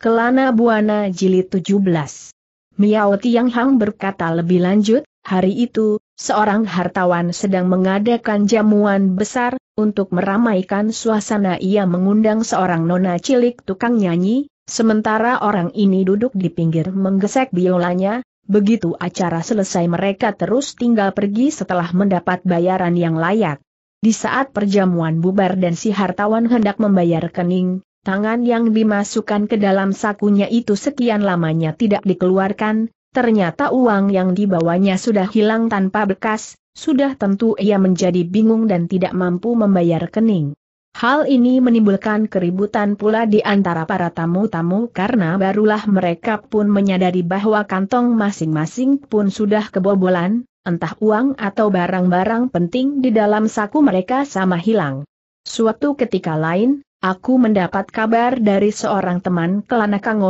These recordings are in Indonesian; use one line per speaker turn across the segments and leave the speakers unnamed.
Kelana Buana Jilid 17. Miao Tiang Hang berkata lebih lanjut, hari itu, seorang hartawan sedang mengadakan jamuan besar, untuk meramaikan suasana ia mengundang seorang nona cilik tukang nyanyi, sementara orang ini duduk di pinggir menggesek biolanya, begitu acara selesai mereka terus tinggal pergi setelah mendapat bayaran yang layak. Di saat perjamuan bubar dan si hartawan hendak membayar kening, Tangan yang dimasukkan ke dalam sakunya itu sekian lamanya tidak dikeluarkan, ternyata uang yang dibawanya sudah hilang tanpa bekas, sudah tentu ia menjadi bingung dan tidak mampu membayar kening. Hal ini menimbulkan keributan pula di antara para tamu-tamu karena barulah mereka pun menyadari bahwa kantong masing-masing pun sudah kebobolan, entah uang atau barang-barang penting di dalam saku mereka sama hilang. Suatu ketika lain, Aku mendapat kabar dari seorang teman Kelana Kang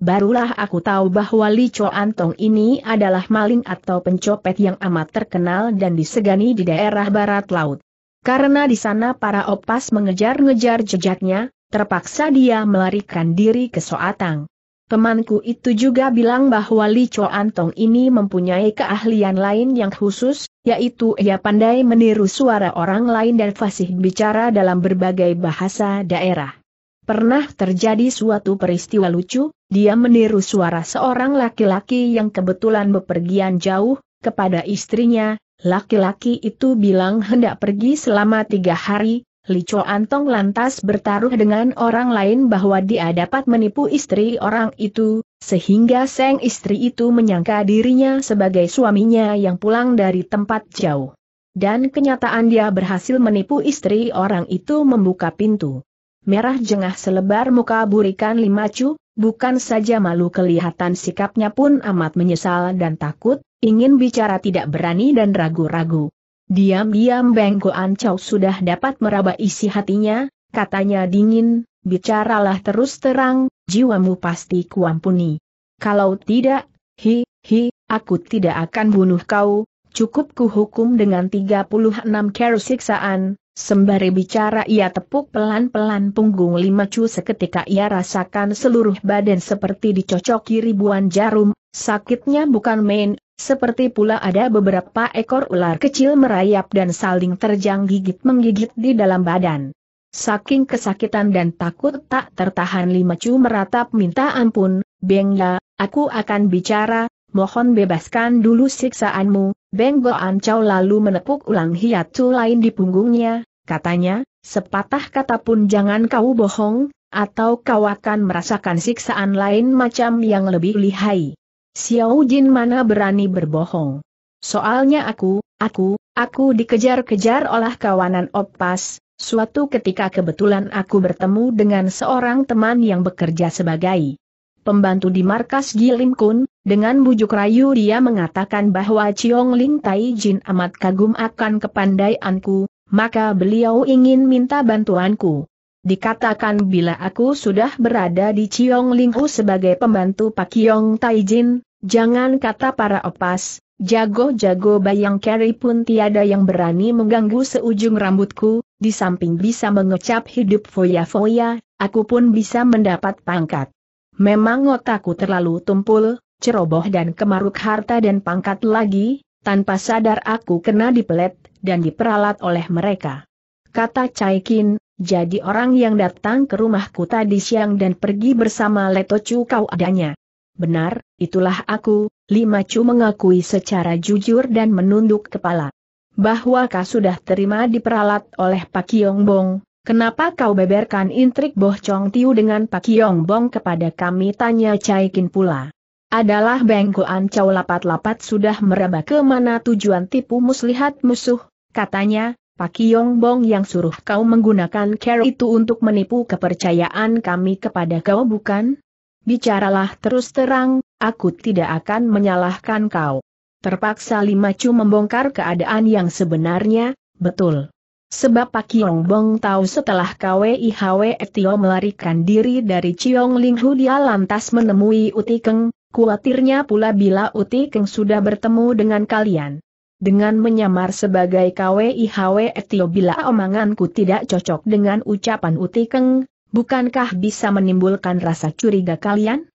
barulah aku tahu bahwa Li Cho Antong ini adalah maling atau pencopet yang amat terkenal dan disegani di daerah barat laut. Karena di sana para opas mengejar-ngejar jejaknya, terpaksa dia melarikan diri ke Soatang. Temanku itu juga bilang bahwa Li Cho Antong ini mempunyai keahlian lain yang khusus, yaitu ia pandai meniru suara orang lain dan fasih bicara dalam berbagai bahasa daerah. Pernah terjadi suatu peristiwa lucu, dia meniru suara seorang laki-laki yang kebetulan bepergian jauh, kepada istrinya, laki-laki itu bilang hendak pergi selama tiga hari, Li Cho Antong lantas bertaruh dengan orang lain bahwa dia dapat menipu istri orang itu, sehingga sang istri itu menyangka dirinya sebagai suaminya yang pulang dari tempat jauh. Dan kenyataan dia berhasil menipu istri orang itu membuka pintu. Merah jengah selebar muka burikan lima cu, bukan saja malu kelihatan sikapnya pun amat menyesal dan takut, ingin bicara tidak berani dan ragu-ragu. Diam-diam Beng Goan Chow sudah dapat meraba isi hatinya, katanya dingin, bicaralah terus terang, jiwamu pasti kuampuni. Kalau tidak, hi, hi, aku tidak akan bunuh kau, cukup kuhukum dengan 36 kero siksaan, sembari bicara ia tepuk pelan-pelan punggung lima cu seketika ia rasakan seluruh badan seperti dicocoki ribuan jarum, sakitnya bukan main, seperti pula ada beberapa ekor ular kecil merayap dan saling terjang gigit-menggigit di dalam badan. Saking kesakitan dan takut tak tertahan Lima Cu meratap minta ampun, Bengga, ya, aku akan bicara, mohon bebaskan dulu siksaanmu, Beng ancau lalu menepuk ulang hiatu lain di punggungnya, katanya, sepatah kata pun jangan kau bohong, atau kau akan merasakan siksaan lain macam yang lebih lihai. Xiao Jin mana berani berbohong. Soalnya aku, aku, aku dikejar-kejar oleh kawanan opas, suatu ketika kebetulan aku bertemu dengan seorang teman yang bekerja sebagai pembantu di markas Gilim Kun, dengan bujuk rayu dia mengatakan bahwa Chiong Ling Tai Jin amat kagum akan kepandaianku, maka beliau ingin minta bantuanku. Dikatakan bila aku sudah berada di Chiong Ling Hu sebagai pembantu Pak Yong Tai Jin, Jangan kata para opas, jago-jago bayang Kerry pun tiada yang berani mengganggu seujung rambutku, di samping bisa mengecap hidup foya-foya, aku pun bisa mendapat pangkat. Memang otakku terlalu tumpul, ceroboh dan kemaruk harta dan pangkat lagi, tanpa sadar aku kena dipelet, dan diperalat oleh mereka. Kata Caikin, jadi orang yang datang ke rumahku tadi siang dan pergi bersama Leto Chu kau adanya benar, itulah aku, Lima Chu mengakui secara jujur dan menunduk kepala. Bahwa kau sudah terima diperalat oleh Pak Kiong Bong, kenapa kau beberkan intrik Boh Chong Tiu dengan Pak Kiong Bong kepada kami tanya Chai Kin pula. Adalah bengkoan cau lapat-lapat sudah meraba ke mana tujuan tipu muslihat musuh, katanya, Pak Yong Bong yang suruh kau menggunakan care itu untuk menipu kepercayaan kami kepada kau bukan? Bicaralah terus terang, aku tidak akan menyalahkan kau. Terpaksa Lima Limacu membongkar keadaan yang sebenarnya, betul. Sebab Pak Yong Bong tahu setelah KWIHW Etio melarikan diri dari Chiong Hu dia lantas menemui Uti Keng, kuatirnya pula bila Uti Keng sudah bertemu dengan kalian. Dengan menyamar sebagai KWIHW Etio bila omonganku tidak cocok dengan ucapan Uti Keng, bukankah bisa menimbulkan rasa curiga kalian?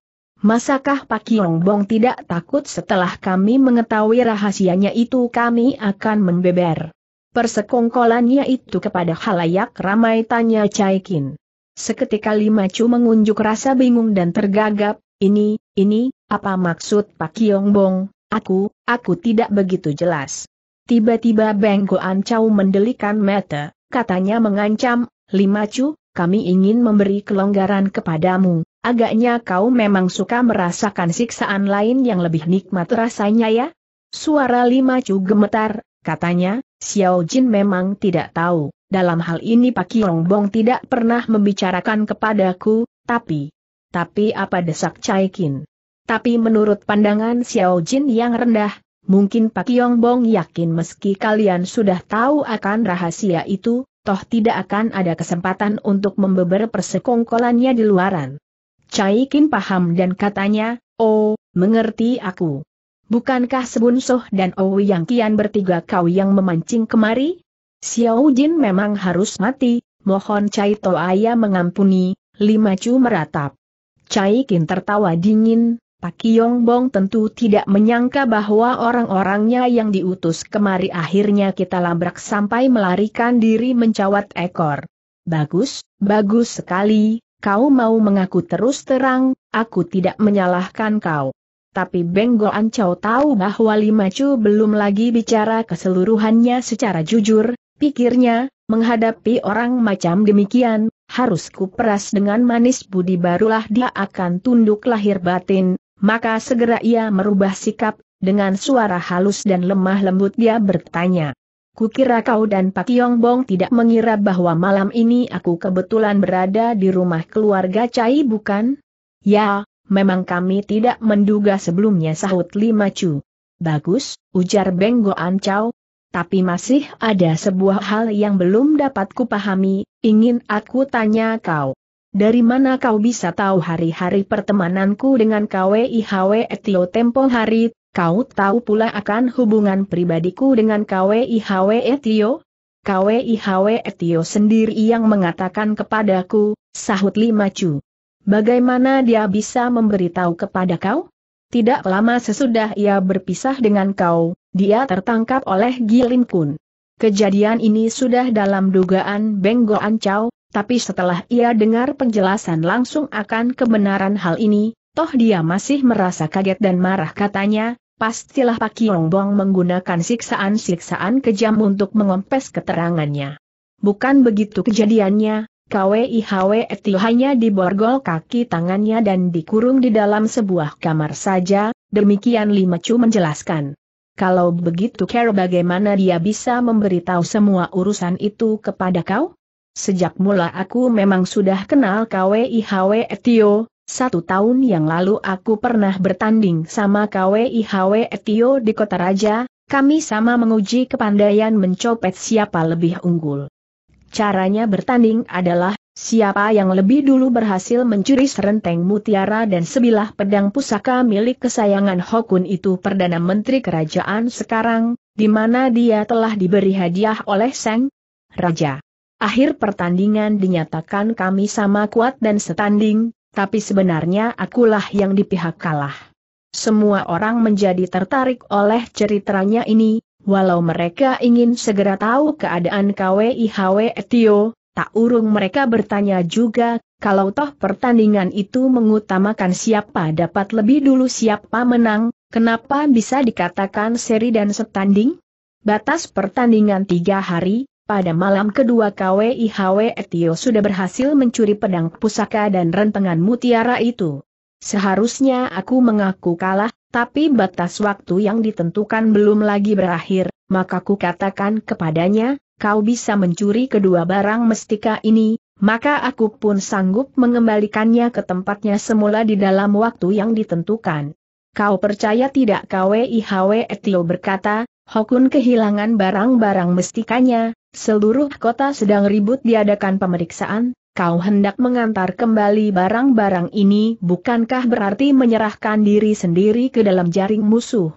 Masakah Pak Kiong Bong tidak takut setelah kami mengetahui rahasianya itu kami akan membeber? Persekongkolannya itu kepada halayak ramai tanya Caikin. Seketika Lima Chu mengunjuk rasa bingung dan tergagap, ini, ini, apa maksud Pak Kiong Bong, aku, aku tidak begitu jelas. Tiba-tiba Beng Goan Chau mendelikan mata, katanya mengancam, Lima Chu, kami ingin memberi kelonggaran kepadamu, agaknya kau memang suka merasakan siksaan lain yang lebih nikmat rasanya ya? Suara Lima cu gemetar, katanya, Xiao Jin memang tidak tahu, dalam hal ini Pak Kiong Bong tidak pernah membicarakan kepadaku, tapi... Tapi apa desak Chai Kin? Tapi menurut pandangan Xiao Jin yang rendah, mungkin Pak Kiong Bong yakin meski kalian sudah tahu akan rahasia itu, toh tidak akan ada kesempatan untuk membeber persekongkolannya di luaran. Cai Kin paham dan katanya, oh, mengerti aku. Bukankah Sebunsoh dan Owi yang kian bertiga kau yang memancing kemari? Xiao Jin memang harus mati, mohon Cai Toaya mengampuni, Lima Cu meratap. Cai Kin tertawa dingin, Pak Kiong Bong tentu tidak menyangka bahwa orang-orangnya yang diutus kemari akhirnya kita labrak sampai melarikan diri mencawat ekor. Bagus, bagus sekali, kau mau mengaku terus terang, aku tidak menyalahkan kau. Tapi Beng Goan tahu bahwa Lima Chu belum lagi bicara keseluruhannya secara jujur, pikirnya, menghadapi orang macam demikian, harus kuperas dengan manis budi barulah dia akan tunduk lahir batin, maka segera ia merubah sikap, dengan suara halus dan lemah lembut dia bertanya. Kukira kau dan Pak Yong Bong tidak mengira bahwa malam ini aku kebetulan berada di rumah keluarga Cai bukan? Ya, memang kami tidak menduga sebelumnya sahut Lima cu. Bagus, ujar Beng Ancau. Tapi masih ada sebuah hal yang belum dapat kupahami, ingin aku tanya kau. Dari mana kau bisa tahu hari-hari pertemananku dengan KWIHW Etio Tempo hari, kau tahu pula akan hubungan pribadiku dengan KWIHW Etio? KWIHW Etio sendiri yang mengatakan kepadaku, sahut Lima Cu. Bagaimana dia bisa memberitahu kepada kau? Tidak lama sesudah ia berpisah dengan kau, dia tertangkap oleh Gilin Kun. Kejadian ini sudah dalam dugaan Benggo Ancau, tapi setelah ia dengar penjelasan langsung akan kebenaran hal ini, toh dia masih merasa kaget dan marah katanya, pastilah Pak Yongbong menggunakan siksaan-siksaan kejam untuk mengompes keterangannya. Bukan begitu kejadiannya, KWIHW itu hanya diborgol kaki tangannya dan dikurung di dalam sebuah kamar saja, demikian Lima Chu menjelaskan. Kalau begitu Care bagaimana dia bisa memberitahu semua urusan itu kepada kau? Sejak mula aku memang sudah kenal KWIHW Etio, satu tahun yang lalu aku pernah bertanding sama KWIHW Etio di Kota Raja, kami sama menguji kepandaian mencopet siapa lebih unggul. Caranya bertanding adalah, siapa yang lebih dulu berhasil mencuri serenteng mutiara dan sebilah pedang pusaka milik kesayangan Hokun itu Perdana Menteri Kerajaan sekarang, di mana dia telah diberi hadiah oleh Sang Raja. Akhir pertandingan dinyatakan kami sama kuat dan setanding, tapi sebenarnya akulah yang di pihak kalah. Semua orang menjadi tertarik oleh ceritanya ini, walau mereka ingin segera tahu keadaan KWIHW Etio, tak urung mereka bertanya juga, kalau toh pertandingan itu mengutamakan siapa dapat lebih dulu siapa menang, kenapa bisa dikatakan seri dan setanding? Batas pertandingan tiga hari, pada malam kedua KWIHW Etio sudah berhasil mencuri pedang pusaka dan rentengan mutiara itu. Seharusnya aku mengaku kalah, tapi batas waktu yang ditentukan belum lagi berakhir, maka ku katakan kepadanya, kau bisa mencuri kedua barang mestika ini, maka aku pun sanggup mengembalikannya ke tempatnya semula di dalam waktu yang ditentukan. Kau percaya tidak KWIHW Etio berkata, Hokun kehilangan barang-barang mestikanya, Seluruh kota sedang ribut diadakan pemeriksaan, kau hendak mengantar kembali barang-barang ini bukankah berarti menyerahkan diri sendiri ke dalam jaring musuh?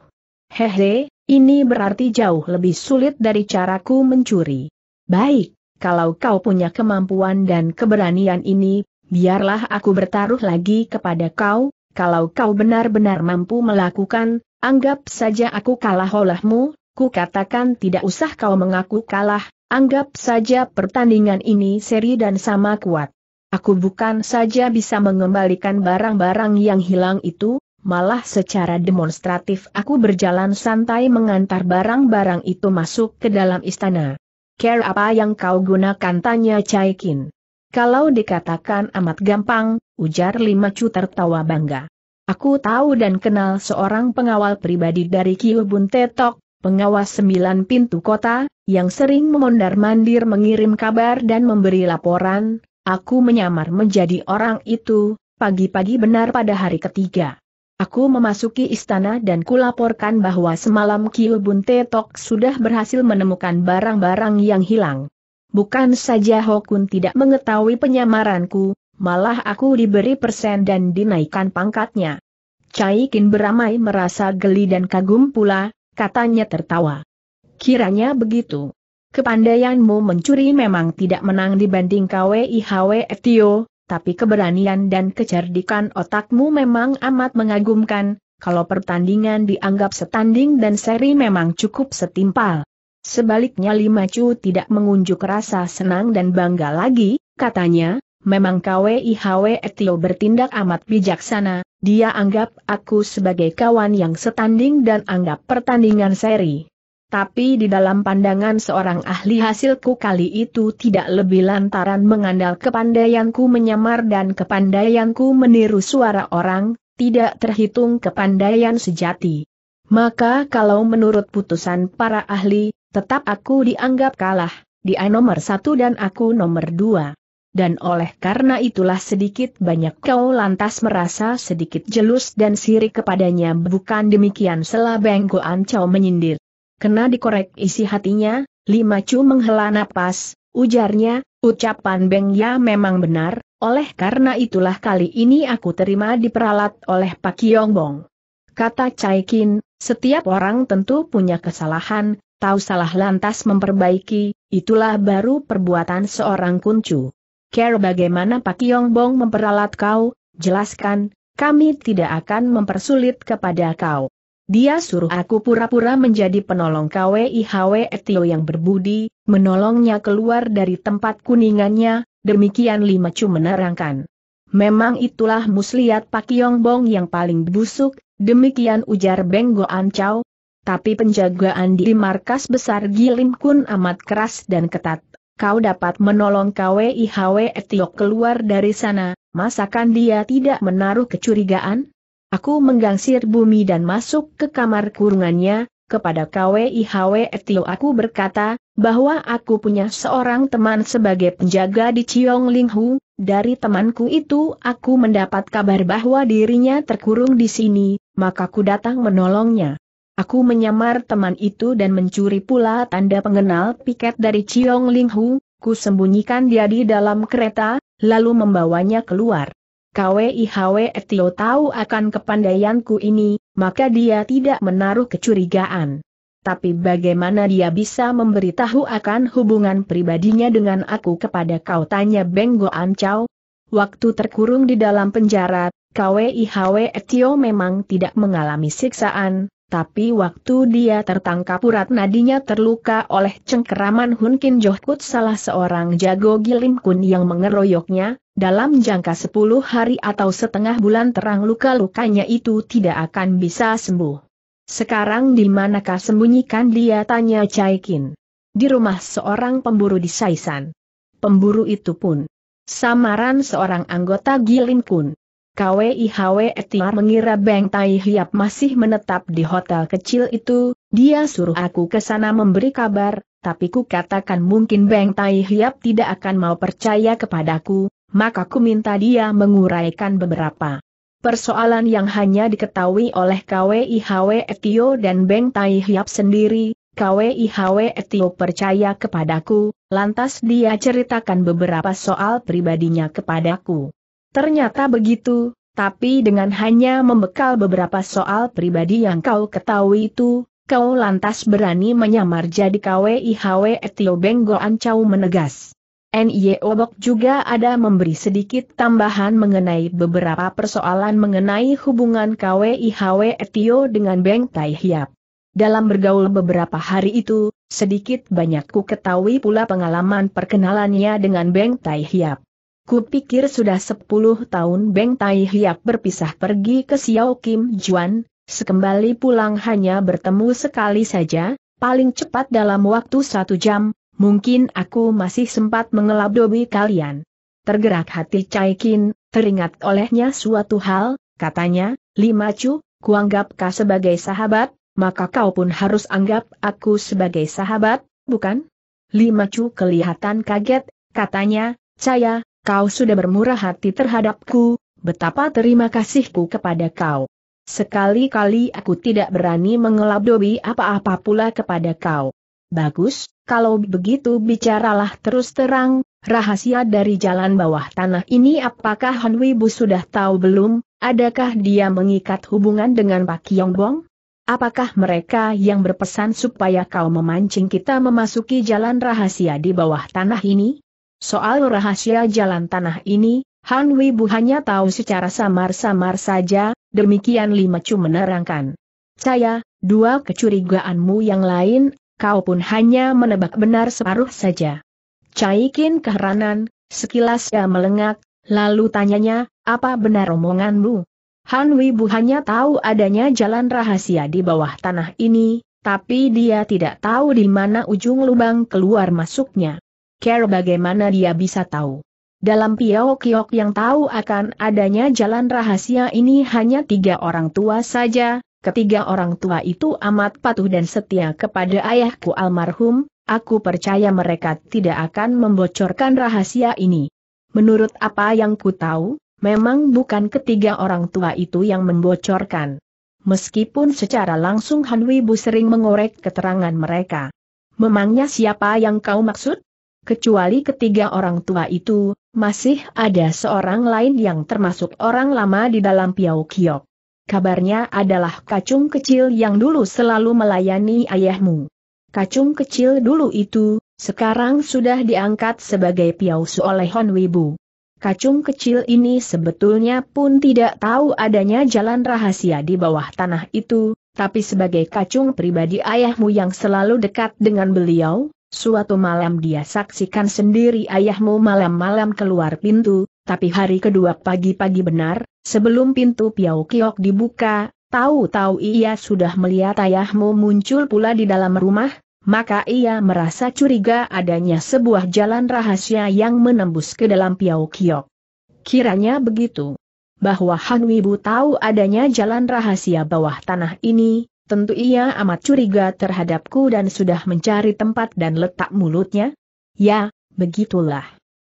Hehe, ini berarti jauh lebih sulit dari caraku mencuri. Baik, kalau kau punya kemampuan dan keberanian ini, biarlah aku bertaruh lagi kepada kau, kalau kau benar-benar mampu melakukan, anggap saja aku kalah olehmu, ku katakan tidak usah kau mengaku kalah, Anggap saja pertandingan ini seri dan sama kuat. Aku bukan saja bisa mengembalikan barang-barang yang hilang itu, malah secara demonstratif aku berjalan santai mengantar barang-barang itu masuk ke dalam istana. Care apa yang kau gunakan tanya Kin. Kalau dikatakan amat gampang, ujar Lima Cu tertawa bangga. Aku tahu dan kenal seorang pengawal pribadi dari Kiu Tetok, pengawas sembilan pintu kota, yang sering memondar-mandir mengirim kabar dan memberi laporan, aku menyamar menjadi orang itu, pagi-pagi benar pada hari ketiga. Aku memasuki istana dan kulaporkan bahwa semalam Kiu Bun Tetok sudah berhasil menemukan barang-barang yang hilang. Bukan saja Hokun tidak mengetahui penyamaranku, malah aku diberi persen dan dinaikkan pangkatnya. Cai Kin beramai merasa geli dan kagum pula, katanya tertawa. Kiranya begitu. Kepandaianmu mencuri memang tidak menang dibanding KWIHW Etio, tapi keberanian dan kecerdikan otakmu memang amat mengagumkan, kalau pertandingan dianggap setanding dan seri memang cukup setimpal. Sebaliknya Lima Chu tidak mengunjuk rasa senang dan bangga lagi, katanya, memang KWIHW Etio bertindak amat bijaksana, dia anggap aku sebagai kawan yang setanding dan anggap pertandingan seri tapi di dalam pandangan seorang ahli hasilku kali itu tidak lebih lantaran mengandal kepandaianku menyamar dan kepandaianku meniru suara orang, tidak terhitung kepandaian sejati. Maka kalau menurut putusan para ahli, tetap aku dianggap kalah, dia nomor satu dan aku nomor dua. Dan oleh karena itulah sedikit banyak kau lantas merasa sedikit jelus dan sirik kepadanya bukan demikian selabeng Goan Chow menyindir. Kena dikorek isi hatinya, Lima Chu menghela napas, ujarnya, ucapan Beng Ya memang benar, oleh karena itulah kali ini aku terima diperalat oleh Pak Yongbong. Kata Chai Kin, setiap orang tentu punya kesalahan, tahu salah lantas memperbaiki, itulah baru perbuatan seorang kuncu. Care bagaimana Pak Yongbong memperalat kau, jelaskan, kami tidak akan mempersulit kepada kau. Dia suruh aku pura-pura menjadi penolong KWIHW Etio yang berbudi, menolongnya keluar dari tempat kuningannya, demikian Lima Cu menerangkan. Memang itulah muslihat Pak Yongbong yang paling busuk, demikian ujar Benggo Ancau. Tapi penjagaan di markas besar Gilim Kun amat keras dan ketat. Kau dapat menolong KWIHW Etio keluar dari sana, masakan dia tidak menaruh kecurigaan? Aku menggangsir bumi dan masuk ke kamar kurungannya, kepada KWIHW Etio aku berkata, bahwa aku punya seorang teman sebagai penjaga di Chiong Linghu, dari temanku itu aku mendapat kabar bahwa dirinya terkurung di sini, maka ku datang menolongnya. Aku menyamar teman itu dan mencuri pula tanda pengenal piket dari Chiong Linghu, ku sembunyikan dia di dalam kereta, lalu membawanya keluar. KWIHW etio tahu akan kepandaianku ini, maka dia tidak menaruh kecurigaan. Tapi bagaimana dia bisa memberitahu akan hubungan pribadinya dengan aku kepada kau tanya Benggo Ancau. Waktu terkurung di dalam penjara, KWIHW Etio memang tidak mengalami siksaan, tapi waktu dia tertangkap urat nadinya terluka oleh cengkeraman Hunkin Johkut salah seorang jago gilim kun yang mengeroyoknya, dalam jangka 10 hari atau setengah bulan terang luka-lukanya itu tidak akan bisa sembuh. Sekarang di manakah sembunyikan dia tanya Caikin. Di rumah seorang pemburu di Saisan. Pemburu itu pun. Samaran seorang anggota Gilin Kun. KWIHW Etiar mengira Beng Tai Hiap masih menetap di hotel kecil itu, dia suruh aku ke sana memberi kabar, tapi ku katakan mungkin Beng Tai Hiap tidak akan mau percaya kepadaku, maka ku minta dia menguraikan beberapa persoalan yang hanya diketahui oleh KWIHW Etio dan Beng Tai Hiap sendiri, KWIHW Etio percaya kepadaku, lantas dia ceritakan beberapa soal pribadinya kepadaku. Ternyata begitu, tapi dengan hanya membekal beberapa soal pribadi yang kau ketahui itu, kau lantas berani menyamar jadi KWIHW Etio Beng Goan menegas. Nye Obok juga ada memberi sedikit tambahan mengenai beberapa persoalan mengenai hubungan KWIHW Etio dengan Beng Tai Hiap. Dalam bergaul beberapa hari itu, sedikit banyak ku ketahui pula pengalaman perkenalannya dengan Beng Tai Hiap. Ku pikir sudah 10 tahun Beng Tai Hiap berpisah pergi ke Xiao Kim Juan, sekembali pulang hanya bertemu sekali saja, paling cepat dalam waktu satu jam, mungkin aku masih sempat mengelabui kalian. Tergerak hati Caikin, teringat olehnya suatu hal, katanya, Lima Chu, kuanggap kau sebagai sahabat, maka kau pun harus anggap aku sebagai sahabat, bukan? Lima Chu kelihatan kaget, katanya, Caya, kau sudah bermurah hati terhadapku, betapa terima kasihku kepada kau. Sekali-kali aku tidak berani mengelabui apa-apa pula kepada kau. Bagus, kalau begitu bicaralah terus terang, rahasia dari jalan bawah tanah ini apakah Han Wibu sudah tahu belum, adakah dia mengikat hubungan dengan Pak Yongbong? Apakah mereka yang berpesan supaya kau memancing kita memasuki jalan rahasia di bawah tanah ini? Soal rahasia jalan tanah ini, Han Wibu hanya tahu secara samar-samar saja, demikian Lima Chu menerangkan. Saya, dua kecurigaanmu yang lain kau pun hanya menebak benar separuh saja. Cai Caikin keheranan, sekilas ia melengak, lalu tanyanya, apa benar omonganmu? Han Wibu hanya tahu adanya jalan rahasia di bawah tanah ini, tapi dia tidak tahu di mana ujung lubang keluar masuknya. Care bagaimana dia bisa tahu? Dalam Piao Kiok yang tahu akan adanya jalan rahasia ini hanya tiga orang tua saja, Ketiga orang tua itu amat patuh dan setia kepada ayahku almarhum, aku percaya mereka tidak akan membocorkan rahasia ini. Menurut apa yang ku tahu, memang bukan ketiga orang tua itu yang membocorkan. Meskipun secara langsung Han Wibu sering mengorek keterangan mereka. Memangnya siapa yang kau maksud? Kecuali ketiga orang tua itu, masih ada seorang lain yang termasuk orang lama di dalam Piau Kiok. Kabarnya adalah kacung kecil yang dulu selalu melayani ayahmu. Kacung kecil dulu itu, sekarang sudah diangkat sebagai piausu oleh Hon Wibu. Kacung kecil ini sebetulnya pun tidak tahu adanya jalan rahasia di bawah tanah itu, tapi sebagai kacung pribadi ayahmu yang selalu dekat dengan beliau, suatu malam dia saksikan sendiri ayahmu malam-malam keluar pintu, tapi hari kedua pagi-pagi benar, sebelum pintu Piau Kiok dibuka, tahu-tahu ia sudah melihat ayahmu muncul pula di dalam rumah, maka ia merasa curiga adanya sebuah jalan rahasia yang menembus ke dalam Piau Kiok. Kiranya begitu. Bahwa Han Wibu tahu adanya jalan rahasia bawah tanah ini, tentu ia amat curiga terhadapku dan sudah mencari tempat dan letak mulutnya? Ya, begitulah.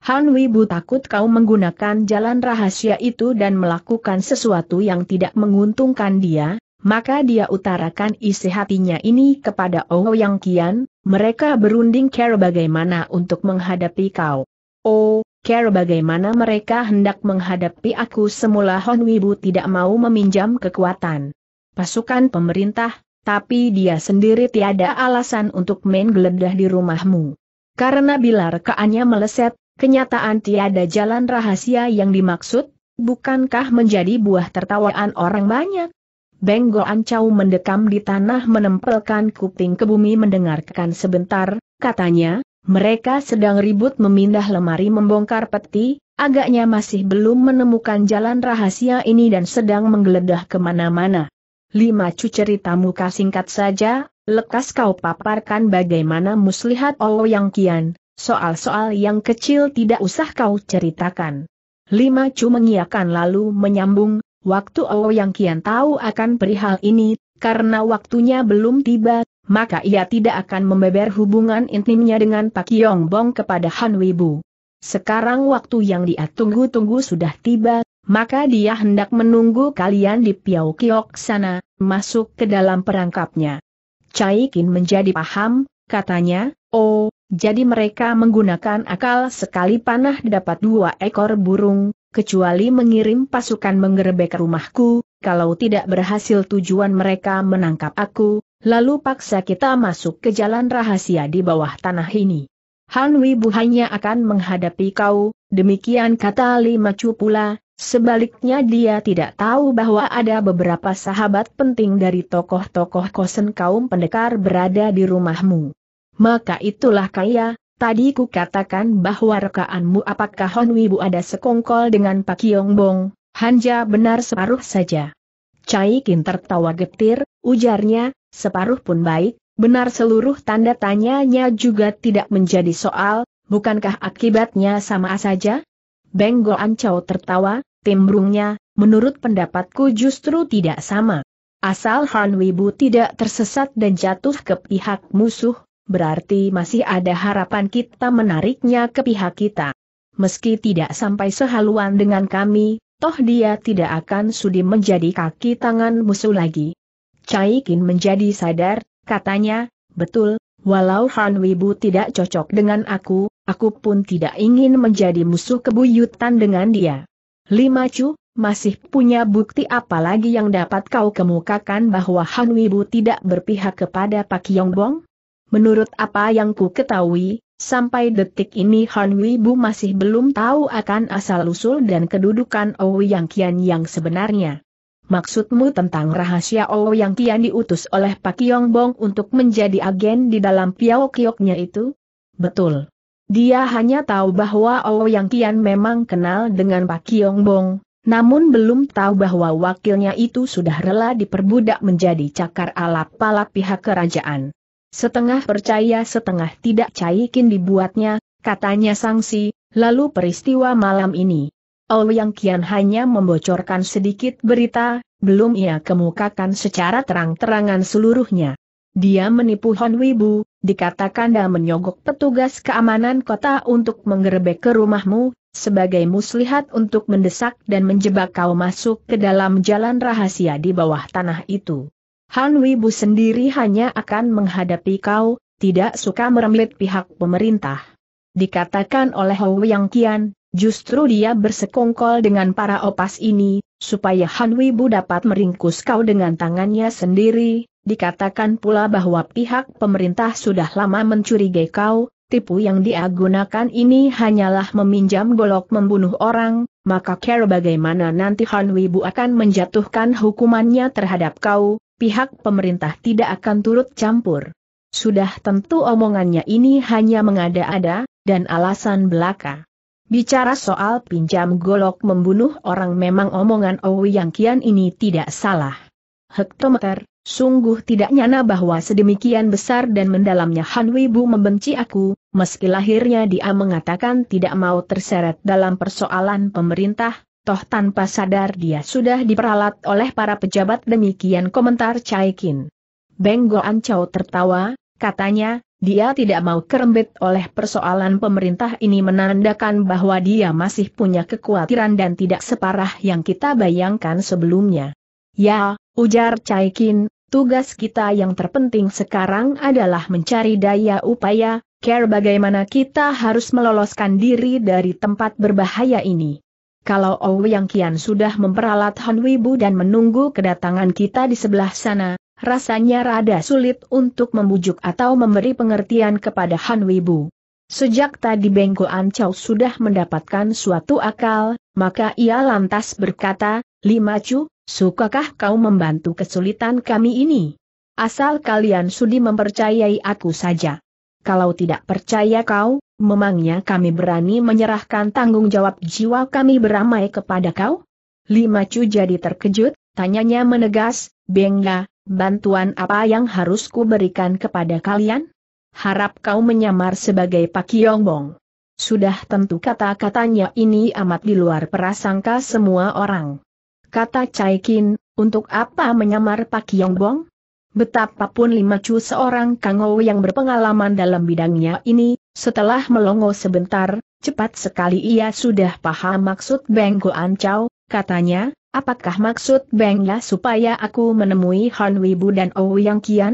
Han Wibu takut kau menggunakan jalan rahasia itu dan melakukan sesuatu yang tidak menguntungkan dia, maka dia utarakan isi hatinya ini kepada Ouyang oh Kian, mereka berunding care bagaimana untuk menghadapi kau. Oh, care bagaimana mereka hendak menghadapi aku semula Han Wibu tidak mau meminjam kekuatan pasukan pemerintah, tapi dia sendiri tiada alasan untuk main geledah di rumahmu. Karena bila rekaannya meleset, kenyataan tiada jalan rahasia yang dimaksud, bukankah menjadi buah tertawaan orang banyak? Benggo Ancau mendekam di tanah menempelkan kuping ke bumi mendengarkan sebentar, katanya, mereka sedang ribut memindah lemari membongkar peti, agaknya masih belum menemukan jalan rahasia ini dan sedang menggeledah kemana-mana. Lima cu ceritamu singkat saja, lekas kau paparkan bagaimana muslihat Allah yang kian, Soal-soal yang kecil tidak usah kau ceritakan. Lima Chu mengiakan lalu menyambung, waktu oh yang Kian tahu akan perihal ini, karena waktunya belum tiba, maka ia tidak akan membeber hubungan intimnya dengan Pak Yong Bong kepada Han Wibu. Sekarang waktu yang dia tunggu-tunggu sudah tiba, maka dia hendak menunggu kalian di Piau Kiok sana, masuk ke dalam perangkapnya. Caikin menjadi paham, katanya, oh, jadi mereka menggunakan akal sekali panah dapat dua ekor burung, kecuali mengirim pasukan menggerebek rumahku, kalau tidak berhasil tujuan mereka menangkap aku, lalu paksa kita masuk ke jalan rahasia di bawah tanah ini. Han Wibu hanya akan menghadapi kau, demikian kata Lima Chu pula, sebaliknya dia tidak tahu bahwa ada beberapa sahabat penting dari tokoh-tokoh kosen kaum pendekar berada di rumahmu maka itulah kaya, tadi ku katakan bahwa rekaanmu apakah Hon Wibu ada sekongkol dengan Pak Yong Bong, hanja benar separuh saja. Cai Kin tertawa getir, ujarnya, separuh pun baik, benar seluruh tanda tanyanya juga tidak menjadi soal, bukankah akibatnya sama saja? Beng Ancau tertawa, timbrungnya, menurut pendapatku justru tidak sama. Asal Han Wibu tidak tersesat dan jatuh ke pihak musuh, berarti masih ada harapan kita menariknya ke pihak kita. Meski tidak sampai sehaluan dengan kami, toh dia tidak akan sudi menjadi kaki tangan musuh lagi. Caikin menjadi sadar, katanya, betul, walau Han Wibu tidak cocok dengan aku, aku pun tidak ingin menjadi musuh kebuyutan dengan dia. Lima Chu, masih punya bukti apa lagi yang dapat kau kemukakan bahwa Han Wibu tidak berpihak kepada Pak Yongbong? Menurut apa yang ku ketahui, sampai detik ini Han Wibu masih belum tahu akan asal-usul dan kedudukan Ouyang Kian yang sebenarnya. Maksudmu tentang rahasia Ouyang Kian diutus oleh Pak Yong Bong untuk menjadi agen di dalam Piao Kioknya itu? Betul. Dia hanya tahu bahwa Ouyang Kian memang kenal dengan Pak Yong Bong, namun belum tahu bahwa wakilnya itu sudah rela diperbudak menjadi cakar alap-alap pihak kerajaan. Setengah percaya setengah tidak caikin dibuatnya, katanya sangsi, lalu peristiwa malam ini. yang Kian hanya membocorkan sedikit berita, belum ia kemukakan secara terang-terangan seluruhnya. Dia menipu Hon Wibu, dikatakan dia menyogok petugas keamanan kota untuk menggerebek ke rumahmu, sebagai muslihat untuk mendesak dan menjebak kau masuk ke dalam jalan rahasia di bawah tanah itu. Han Wibu sendiri hanya akan menghadapi kau, tidak suka meremit pihak pemerintah. Dikatakan oleh Hou Yang Kian, justru dia bersekongkol dengan para opas ini, supaya Han Wibu dapat meringkus kau dengan tangannya sendiri, dikatakan pula bahwa pihak pemerintah sudah lama mencurigai kau, tipu yang dia gunakan ini hanyalah meminjam golok membunuh orang, maka kira bagaimana nanti Han Wibu akan menjatuhkan hukumannya terhadap kau, pihak pemerintah tidak akan turut campur. Sudah tentu omongannya ini hanya mengada-ada, dan alasan belaka. Bicara soal pinjam golok membunuh orang memang omongan Owi yang kian ini tidak salah. Hektometer, sungguh tidak nyana bahwa sedemikian besar dan mendalamnya Han Wibu membenci aku, meski lahirnya dia mengatakan tidak mau terseret dalam persoalan pemerintah, toh tanpa sadar dia sudah diperalat oleh para pejabat demikian komentar Kin. Beng Goan Chow tertawa, katanya, dia tidak mau kerembet oleh persoalan pemerintah ini menandakan bahwa dia masih punya kekhawatiran dan tidak separah yang kita bayangkan sebelumnya. Ya, ujar Kin, tugas kita yang terpenting sekarang adalah mencari daya upaya, care bagaimana kita harus meloloskan diri dari tempat berbahaya ini kalau oh yang Kian sudah memperalat Han Wibu dan menunggu kedatangan kita di sebelah sana, rasanya rada sulit untuk membujuk atau memberi pengertian kepada Han Wibu. Sejak tadi Bengko Ancau sudah mendapatkan suatu akal, maka ia lantas berkata, Lima Cu, sukakah kau membantu kesulitan kami ini? Asal kalian sudi mempercayai aku saja. Kalau tidak percaya kau, memangnya kami berani menyerahkan tanggung jawab jiwa kami beramai kepada kau? Lima Cu jadi terkejut, tanyanya menegas, Bengga, bantuan apa yang harus ku berikan kepada kalian? Harap kau menyamar sebagai Pak Yongbong. Sudah tentu kata-katanya ini amat di luar prasangka semua orang. Kata Chaikin, untuk apa menyamar Pak Yongbong? Betapapun Lima Cu seorang kangou yang berpengalaman dalam bidangnya ini, setelah melongo sebentar, cepat sekali ia sudah paham maksud Beng Goancau, katanya, apakah maksud Beng Ya supaya aku menemui Han Wibu dan Yang Kian?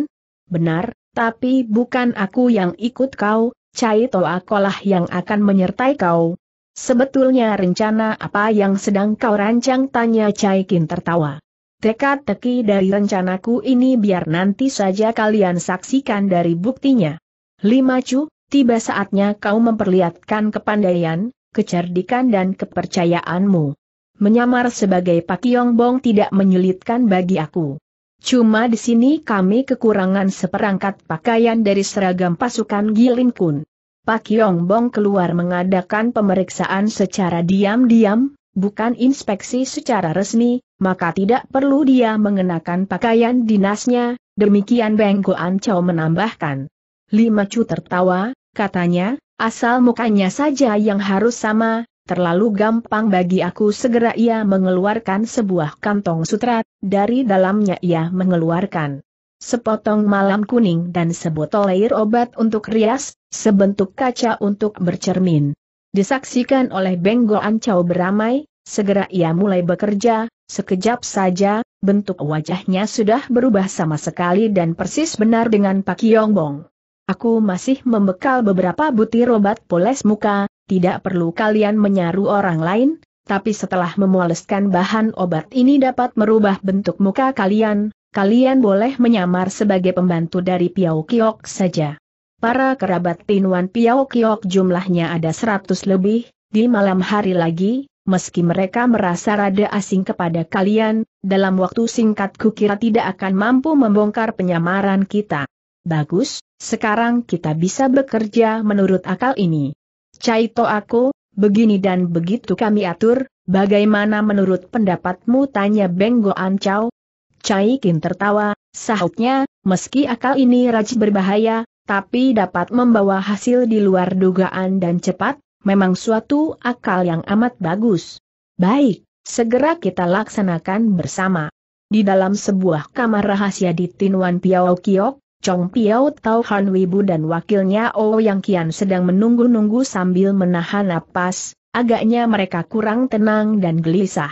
Benar, tapi bukan aku yang ikut kau, Cai Toa Kolah yang akan menyertai kau. Sebetulnya rencana apa yang sedang kau rancang tanya Cai Kin tertawa teka-teki dari rencanaku ini biar nanti saja kalian saksikan dari buktinya. Lima cu, tiba saatnya kau memperlihatkan kepandaian, kecerdikan dan kepercayaanmu. Menyamar sebagai Yong Bong tidak menyulitkan bagi aku. Cuma di sini kami kekurangan seperangkat pakaian dari seragam pasukan Gilin Kun. Pak Yong Bong keluar mengadakan pemeriksaan secara diam-diam, bukan inspeksi secara resmi, maka tidak perlu dia mengenakan pakaian dinasnya, demikian Beng Goan Chow menambahkan. Lima Chu tertawa, katanya, asal mukanya saja yang harus sama, terlalu gampang bagi aku segera ia mengeluarkan sebuah kantong sutra, dari dalamnya ia mengeluarkan sepotong malam kuning dan sebotol air obat untuk rias, sebentuk kaca untuk bercermin. Disaksikan oleh Benggo Ancau beramai, segera ia mulai bekerja, sekejap saja, bentuk wajahnya sudah berubah sama sekali dan persis benar dengan Pak Yongbong. Aku masih membekal beberapa butir obat poles muka, tidak perlu kalian menyaru orang lain, tapi setelah memoleskan bahan obat ini dapat merubah bentuk muka kalian, kalian boleh menyamar sebagai pembantu dari Piao Kiok saja. Para kerabat Tinuan Piao Kiok jumlahnya ada seratus lebih, di malam hari lagi, meski mereka merasa rada asing kepada kalian, dalam waktu singkat kukira tidak akan mampu membongkar penyamaran kita. Bagus, sekarang kita bisa bekerja menurut akal ini. Caito aku, begini dan begitu kami atur, bagaimana menurut pendapatmu tanya Benggo Goan Cai Kin tertawa, sahutnya, meski akal ini raj berbahaya, tapi dapat membawa hasil di luar dugaan dan cepat, memang suatu akal yang amat bagus. Baik, segera kita laksanakan bersama. Di dalam sebuah kamar rahasia di Tinwan Piao Kiok, Chong Piao Tau Han Wibu dan wakilnya O oh Yang Kian sedang menunggu-nunggu sambil menahan napas, agaknya mereka kurang tenang dan gelisah.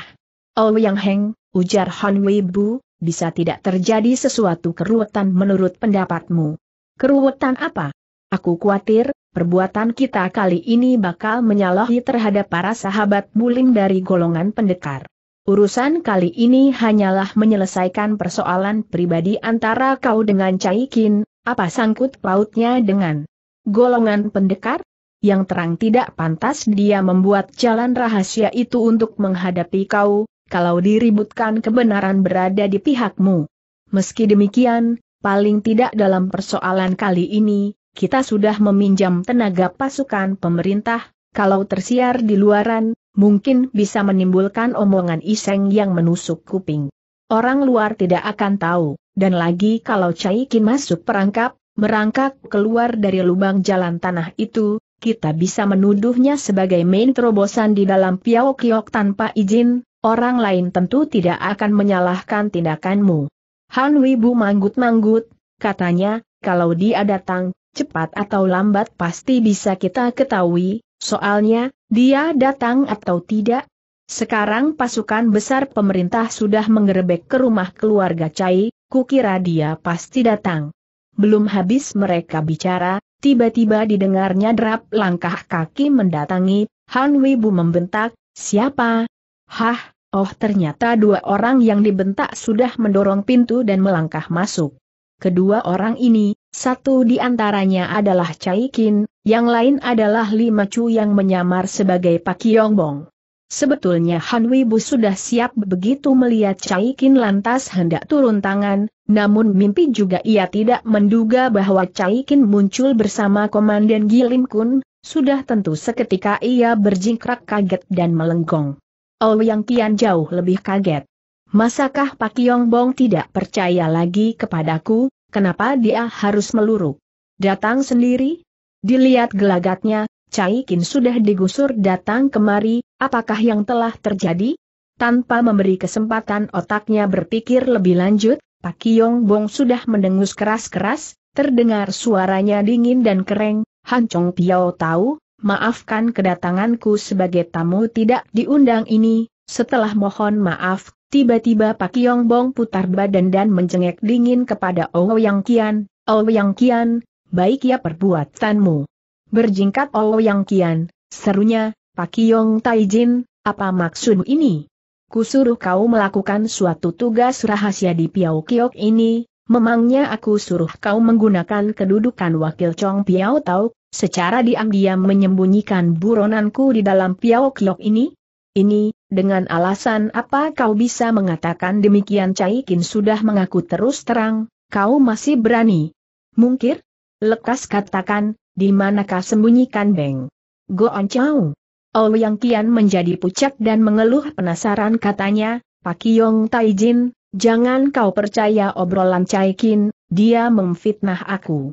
O oh Yang Heng, ujar Han Wibu, bisa tidak terjadi sesuatu keruwetan menurut pendapatmu. Keruwetan apa? Aku khawatir, perbuatan kita kali ini bakal menyalahi terhadap para sahabat bulim dari golongan pendekar. Urusan kali ini hanyalah menyelesaikan persoalan pribadi antara kau dengan Caikin, apa sangkut pautnya dengan golongan pendekar? Yang terang tidak pantas dia membuat jalan rahasia itu untuk menghadapi kau, kalau diributkan kebenaran berada di pihakmu. Meski demikian, paling tidak dalam persoalan kali ini, kita sudah meminjam tenaga pasukan pemerintah, kalau tersiar di luaran, mungkin bisa menimbulkan omongan iseng yang menusuk kuping. Orang luar tidak akan tahu, dan lagi kalau Caikin masuk perangkap, merangkak keluar dari lubang jalan tanah itu, kita bisa menuduhnya sebagai main terobosan di dalam Piau Kiok tanpa izin, orang lain tentu tidak akan menyalahkan tindakanmu. Han Wibu manggut-manggut, katanya, kalau dia datang, cepat atau lambat pasti bisa kita ketahui, soalnya, dia datang atau tidak. Sekarang pasukan besar pemerintah sudah menggerebek ke rumah keluarga Cai, kukira dia pasti datang. Belum habis mereka bicara, tiba-tiba didengarnya derap langkah kaki mendatangi, Han Wibu membentak, siapa? Hah, Oh ternyata dua orang yang dibentak sudah mendorong pintu dan melangkah masuk. Kedua orang ini, satu di antaranya adalah Kin, yang lain adalah Lima Chu yang menyamar sebagai Pak Yongbong. Sebetulnya Han Wibu sudah siap begitu melihat Kin lantas hendak turun tangan, namun mimpi juga ia tidak menduga bahwa Kin muncul bersama Komandan Gilim Kun, sudah tentu seketika ia berjingkrak kaget dan melenggong yang Kian jauh lebih kaget. Masakah Pak Yong Bong tidak percaya lagi kepadaku, kenapa dia harus meluruk? Datang sendiri? Dilihat gelagatnya, Cai Kin sudah digusur datang kemari, apakah yang telah terjadi? Tanpa memberi kesempatan otaknya berpikir lebih lanjut, Pak Yong Bong sudah mendengus keras-keras, terdengar suaranya dingin dan kering, Han Chong Piao tahu, maafkan kedatanganku sebagai tamu tidak diundang ini, setelah mohon maaf, tiba-tiba Pak Yong Bong putar badan dan menjengek dingin kepada Ouyang Kian, Ouyang Kian, baik ya perbuatanmu. Berjingkat Ouyang Kian, serunya, Pak Yong Taijin, apa maksud ini? Kusuruh kau melakukan suatu tugas rahasia di Piau Kiok ini, Memangnya aku suruh kau menggunakan kedudukan wakil Chong Piao Tau, secara diam-diam menyembunyikan buronanku di dalam Piao Klok ini? Ini, dengan alasan apa kau bisa mengatakan demikian Cai Kin sudah mengaku terus terang, kau masih berani. Mungkir? Lekas katakan, di manakah sembunyikan Beng? Go on Chow. Olu yang kian menjadi pucat dan mengeluh penasaran katanya, Pak Yong Taijin, Jangan kau percaya obrolan Caikin, dia memfitnah aku.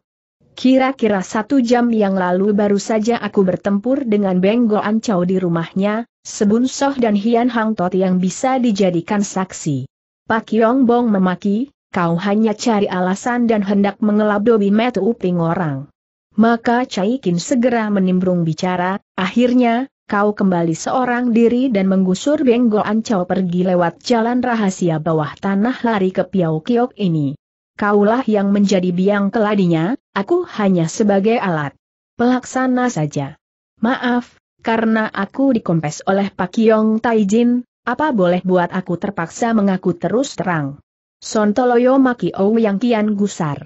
Kira-kira satu jam yang lalu baru saja aku bertempur dengan Benggo Ancau di rumahnya, Sebun Soh dan Hian Hang Tot yang bisa dijadikan saksi. Pak Yong Bong memaki, kau hanya cari alasan dan hendak mengelabdobi metu uping orang. Maka Caikin segera menimbrung bicara, akhirnya, kau kembali seorang diri dan menggusur Benggo Ancau pergi lewat jalan rahasia bawah tanah lari ke Piau Kiok ini. Kaulah yang menjadi biang keladinya, aku hanya sebagai alat pelaksana saja. Maaf, karena aku dikompes oleh Pak Yong Taijin, apa boleh buat aku terpaksa mengaku terus terang. Sontoloyo Maki Ou yang kian gusar.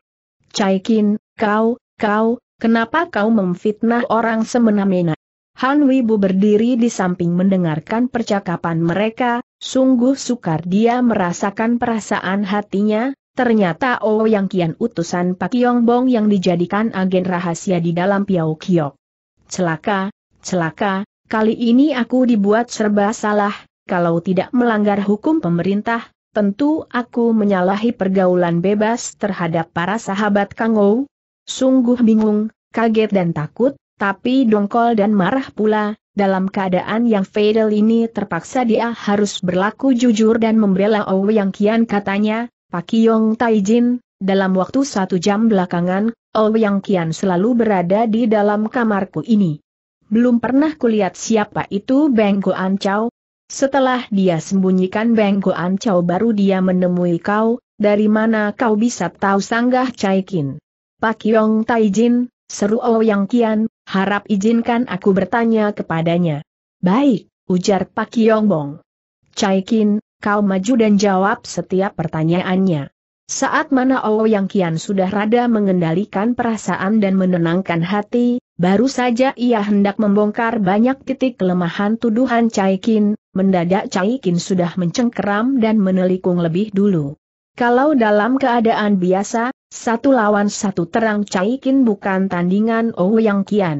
Caikin, kau, kau, kenapa kau memfitnah orang semena-mena Han Wibu berdiri di samping mendengarkan percakapan mereka, sungguh sukar dia merasakan perasaan hatinya, ternyata Oh Yang Kian utusan Pak Yong Bong yang dijadikan agen rahasia di dalam Piao Kiok. Celaka, celaka, kali ini aku dibuat serba salah, kalau tidak melanggar hukum pemerintah, tentu aku menyalahi pergaulan bebas terhadap para sahabat Kang Ou. Sungguh bingung, kaget dan takut, tapi dongkol dan marah pula, dalam keadaan yang fatal ini terpaksa dia harus berlaku jujur dan membela Owe yang kian katanya, Pak Yong Taijin, dalam waktu satu jam belakangan, Owe yang kian selalu berada di dalam kamarku ini. Belum pernah kulihat siapa itu Beng Goan Chow. Setelah dia sembunyikan Beng Goan Chow baru dia menemui kau, dari mana kau bisa tahu sanggah Kin? Pak Yong Taijin, seru yang Kian, Harap izinkan aku bertanya kepadanya. Baik, ujar Pak Yongbong. Kin, kau maju dan jawab setiap pertanyaannya. Saat mana oh Yang Kian sudah rada mengendalikan perasaan dan menenangkan hati, baru saja ia hendak membongkar banyak titik kelemahan tuduhan Kin, mendadak Kin sudah mencengkeram dan menelikung lebih dulu. Kalau dalam keadaan biasa, satu lawan satu terang Chai Kin bukan tandingan Ou Yang Kian.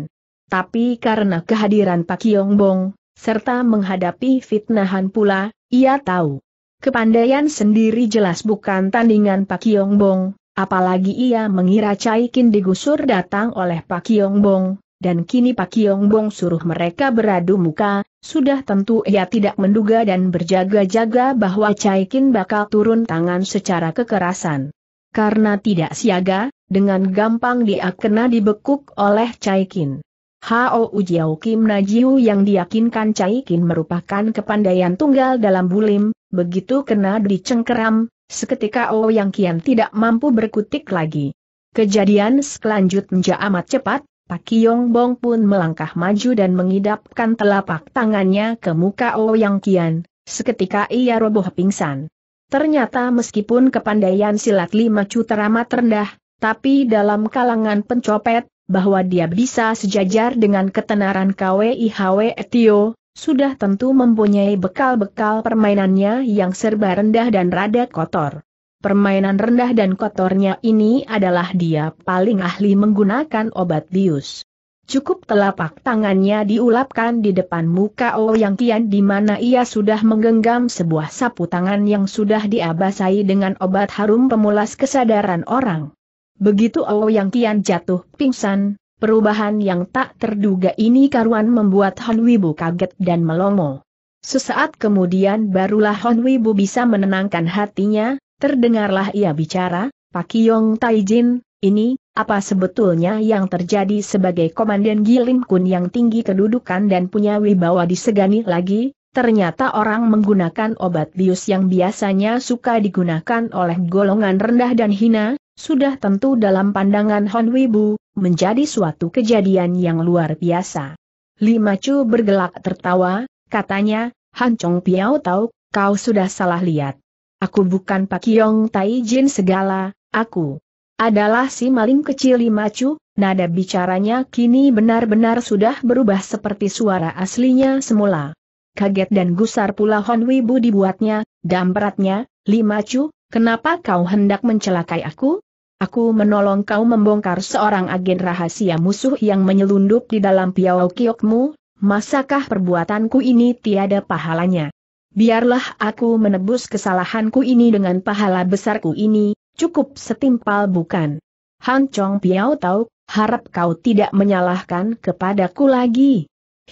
Tapi karena kehadiran Pak Yong Bong, serta menghadapi fitnahan pula, ia tahu. Kepandaian sendiri jelas bukan tandingan Pak Yong Bong, apalagi ia mengira Chai Kin digusur datang oleh Pak Yong Bong, dan kini Pak Yong Bong suruh mereka beradu muka, sudah tentu ia tidak menduga dan berjaga-jaga bahwa Caikin bakal turun tangan secara kekerasan. Karena tidak siaga, dengan gampang dia kena dibekuk oleh Caikin. Hao Ujiao Kim Najiu yang diyakinkan Caikin merupakan kepandaian tunggal dalam bulim, begitu kena dicengkeram, seketika O oh yang kian tidak mampu berkutik lagi. Kejadian selanjutnya amat cepat, Pak Kiong Bong pun melangkah maju dan mengidapkan telapak tangannya ke muka Ouyang oh Kian, seketika ia roboh pingsan. Ternyata meskipun kepandaian silat lima cutera amat rendah, tapi dalam kalangan pencopet, bahwa dia bisa sejajar dengan ketenaran KWIHW Etio, sudah tentu mempunyai bekal-bekal permainannya yang serba rendah dan rada kotor. Permainan rendah dan kotornya ini adalah dia paling ahli menggunakan obat bius. Cukup telapak tangannya diulapkan di depan muka oh Yang Kian di mana ia sudah menggenggam sebuah sapu tangan yang sudah diabasai dengan obat harum pemulas kesadaran orang. Begitu oh Yang Kian jatuh pingsan, perubahan yang tak terduga ini karuan membuat Han Wibu kaget dan melongo. Sesaat kemudian barulah Hon Wibu bisa menenangkan hatinya, Terdengarlah ia bicara, Pak Yong Taijin, ini, apa sebetulnya yang terjadi sebagai Komandan Gilim Kun yang tinggi kedudukan dan punya wibawa disegani lagi, Ternyata orang menggunakan obat bius yang biasanya suka digunakan oleh golongan rendah dan hina, sudah tentu dalam pandangan Hon Wibu, menjadi suatu kejadian yang luar biasa. Lima Chu bergelak tertawa, katanya, Han Chong Piao tahu, kau sudah salah lihat. Aku bukan Pak Yong Taijin segala, aku adalah si maling kecil Limacu, nada bicaranya kini benar-benar sudah berubah seperti suara aslinya semula. Kaget dan gusar pula Hon Wibu dibuatnya, dampratnya, Limacu, kenapa kau hendak mencelakai aku? Aku menolong kau membongkar seorang agen rahasia musuh yang menyelundup di dalam piau kiokmu, masakah perbuatanku ini tiada pahalanya? biarlah aku menebus kesalahanku ini dengan pahala besarku ini, cukup setimpal bukan? Han Chong Piao tahu, harap kau tidak menyalahkan kepadaku lagi.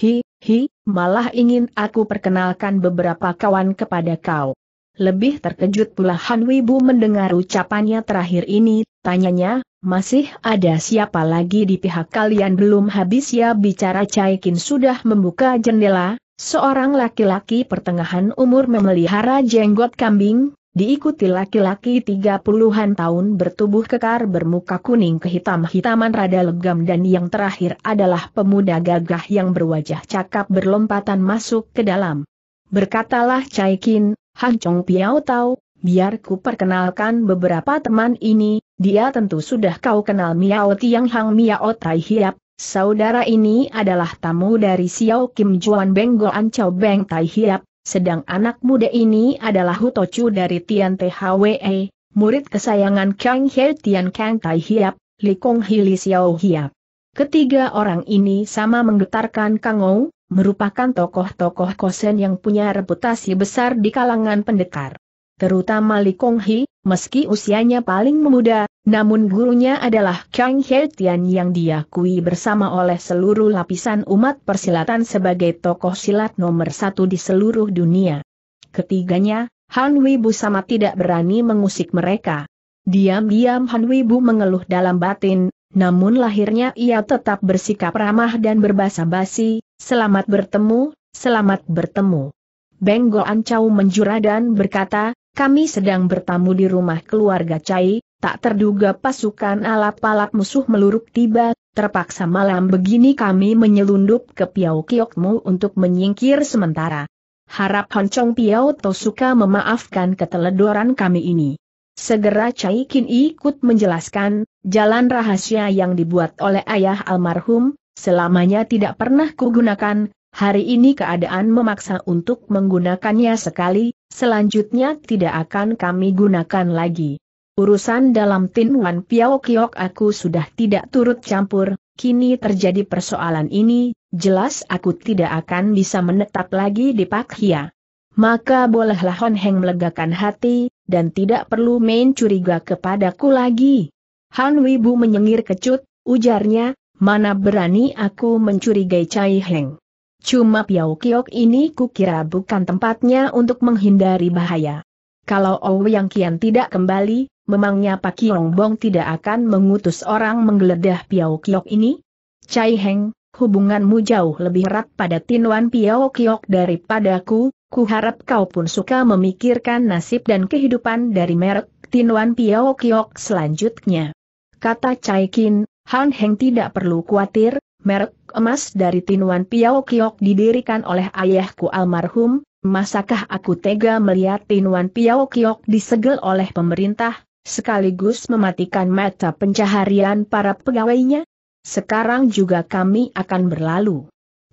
Hi, hi, malah ingin aku perkenalkan beberapa kawan kepada kau. Lebih terkejut pula Han Wibu mendengar ucapannya terakhir ini, tanyanya, masih ada siapa lagi di pihak kalian belum habis ya bicara Cai Kin sudah membuka jendela, Seorang laki-laki pertengahan umur memelihara jenggot kambing, diikuti laki-laki tiga puluhan tahun bertubuh kekar bermuka kuning kehitam-hitaman rada legam dan yang terakhir adalah pemuda gagah yang berwajah cakap berlompatan masuk ke dalam. Berkatalah Kin, Han Chong Piao Tau, biar ku perkenalkan beberapa teman ini, dia tentu sudah kau kenal Miao Tiang Hang Miao Tai Hiap, Saudara ini adalah tamu dari Xiao Kim Juan Goan Chow Beng Tai Hiap, sedang anak muda ini adalah Chu dari Tian THWE, murid kesayangan Kang He Tian Kang Tai Hiap, Li Kong Hili Xiao Hiap. Ketiga orang ini sama menggetarkan Kang Ou, merupakan tokoh-tokoh kosen yang punya reputasi besar di kalangan pendekar. Terutama Li Kong Hi, meski usianya paling muda, namun gurunya adalah Kang Heltian yang diakui bersama oleh seluruh lapisan umat persilatan sebagai tokoh silat nomor satu di seluruh dunia. Ketiganya, Han Wibu sama tidak berani mengusik mereka. Diam-diam Han Wibu mengeluh dalam batin, namun lahirnya ia tetap bersikap ramah dan berbahasa basi, selamat bertemu, selamat bertemu. Benggo Ancau menjura dan berkata, kami sedang bertamu di rumah keluarga Cai, Tak terduga pasukan alap-alap musuh meluruk tiba, terpaksa malam begini kami menyelundup ke Piau Kiokmu untuk menyingkir sementara. Harap Honcong Piau Tosuka memaafkan keteledoran kami ini. Segera Chai Kin ikut menjelaskan, jalan rahasia yang dibuat oleh ayah almarhum, selamanya tidak pernah kugunakan, hari ini keadaan memaksa untuk menggunakannya sekali, selanjutnya tidak akan kami gunakan lagi. Urusan dalam Tin Wan Piao Kiok aku sudah tidak turut campur, kini terjadi persoalan ini, jelas aku tidak akan bisa menetap lagi di Pak Hia. Maka bolehlah Hon Heng melegakan hati, dan tidak perlu main curiga kepadaku lagi. Han Wibu menyengir kecut, ujarnya, mana berani aku mencurigai Cai Heng. Cuma Piao Kiok ini kukira bukan tempatnya untuk menghindari bahaya. Kalau Ouyang Kian tidak kembali, memangnya Pak Kiong Bong tidak akan mengutus orang menggeledah Piao Kiok ini? Cai Heng, hubunganmu jauh lebih erat pada Tinwan Piao Kiok daripadaku, Kuharap kau pun suka memikirkan nasib dan kehidupan dari merek Tinwan Piao Kiok selanjutnya. Kata Cai Kin, Han Heng tidak perlu khawatir, merek emas dari Tinwan Piao Kiok didirikan oleh ayahku almarhum, masakah aku tega melihat Tinwan Piao Kiok disegel oleh pemerintah, sekaligus mematikan mata pencaharian para pegawainya? Sekarang juga kami akan berlalu.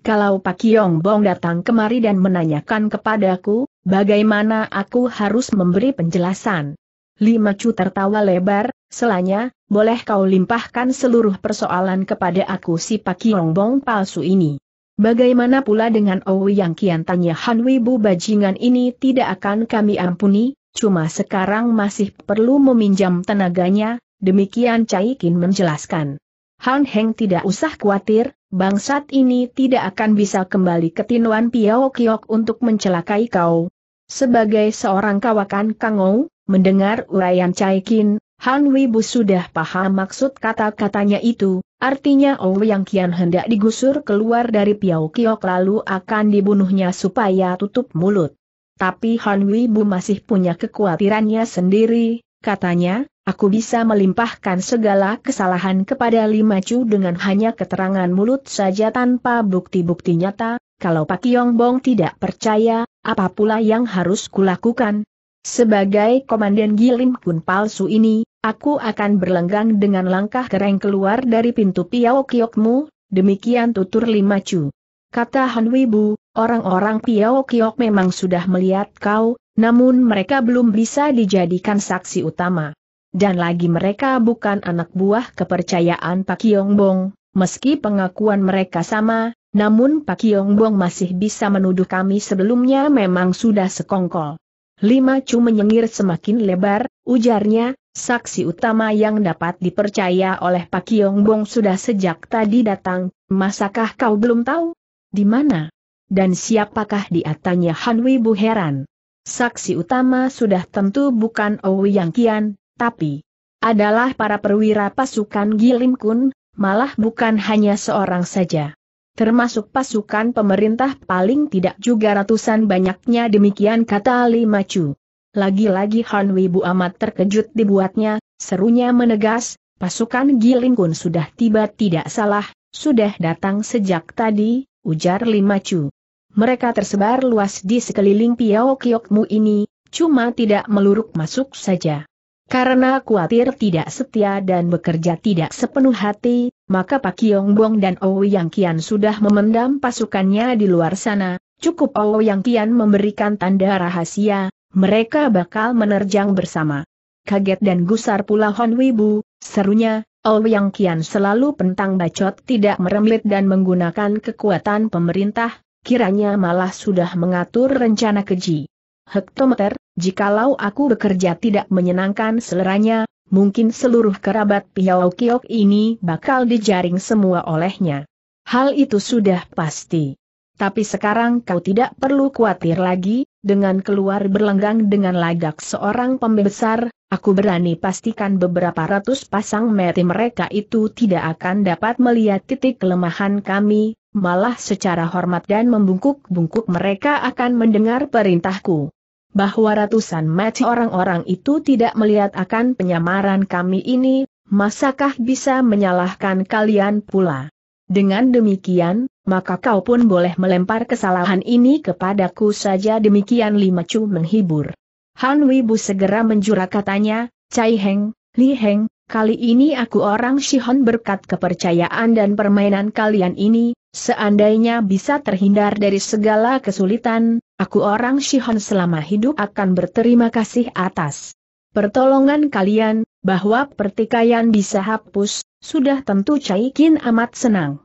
Kalau Pak Yong Bong datang kemari dan menanyakan kepadaku, bagaimana aku harus memberi penjelasan? Lima Cu tertawa lebar, selanya, boleh kau limpahkan seluruh persoalan kepada aku si Pak Yong Bong palsu ini. Bagaimana pula dengan Owi yang kian tanya Han Wibu bajingan ini tidak akan kami ampuni, Cuma sekarang masih perlu meminjam tenaganya, demikian Cai Kin menjelaskan. Han Heng tidak usah khawatir, bangsat ini tidak akan bisa kembali ke Tinuan Piao Kiok untuk mencelakai kau. Sebagai seorang kawakan Kang Ou, mendengar uraian Cai Kin, Han Wibu sudah paham maksud kata-katanya itu, artinya Ou yang Kian hendak digusur keluar dari Piao Kiok lalu akan dibunuhnya supaya tutup mulut tapi Han Wibu masih punya kekhawatirannya sendiri, katanya, aku bisa melimpahkan segala kesalahan kepada Lima Chu dengan hanya keterangan mulut saja tanpa bukti-bukti nyata, kalau Pak Yong Bong tidak percaya, apa pula yang harus kulakukan? Sebagai komandan Gilim Kun palsu ini, aku akan berlenggang dengan langkah kereng keluar dari pintu Piao Kiokmu, demikian tutur Lima Chu. Kata Han Wibu, Orang-orang Piao Kiok memang sudah melihat kau, namun mereka belum bisa dijadikan saksi utama. Dan lagi mereka bukan anak buah kepercayaan Pak Yongbong, meski pengakuan mereka sama, namun Pak Yongbong masih bisa menuduh kami sebelumnya memang sudah sekongkol. Lima Cu menyengir semakin lebar, ujarnya, saksi utama yang dapat dipercaya oleh Pak Yongbong sudah sejak tadi datang, masakah kau belum tahu? Di mana? Dan siapakah dia tanya Han Wibu heran. Saksi utama sudah tentu bukan Ouyang Yang Kian, tapi adalah para perwira pasukan Gilim Kun, malah bukan hanya seorang saja. Termasuk pasukan pemerintah paling tidak juga ratusan banyaknya demikian kata Li Machu. Lagi-lagi Han Wei Wibu amat terkejut dibuatnya, serunya menegas, pasukan Gilim Kun sudah tiba tidak salah, sudah datang sejak tadi, ujar Li Machu mereka tersebar luas di sekeliling Piao Kiokmu ini, cuma tidak meluruk masuk saja. Karena khawatir tidak setia dan bekerja tidak sepenuh hati, maka Pak Kiong dan Ouyang Yang Kian sudah memendam pasukannya di luar sana, cukup Ouyang Yang Kian memberikan tanda rahasia, mereka bakal menerjang bersama. Kaget dan gusar pula Hon Wibu, serunya, Ouyang Yang Kian selalu pentang bacot tidak meremlit dan menggunakan kekuatan pemerintah, kiranya malah sudah mengatur rencana keji. Hektometer, jikalau aku bekerja tidak menyenangkan seleranya, mungkin seluruh kerabat Piau Kiok ini bakal dijaring semua olehnya. Hal itu sudah pasti. Tapi sekarang kau tidak perlu khawatir lagi, dengan keluar berlenggang dengan lagak seorang pembesar, aku berani pastikan beberapa ratus pasang mati mereka itu tidak akan dapat melihat titik kelemahan kami, malah secara hormat dan membungkuk-bungkuk mereka akan mendengar perintahku. Bahwa ratusan mati orang-orang itu tidak melihat akan penyamaran kami ini, masakah bisa menyalahkan kalian pula? Dengan demikian, maka kau pun boleh melempar kesalahan ini kepadaku saja demikian Lima Chu menghibur. Han Wibu segera menjura katanya, Cai Heng, Li Heng, kali ini aku orang Shihon berkat kepercayaan dan permainan kalian ini, Seandainya bisa terhindar dari segala kesulitan, aku orang Shihon selama hidup akan berterima kasih atas pertolongan kalian, bahwa pertikaian bisa hapus, sudah tentu Caikin amat senang.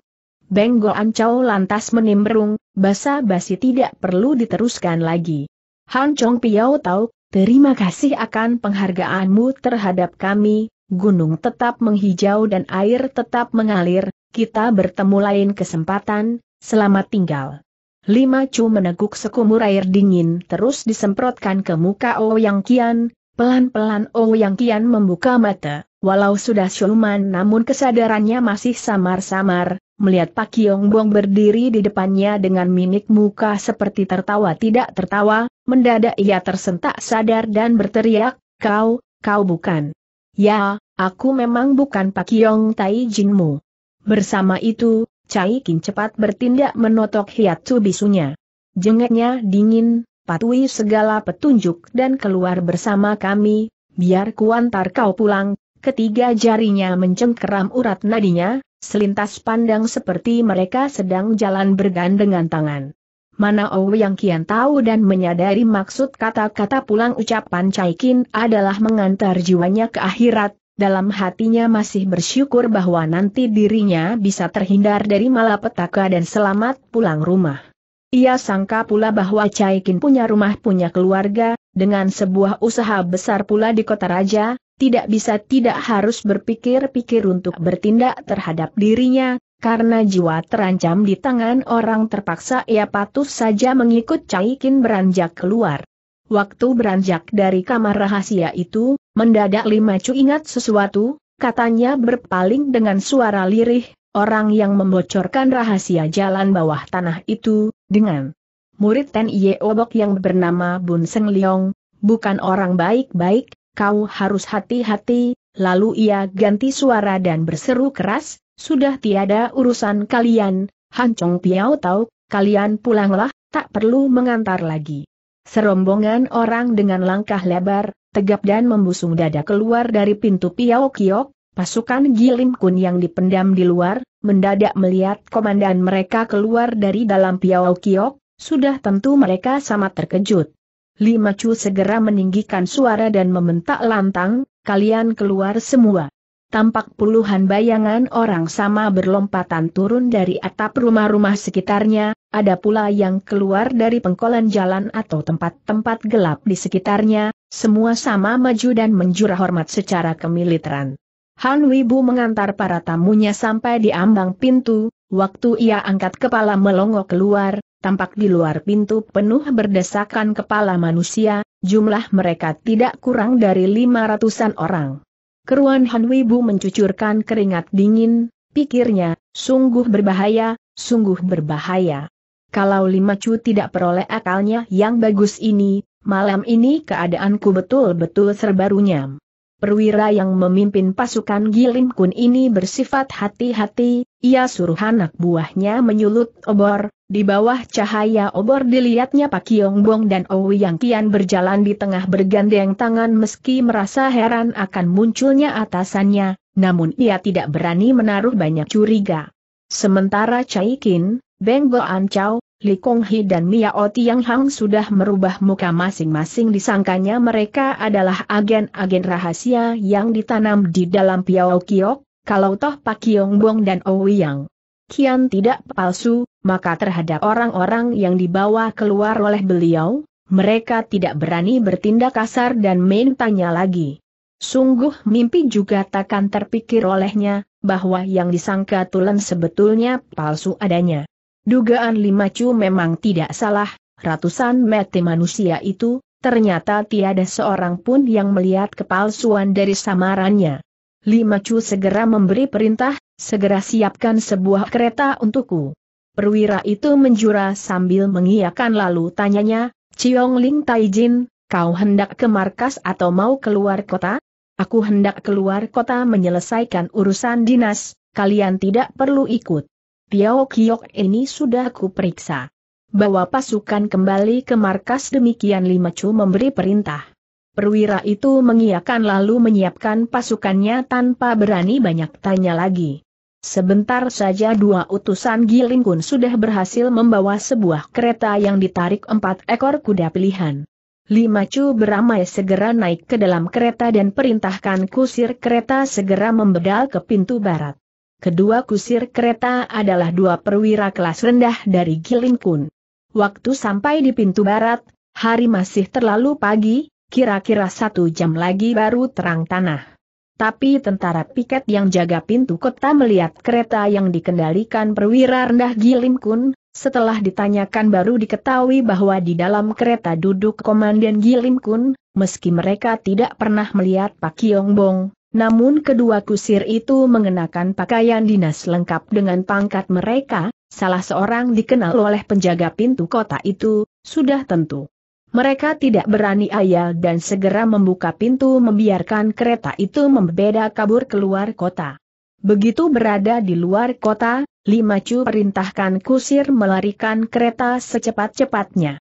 Benggo Ancau lantas menimbrung, basa-basi tidak perlu diteruskan lagi. Han Chong Piao tahu, terima kasih akan penghargaanmu terhadap kami, gunung tetap menghijau dan air tetap mengalir, kita bertemu lain kesempatan, selamat tinggal. Lima Chu meneguk sekumur air dingin terus disemprotkan ke muka oh Yang Kian, pelan-pelan oh Yang Kian membuka mata, walau sudah siuman namun kesadarannya masih samar-samar, melihat Pak Yong Bong berdiri di depannya dengan mimik muka seperti tertawa tidak tertawa, mendadak ia tersentak sadar dan berteriak, kau, kau bukan. Ya, aku memang bukan Pak Yong Tai Jinmu. Bersama itu, Cai Kin cepat bertindak menotok hiatsu bisunya. Jengeknya dingin, patuhi segala petunjuk dan keluar bersama kami, biar kuantar kau pulang. Ketiga jarinya mencengkeram urat nadinya, selintas pandang seperti mereka sedang jalan bergandengan tangan. Mana yang kian tahu dan menyadari maksud kata-kata pulang ucapan Caikin adalah mengantar jiwanya ke akhirat, dalam hatinya masih bersyukur bahwa nanti dirinya bisa terhindar dari malapetaka dan selamat pulang rumah. Ia sangka pula bahwa Caikin punya rumah punya keluarga, dengan sebuah usaha besar pula di kota raja, tidak bisa tidak harus berpikir-pikir untuk bertindak terhadap dirinya, karena jiwa terancam di tangan orang terpaksa ia patuh saja mengikut Caikin beranjak keluar. Waktu beranjak dari kamar rahasia itu, mendadak Lima Cu ingat sesuatu, katanya berpaling dengan suara lirih, orang yang membocorkan rahasia jalan bawah tanah itu, dengan murid Ten Ye Obok yang bernama Bun Seng Leong, bukan orang baik-baik, kau harus hati-hati, lalu ia ganti suara dan berseru keras, sudah tiada urusan kalian, Hancong Piao tahu, kalian pulanglah, tak perlu mengantar lagi. Serombongan orang dengan langkah lebar, tegap dan membusung dada keluar dari pintu Piao Kiok, pasukan Gilim Kun yang dipendam di luar, mendadak melihat komandan mereka keluar dari dalam Piao Kiok, sudah tentu mereka sama terkejut. Lima Chu segera meninggikan suara dan meminta lantang, kalian keluar semua. Tampak puluhan bayangan orang sama berlompatan turun dari atap rumah-rumah sekitarnya, ada pula yang keluar dari pengkolan jalan atau tempat-tempat gelap di sekitarnya, semua sama maju dan menjurah hormat secara kemiliteran. Han Wibu mengantar para tamunya sampai di ambang pintu, waktu ia angkat kepala melongo keluar, tampak di luar pintu penuh berdesakan kepala manusia, jumlah mereka tidak kurang dari lima ratusan orang. Keruan Han Wibu mencucurkan keringat dingin, pikirnya, sungguh berbahaya, sungguh berbahaya. Kalau Lima Cu tidak peroleh akalnya yang bagus ini, malam ini keadaanku betul-betul serba Perwira yang memimpin pasukan Gilim Kun ini bersifat hati-hati, ia suruh anak buahnya menyulut obor, di bawah cahaya obor dilihatnya Pak Kiong Bong dan Owi yang kian berjalan di tengah bergandeng tangan meski merasa heran akan munculnya atasannya, namun ia tidak berani menaruh banyak curiga. Sementara Kin, Beng Goan Chow, Li Kong Hi dan Miao Tiang Hang sudah merubah muka masing-masing disangkanya mereka adalah agen-agen rahasia yang ditanam di dalam Piao Kiok, kalau toh Pak Kiong Bong dan Owi Yang kian tidak palsu, maka terhadap orang-orang yang dibawa keluar oleh beliau, mereka tidak berani bertindak kasar dan mintanya lagi. Sungguh mimpi juga takkan terpikir olehnya, bahwa yang disangka Tulen sebetulnya palsu adanya. Dugaan Lima Cu memang tidak salah, ratusan mati manusia itu, ternyata tiada seorang pun yang melihat kepalsuan dari samarannya. Lima Cu segera memberi perintah, segera siapkan sebuah kereta untukku. Perwira itu menjura sambil mengiyakan lalu tanyanya, Ciong Ling Taijin, kau hendak ke markas atau mau keluar kota? Aku hendak keluar kota menyelesaikan urusan dinas, kalian tidak perlu ikut. Tiao Kiok ini sudah kuperiksa. Bawa pasukan kembali ke markas demikian Lima Chu memberi perintah. Perwira itu mengiakan lalu menyiapkan pasukannya tanpa berani banyak tanya lagi. Sebentar saja dua utusan Giling Kun sudah berhasil membawa sebuah kereta yang ditarik empat ekor kuda pilihan. Lima Chu beramai segera naik ke dalam kereta dan perintahkan kusir kereta segera membedal ke pintu barat. Kedua kusir kereta adalah dua perwira kelas rendah dari Gilinkun. Waktu sampai di pintu barat, hari masih terlalu pagi, kira-kira satu jam lagi baru terang tanah. Tapi tentara piket yang jaga pintu kota melihat kereta yang dikendalikan perwira rendah Gilinkun, setelah ditanyakan baru diketahui bahwa di dalam kereta duduk Komandan Gilinkun, meski mereka tidak pernah melihat Pak Yongbong. Bong, namun kedua kusir itu mengenakan pakaian dinas lengkap dengan pangkat mereka, salah seorang dikenal oleh penjaga pintu kota itu, sudah tentu. Mereka tidak berani ayal dan segera membuka pintu membiarkan kereta itu membeda kabur keluar kota. Begitu berada di luar kota, Lima Chu perintahkan kusir melarikan kereta secepat-cepatnya.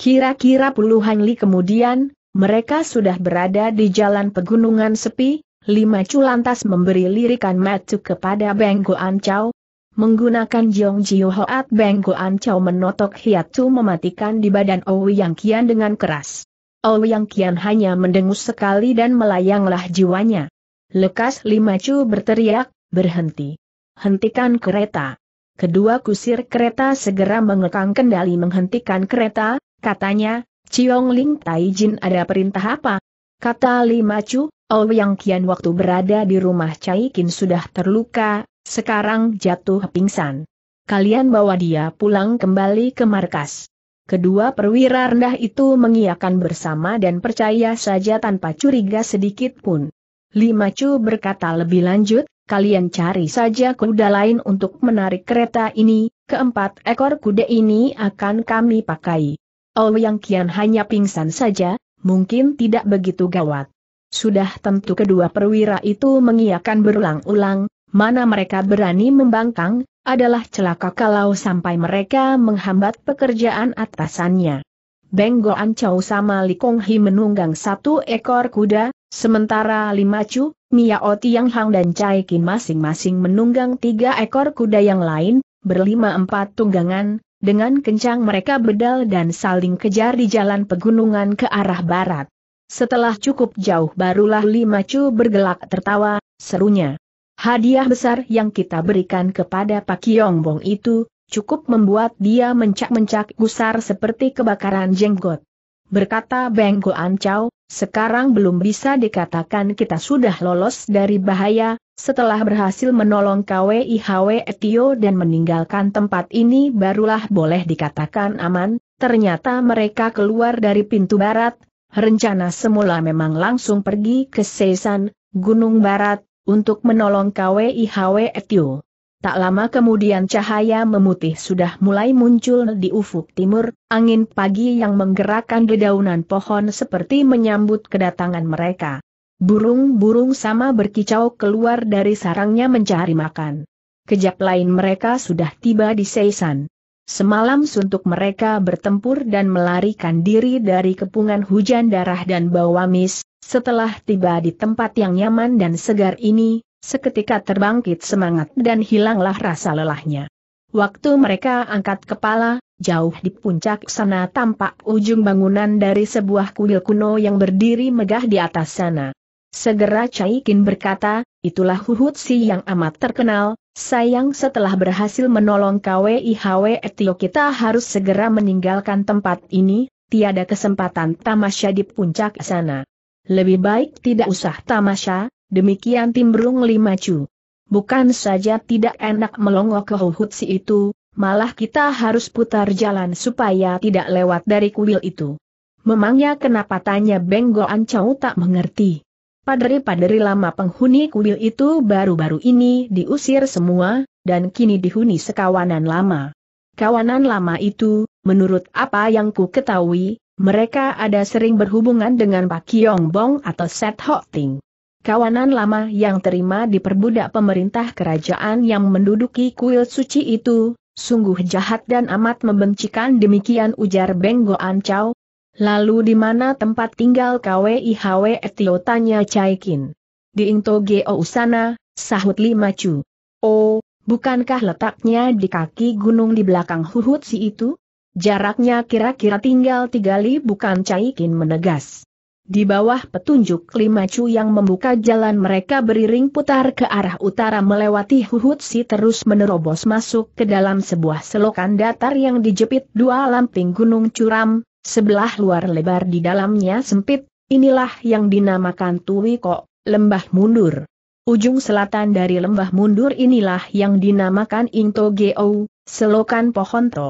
Kira-kira puluhan li kemudian, mereka sudah berada di jalan pegunungan sepi, Lima Chu lantas memberi lirikan matu kepada Beng Ancau. Menggunakan Jiong Jiu Hoat Beng Goan Chow menotok hiatu mematikan di badan Ouyang Yang Kian dengan keras. Ouyang Yang Kian hanya mendengus sekali dan melayanglah jiwanya. Lekas Lima Chu berteriak, berhenti. Hentikan kereta. Kedua kusir kereta segera mengekang kendali menghentikan kereta, katanya, Ciong Ling Tai Jin ada perintah apa? Kata Lima Chu, yang Kian waktu berada di rumah Cai Kin sudah terluka, sekarang jatuh pingsan. Kalian bawa dia pulang kembali ke markas. Kedua perwira rendah itu mengiakan bersama dan percaya saja tanpa curiga sedikit pun. Lima Chu berkata lebih lanjut, kalian cari saja kuda lain untuk menarik kereta ini, keempat ekor kuda ini akan kami pakai. Yang Kian hanya pingsan saja, mungkin tidak begitu gawat. Sudah tentu kedua perwira itu mengiakan berulang-ulang, mana mereka berani membangkang, adalah celaka kalau sampai mereka menghambat pekerjaan atasannya. Benggo Ancau sama Li Kong Hi menunggang satu ekor kuda, sementara lima Mia Miao Tiang Hang dan Chai Kin masing-masing menunggang tiga ekor kuda yang lain, berlima empat tunggangan, dengan kencang mereka bedal dan saling kejar di jalan pegunungan ke arah barat. Setelah cukup jauh barulah Lima Cu bergelak tertawa, serunya. Hadiah besar yang kita berikan kepada Pak Yongbong itu, cukup membuat dia mencak-mencak gusar seperti kebakaran jenggot. Berkata Beng Goan Chow, sekarang belum bisa dikatakan kita sudah lolos dari bahaya, setelah berhasil menolong KWIHW Etio dan meninggalkan tempat ini barulah boleh dikatakan aman, ternyata mereka keluar dari pintu barat, rencana semula memang langsung pergi ke Seisan, Gunung Barat, untuk menolong KWIHW Etio. Tak lama kemudian cahaya memutih sudah mulai muncul di ufuk timur, angin pagi yang menggerakkan dedaunan pohon seperti menyambut kedatangan mereka. Burung-burung sama berkicau keluar dari sarangnya mencari makan. Kejap lain mereka sudah tiba di Seisan. Semalam suntuk mereka bertempur dan melarikan diri dari kepungan hujan darah dan bau amis, setelah tiba di tempat yang nyaman dan segar ini, seketika terbangkit semangat dan hilanglah rasa lelahnya. Waktu mereka angkat kepala, jauh di puncak sana tampak ujung bangunan dari sebuah kuil kuno yang berdiri megah di atas sana. Segera Caikin berkata, itulah Si yang amat terkenal, sayang setelah berhasil menolong KWIHW Etio kita harus segera meninggalkan tempat ini, tiada kesempatan tamasya di puncak sana. Lebih baik tidak usah tamasya, demikian timbrung lima cu. Bukan saja tidak enak melongok ke Si itu, malah kita harus putar jalan supaya tidak lewat dari kuil itu. Memangnya kenapa tanya Benggo Ancau tak mengerti. Padri-padri lama penghuni kuil itu baru-baru ini diusir semua, dan kini dihuni sekawanan lama. Kawanan lama itu, menurut apa yang ku ketahui, mereka ada sering berhubungan dengan Pak Kiong Bong atau Set Ho Ting. Kawanan lama yang terima diperbudak pemerintah kerajaan yang menduduki kuil suci itu, sungguh jahat dan amat membencikan demikian ujar Beng Goan Chow, Lalu di mana tempat tinggal KWIHW Etio tanya Caikin. Di Geo sana, sahut Lima Chu. Oh, bukankah letaknya di kaki gunung di belakang Huhut si itu? Jaraknya kira-kira tinggal tiga li bukan Caikin menegas. Di bawah petunjuk Lima Chu yang membuka jalan mereka beriring putar ke arah utara melewati Huhut si terus menerobos masuk ke dalam sebuah selokan datar yang dijepit dua lamping gunung curam, Sebelah luar lebar di dalamnya sempit, inilah yang dinamakan Tui Kok, lembah mundur. Ujung selatan dari lembah mundur inilah yang dinamakan Into Geo, selokan pohon to.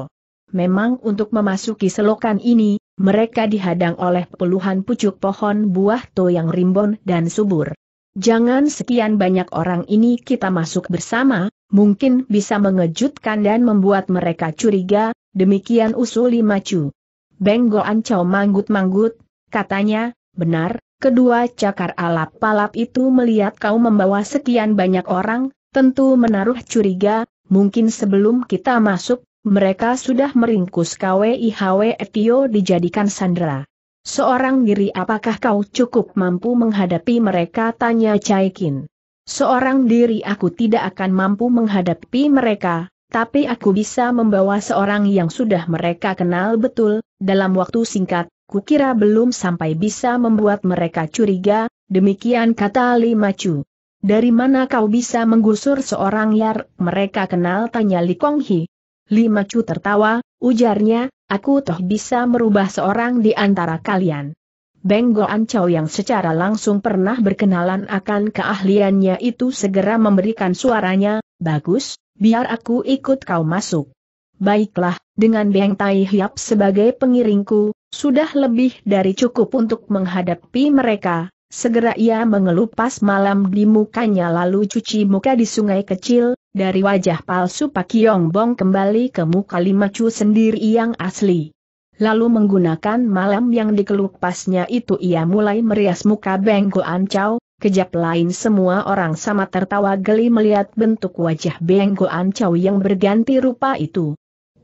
Memang untuk memasuki selokan ini, mereka dihadang oleh puluhan pucuk pohon buah to yang rimbun dan subur. Jangan sekian banyak orang ini kita masuk bersama, mungkin bisa mengejutkan dan membuat mereka curiga, demikian usul Limacu. Beng Goancau manggut-manggut, katanya, benar, kedua cakar alap palap itu melihat kau membawa sekian banyak orang, tentu menaruh curiga, mungkin sebelum kita masuk, mereka sudah meringkus KWIHW Etio dijadikan sandera. Seorang diri apakah kau cukup mampu menghadapi mereka tanya Caikin. Seorang diri aku tidak akan mampu menghadapi mereka, tapi aku bisa membawa seorang yang sudah mereka kenal betul, dalam waktu singkat, kukira belum sampai bisa membuat mereka curiga, demikian kata Li Machu. Dari mana kau bisa menggusur seorang yang mereka kenal tanya Li Kong Hi. Li Machu tertawa, ujarnya, aku toh bisa merubah seorang di antara kalian. Beng Goan yang secara langsung pernah berkenalan akan keahliannya itu segera memberikan suaranya, bagus, biar aku ikut kau masuk. Baiklah, dengan Beng Tai Hiap sebagai pengiringku, sudah lebih dari cukup untuk menghadapi mereka. Segera ia mengelupas malam di mukanya lalu cuci muka di sungai kecil, dari wajah palsu Pak Yong Bong kembali ke muka Lima Cu sendiri yang asli. Lalu menggunakan malam yang dikelupasnya itu ia mulai merias muka Beng Goan Chow, Kejap lain semua orang sama tertawa geli melihat bentuk wajah Beng Goan Chow yang berganti rupa itu.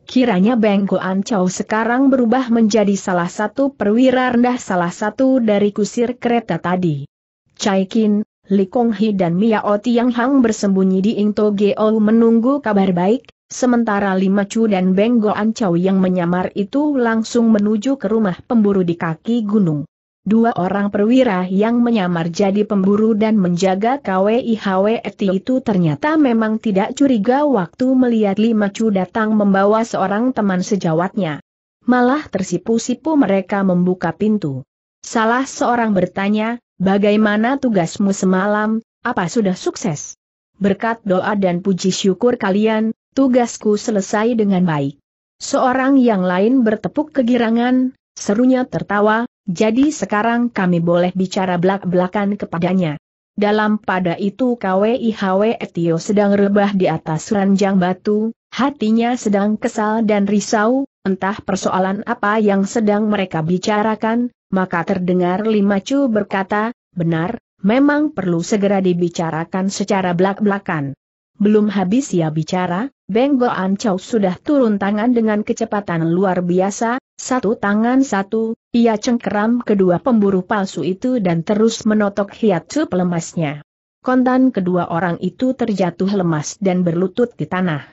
Kiranya Beng Goan Chow sekarang berubah menjadi salah satu perwira rendah salah satu dari kusir kereta tadi. Chai Kin, Li Konghi dan Miao Tiang Hang bersembunyi di Ingto Geo menunggu kabar baik, sementara Lima Chu dan Beng Goan Chow yang menyamar itu langsung menuju ke rumah pemburu di kaki gunung. Dua orang perwira yang menyamar jadi pemburu dan menjaga KWIHW itu ternyata memang tidak curiga waktu melihat Lima Cu datang membawa seorang teman sejawatnya. Malah tersipu-sipu mereka membuka pintu. Salah seorang bertanya, bagaimana tugasmu semalam, apa sudah sukses? Berkat doa dan puji syukur kalian, tugasku selesai dengan baik. Seorang yang lain bertepuk kegirangan, serunya tertawa, jadi sekarang kami boleh bicara belak-belakan kepadanya. Dalam pada itu KWIHW Etio sedang rebah di atas ranjang batu, hatinya sedang kesal dan risau, entah persoalan apa yang sedang mereka bicarakan, maka terdengar Lima berkata, benar, memang perlu segera dibicarakan secara belak-belakan. Belum habis ia bicara, Beng Goan sudah turun tangan dengan kecepatan luar biasa, satu tangan satu, ia cengkeram kedua pemburu palsu itu dan terus menotok hiatsu pelemasnya. Kontan kedua orang itu terjatuh lemas dan berlutut di tanah.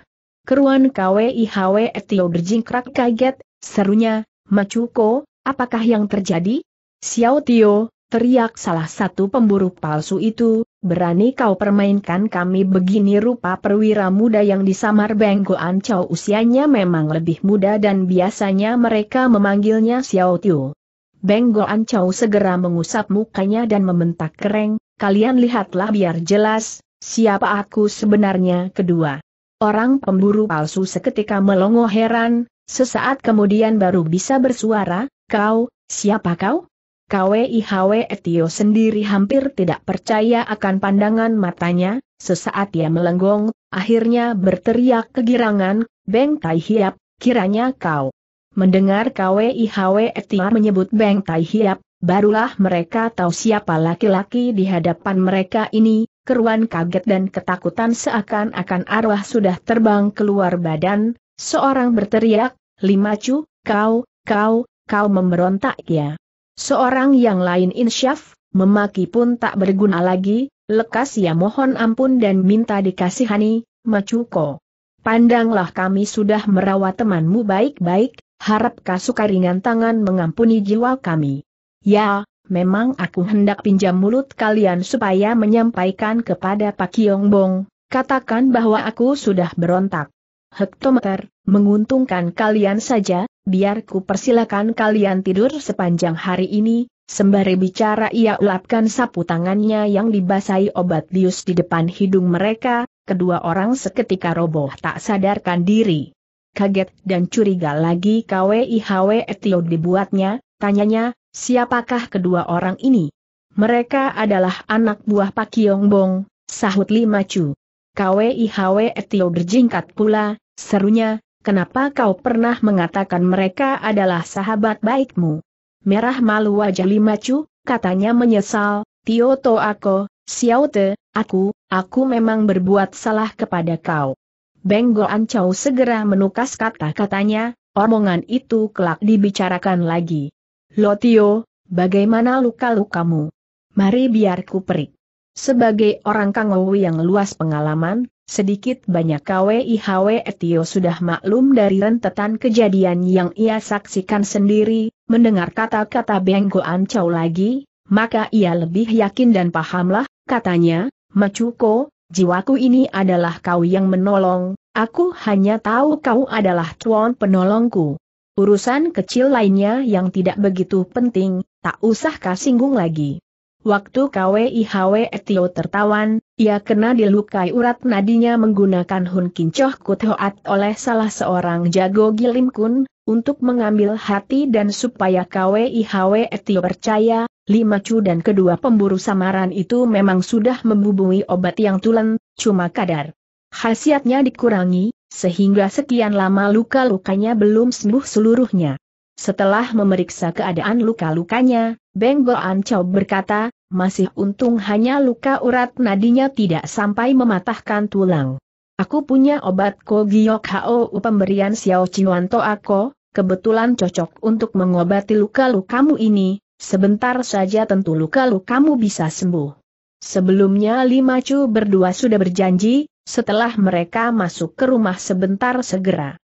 Keruan KWIHW Etio berjingkrak kaget, serunya, Macuko, apakah yang terjadi? Xiao Tio, teriak salah satu pemburu palsu itu, berani kau permainkan kami begini rupa perwira muda yang disamar Benggo Ancau usianya memang lebih muda dan biasanya mereka memanggilnya Xiao Tiu. Benggo Ancau segera mengusap mukanya dan mementak kereng, kalian lihatlah biar jelas, siapa aku sebenarnya kedua. Orang pemburu palsu seketika melongo heran, sesaat kemudian baru bisa bersuara, kau, siapa kau? KWIHW Etio sendiri hampir tidak percaya akan pandangan matanya, sesaat ia melenggong, akhirnya berteriak kegirangan, Beng Tai Hiap, kiranya kau. Mendengar KWIHW Etio menyebut Beng Tai Hiap, barulah mereka tahu siapa laki-laki di hadapan mereka ini, keruan kaget dan ketakutan seakan-akan arwah sudah terbang keluar badan, seorang berteriak, Limacu, kau, kau, kau memberontak ya. Seorang yang lain insyaf, memaki pun tak berguna lagi, lekas ya mohon ampun dan minta dikasihani, Macuko. Pandanglah kami sudah merawat temanmu baik-baik, harap ringan tangan mengampuni jiwa kami. Ya, memang aku hendak pinjam mulut kalian supaya menyampaikan kepada Pak Kiong Bong, katakan bahwa aku sudah berontak hektometer, menguntungkan kalian saja, biar ku persilakan kalian tidur sepanjang hari ini, Sembari bicara ia ulapkan sapu tangannya yang dibasahi obat bius di depan hidung mereka, kedua orang seketika roboh tak sadarkan diri. Kaget dan curiga lagi KWIHW Etio dibuatnya, tanyanya, siapakah kedua orang ini? Mereka adalah anak buah Pak Kiong Bong, sahut Lima Chu. KWIHW Etio berjingkat pula, serunya, kenapa kau pernah mengatakan mereka adalah sahabat baikmu? Merah malu wajah lima Limacu, katanya menyesal, Tio To Ako, xiao te, aku, aku memang berbuat salah kepada kau. Benggo Ancau segera menukas kata-katanya, omongan itu kelak dibicarakan lagi. Tio, bagaimana luka-lukamu? Mari biarku perik. Sebagai orang Kangou yang luas pengalaman, sedikit banyak KWIHW Etio sudah maklum dari rentetan kejadian yang ia saksikan sendiri, mendengar kata-kata Benggo ancau lagi, maka ia lebih yakin dan pahamlah, katanya, Macuko, jiwaku ini adalah kau yang menolong, aku hanya tahu kau adalah tuan penolongku. Urusan kecil lainnya yang tidak begitu penting, tak usah kau singgung lagi. Waktu KWIHW Etio tertawan, ia kena dilukai urat nadinya menggunakan Hun Kincoh Kuthoat oleh salah seorang jago Gilim Kun, untuk mengambil hati dan supaya KWIHW Etio percaya, Lima Chu dan kedua pemburu samaran itu memang sudah membubungi obat yang tulen, cuma kadar. Khasiatnya dikurangi, sehingga sekian lama luka-lukanya belum sembuh seluruhnya. Setelah memeriksa keadaan luka-lukanya, Beng Goan berkata, masih untung hanya luka urat nadinya tidak sampai mematahkan tulang. Aku punya obat Kogiok Hao pemberian Xiao Chiwan To Ako, kebetulan cocok untuk mengobati luka-lukamu ini, sebentar saja tentu luka-lukamu bisa sembuh. Sebelumnya Lima Chu berdua sudah berjanji, setelah mereka masuk ke rumah sebentar segera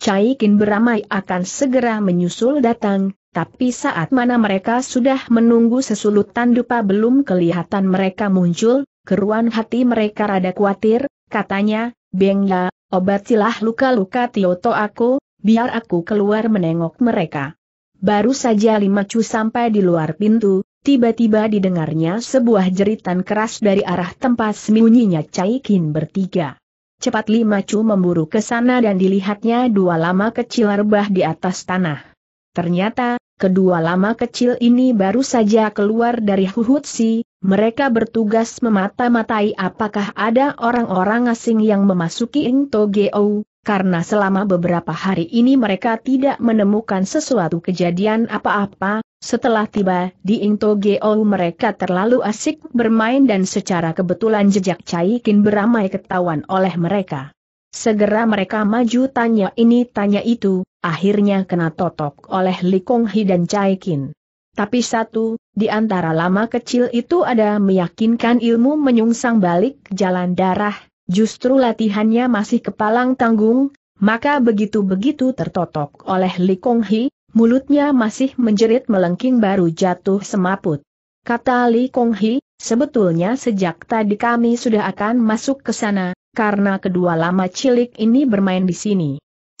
Cai Kin beramai akan segera menyusul datang, tapi saat mana mereka sudah menunggu sesulut tandupa belum kelihatan mereka muncul, keruan hati mereka rada khawatir, katanya, Beng ya, obatilah luka-luka Tioto aku, biar aku keluar menengok mereka. Baru saja lima cu sampai di luar pintu, tiba-tiba didengarnya sebuah jeritan keras dari arah tempat sembunyinya Cai Kin bertiga. Cepat lima cu memburu ke sana dan dilihatnya dua lama kecil rebah di atas tanah. Ternyata, kedua lama kecil ini baru saja keluar dari Huhutsi, mereka bertugas memata-matai apakah ada orang-orang asing yang memasuki Ingtogeo, karena selama beberapa hari ini mereka tidak menemukan sesuatu kejadian apa-apa, setelah tiba di Intogeo mereka terlalu asik bermain dan secara kebetulan jejak Cai Kin beramai ketahuan oleh mereka. Segera mereka maju tanya ini tanya itu, akhirnya kena totok oleh Li Kong Hi dan Kin. Tapi satu, di antara lama kecil itu ada meyakinkan ilmu menyungsang balik jalan darah, justru latihannya masih kepalang tanggung, maka begitu-begitu tertotok oleh Li Kong Hi, mulutnya masih menjerit melengking baru jatuh semaput. Kata Li Kong Hi, sebetulnya sejak tadi kami sudah akan masuk ke sana, karena kedua lama cilik ini bermain di sini.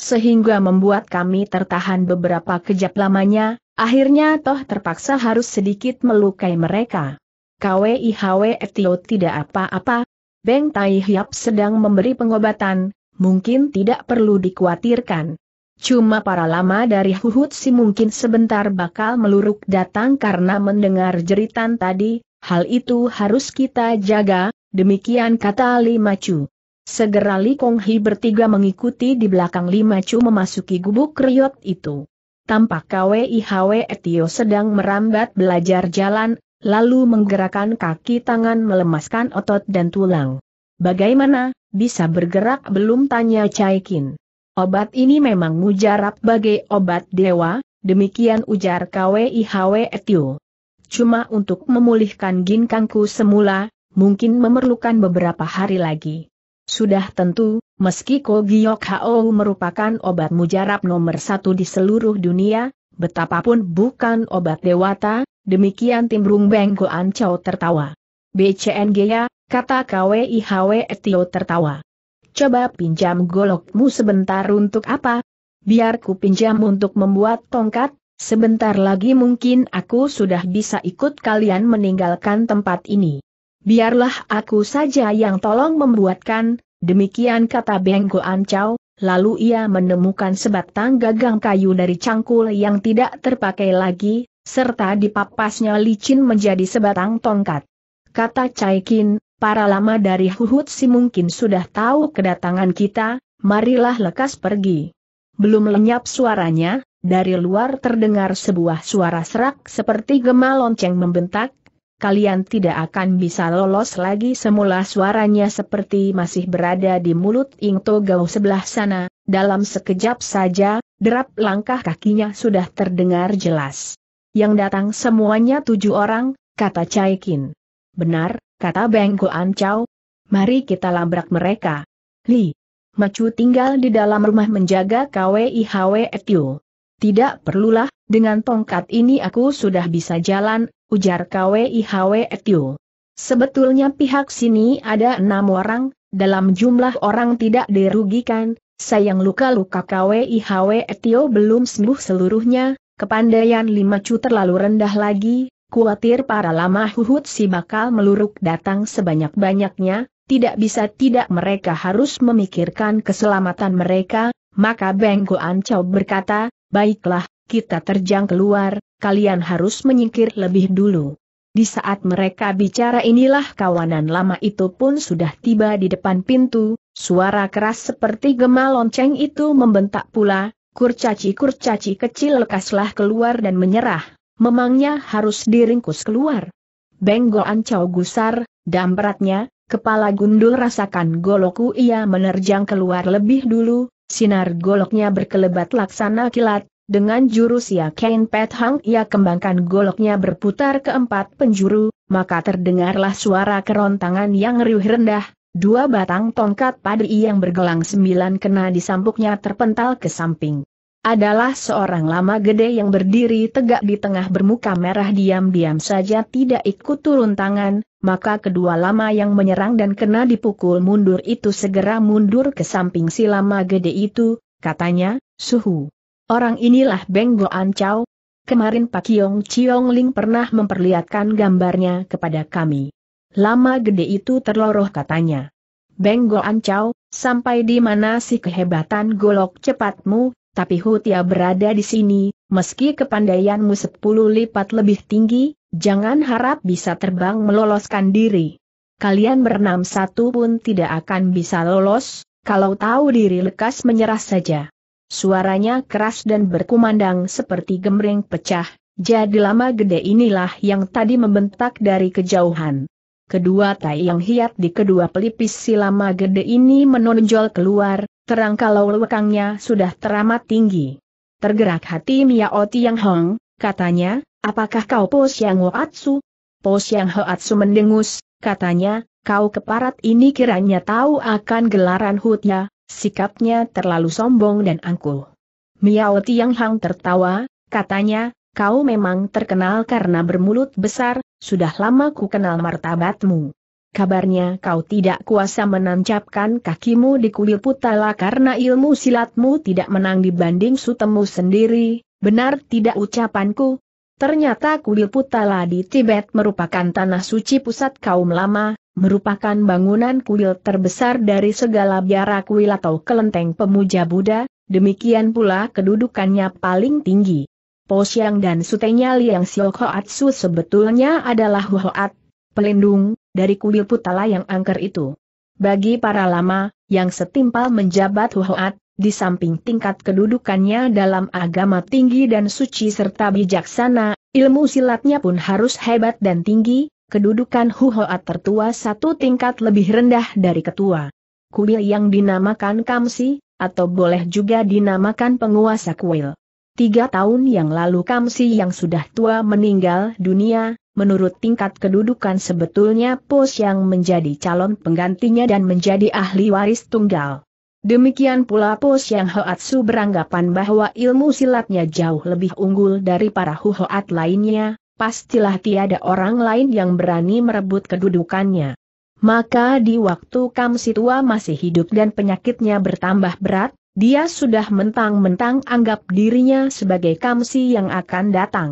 Sehingga membuat kami tertahan beberapa kejap lamanya, akhirnya toh terpaksa harus sedikit melukai mereka. KWIHW Etio tidak apa-apa, Beng Tai Hiap sedang memberi pengobatan, mungkin tidak perlu dikhawatirkan. Cuma para lama dari Huhut si mungkin sebentar bakal meluruk datang karena mendengar jeritan tadi, hal itu harus kita jaga, demikian kata Li Macu. Segera Li Kong Hi bertiga mengikuti di belakang Li Macu memasuki gubuk riot itu. Tampak KWIHW Etio sedang merambat belajar jalan, lalu menggerakkan kaki tangan melemaskan otot dan tulang. Bagaimana, bisa bergerak belum tanya Kin. Obat ini memang mujarab bagai obat dewa, demikian ujar KWIHW Etio. Cuma untuk memulihkan ginkangku semula, mungkin memerlukan beberapa hari lagi. Sudah tentu, meski Kogiok Hao merupakan obat mujarab nomor satu di seluruh dunia, betapapun bukan obat dewata, Demikian Timbrung Beng Ancau tertawa. BCNG ya, kata KWIHW Tio tertawa. Coba pinjam golokmu sebentar untuk apa? Biar ku pinjam untuk membuat tongkat, sebentar lagi mungkin aku sudah bisa ikut kalian meninggalkan tempat ini. Biarlah aku saja yang tolong membuatkan, demikian kata Benggo Ancau, lalu ia menemukan sebatang gagang kayu dari cangkul yang tidak terpakai lagi, serta dipapasnya licin menjadi sebatang tongkat. Kata Kin, para lama dari si mungkin sudah tahu kedatangan kita, marilah lekas pergi. Belum lenyap suaranya, dari luar terdengar sebuah suara serak seperti gema lonceng membentak, kalian tidak akan bisa lolos lagi semula suaranya seperti masih berada di mulut Ing Togau sebelah sana, dalam sekejap saja, derap langkah kakinya sudah terdengar jelas. Yang datang semuanya tujuh orang, kata Kin. Benar, kata Beng Goan Mari kita labrak mereka. Li. Macu tinggal di dalam rumah menjaga KWIHW Etiu. Tidak perlulah, dengan tongkat ini aku sudah bisa jalan, ujar KWIHW Etiu. Sebetulnya pihak sini ada enam orang, dalam jumlah orang tidak dirugikan, sayang luka-luka KWIHW Etiu belum sembuh seluruhnya, Kepandaian lima cu terlalu rendah lagi, kuatir para lama huhut si bakal meluruk datang sebanyak-banyaknya, tidak bisa tidak mereka harus memikirkan keselamatan mereka, maka Bengku Ancau berkata, baiklah, kita terjang keluar, kalian harus menyingkir lebih dulu. Di saat mereka bicara inilah kawanan lama itu pun sudah tiba di depan pintu, suara keras seperti gemal lonceng itu membentak pula, Kurcaci-kurcaci kecil lekaslah keluar dan menyerah, memangnya harus diringkus keluar. Benggo ancau gusar, damperatnya, kepala gundul rasakan goloku ia menerjang keluar lebih dulu, sinar goloknya berkelebat laksana kilat, dengan jurus ya kain Pet Hang ia kembangkan goloknya berputar ke empat penjuru, maka terdengarlah suara kerontangan yang riuh rendah, Dua batang tongkat padi yang bergelang sembilan kena disampuknya terpental ke samping. Adalah seorang lama gede yang berdiri tegak di tengah bermuka merah diam-diam saja tidak ikut turun tangan, maka kedua lama yang menyerang dan kena dipukul mundur itu segera mundur ke samping si lama gede itu, katanya, suhu. Orang inilah Beng Ancau. Kemarin Pak Yong Chiong Ling pernah memperlihatkan gambarnya kepada kami. Lama gede itu terloroh katanya. Beng Chow, sampai di mana si kehebatan golok cepatmu, tapi Hutia berada di sini, meski kepandaianmu sepuluh lipat lebih tinggi, jangan harap bisa terbang meloloskan diri. Kalian berenam satu pun tidak akan bisa lolos, kalau tahu diri lekas menyerah saja. Suaranya keras dan berkumandang seperti gemreng pecah, jadi lama gede inilah yang tadi membentak dari kejauhan kedua tai yang hiat di kedua pelipis silama gede ini menonjol keluar, terang kalau lekangnya sudah teramat tinggi. Tergerak hati Miao Tiang Hong, katanya, apakah kau Po Siang Hoatsu? Po Siang Hoatsu mendengus, katanya, kau keparat ini kiranya tahu akan gelaran hutnya, sikapnya terlalu sombong dan angkuh. Miao Tiang Hong tertawa, katanya, kau memang terkenal karena bermulut besar, sudah lama ku kenal martabatmu. Kabarnya kau tidak kuasa menancapkan kakimu di kuil putala karena ilmu silatmu tidak menang dibanding sutemu sendiri, benar tidak ucapanku? Ternyata kuil putala di Tibet merupakan tanah suci pusat kaum lama, merupakan bangunan kuil terbesar dari segala biara kuil atau kelenteng pemuja Buddha, demikian pula kedudukannya paling tinggi. Po Xiang dan sutenya Liang Xiao Atsu sebetulnya adalah huhoat, pelindung, dari kuil putala yang angker itu. Bagi para lama, yang setimpal menjabat huhoat, di samping tingkat kedudukannya dalam agama tinggi dan suci serta bijaksana, ilmu silatnya pun harus hebat dan tinggi, kedudukan Huhoat tertua satu tingkat lebih rendah dari ketua. Kuil yang dinamakan Kamsi, atau boleh juga dinamakan penguasa kuil. Tiga tahun yang lalu Kamsi yang sudah tua meninggal dunia, menurut tingkat kedudukan sebetulnya Pos yang menjadi calon penggantinya dan menjadi ahli waris tunggal. Demikian pula Pos yang Hoatsu beranggapan bahwa ilmu silatnya jauh lebih unggul dari para Huhoat lainnya, pastilah tiada orang lain yang berani merebut kedudukannya. Maka di waktu Kamsi tua masih hidup dan penyakitnya bertambah berat, dia sudah mentang-mentang anggap dirinya sebagai Kamsi yang akan datang.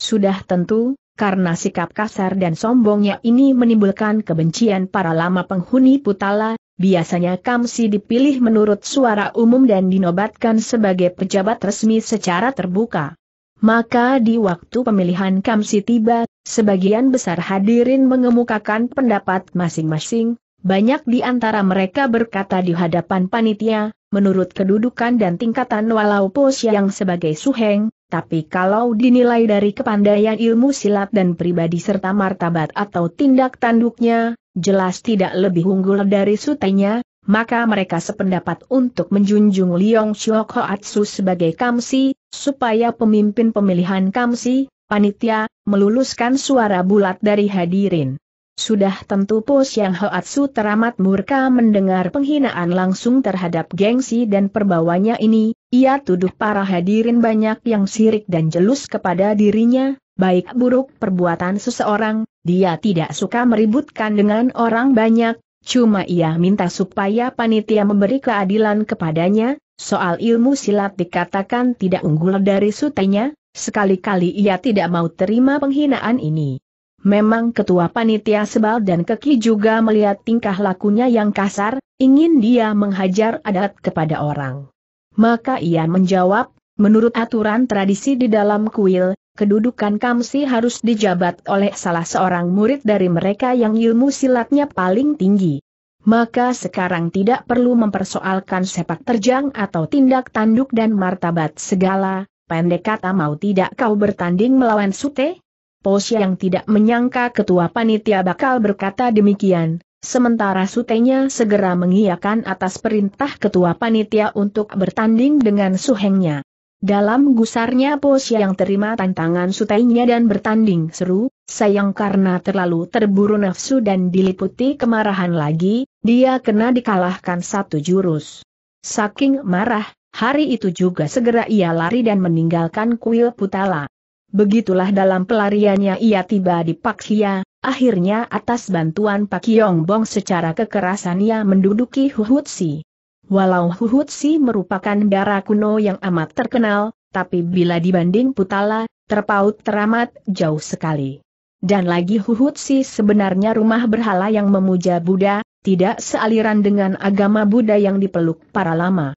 Sudah tentu, karena sikap kasar dan sombongnya ini menimbulkan kebencian para lama penghuni Putala, biasanya Kamsi dipilih menurut suara umum dan dinobatkan sebagai pejabat resmi secara terbuka. Maka di waktu pemilihan Kamsi tiba, sebagian besar hadirin mengemukakan pendapat masing-masing, banyak di antara mereka berkata di hadapan panitia, Menurut kedudukan dan tingkatan walau pos yang sebagai suheng, tapi kalau dinilai dari kepandaian ilmu silat dan pribadi serta martabat atau tindak tanduknya, jelas tidak lebih unggul dari sutenya, maka mereka sependapat untuk menjunjung Liong Chiok Hoatsu sebagai Kamsi, supaya pemimpin pemilihan Kamsi, panitia, meluluskan suara bulat dari hadirin. Sudah tentu Po Xiang Hoatsu teramat murka mendengar penghinaan langsung terhadap gengsi dan perbawanya ini, ia tuduh para hadirin banyak yang sirik dan jelus kepada dirinya, baik buruk perbuatan seseorang, dia tidak suka meributkan dengan orang banyak, cuma ia minta supaya panitia memberi keadilan kepadanya, soal ilmu silat dikatakan tidak unggul dari sutenya, sekali-kali ia tidak mau terima penghinaan ini. Memang ketua panitia sebal dan keki juga melihat tingkah lakunya yang kasar, ingin dia menghajar adat kepada orang. Maka ia menjawab, menurut aturan tradisi di dalam kuil, kedudukan kamsi harus dijabat oleh salah seorang murid dari mereka yang ilmu silatnya paling tinggi. Maka sekarang tidak perlu mempersoalkan sepak terjang atau tindak tanduk dan martabat segala, pendek kata mau tidak kau bertanding melawan sute? Posya yang tidak menyangka ketua panitia bakal berkata demikian, sementara sutenya segera mengiyakan atas perintah ketua panitia untuk bertanding dengan suhengnya. Dalam gusarnya Posya yang terima tantangan sutenya dan bertanding seru, sayang karena terlalu terburu nafsu dan diliputi kemarahan lagi, dia kena dikalahkan satu jurus. Saking marah, hari itu juga segera ia lari dan meninggalkan kuil Putala. Begitulah dalam pelariannya ia tiba di Paksia, akhirnya atas bantuan Pak Yongbong secara kekerasan ia menduduki Huhutsi. Walau Huhutsi merupakan darah kuno yang amat terkenal, tapi bila dibanding Putala, terpaut teramat jauh sekali. Dan lagi Huhutsi sebenarnya rumah berhala yang memuja Buddha, tidak sealiran dengan agama Buddha yang dipeluk para lama.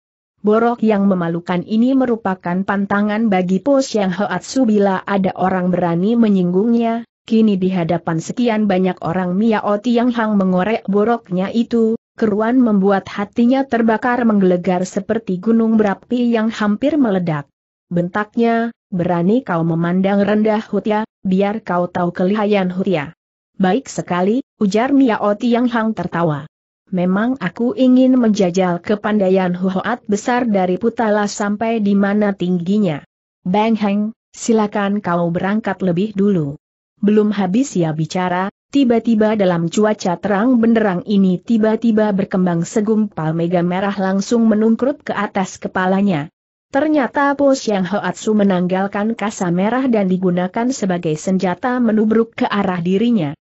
Borok yang memalukan ini merupakan pantangan bagi pos yang Hoatsu bila ada orang berani menyinggungnya, kini di hadapan sekian banyak orang Miao yang Hang mengorek boroknya itu, keruan membuat hatinya terbakar menggelegar seperti gunung berapi yang hampir meledak. Bentaknya, berani kau memandang rendah Hutia, ya, biar kau tahu kelihayan Hutia. Ya. Baik sekali, ujar Miao yang Hang tertawa memang aku ingin menjajal kepandaian Huat besar dari Putala sampai di mana tingginya. Bang Heng, silakan kau berangkat lebih dulu. Belum habis ya bicara, tiba-tiba dalam cuaca terang benderang ini tiba-tiba berkembang segumpal mega merah langsung menungkrut ke atas kepalanya. Ternyata pos yang Hoatsu menanggalkan kasa merah dan digunakan sebagai senjata menubruk ke arah dirinya.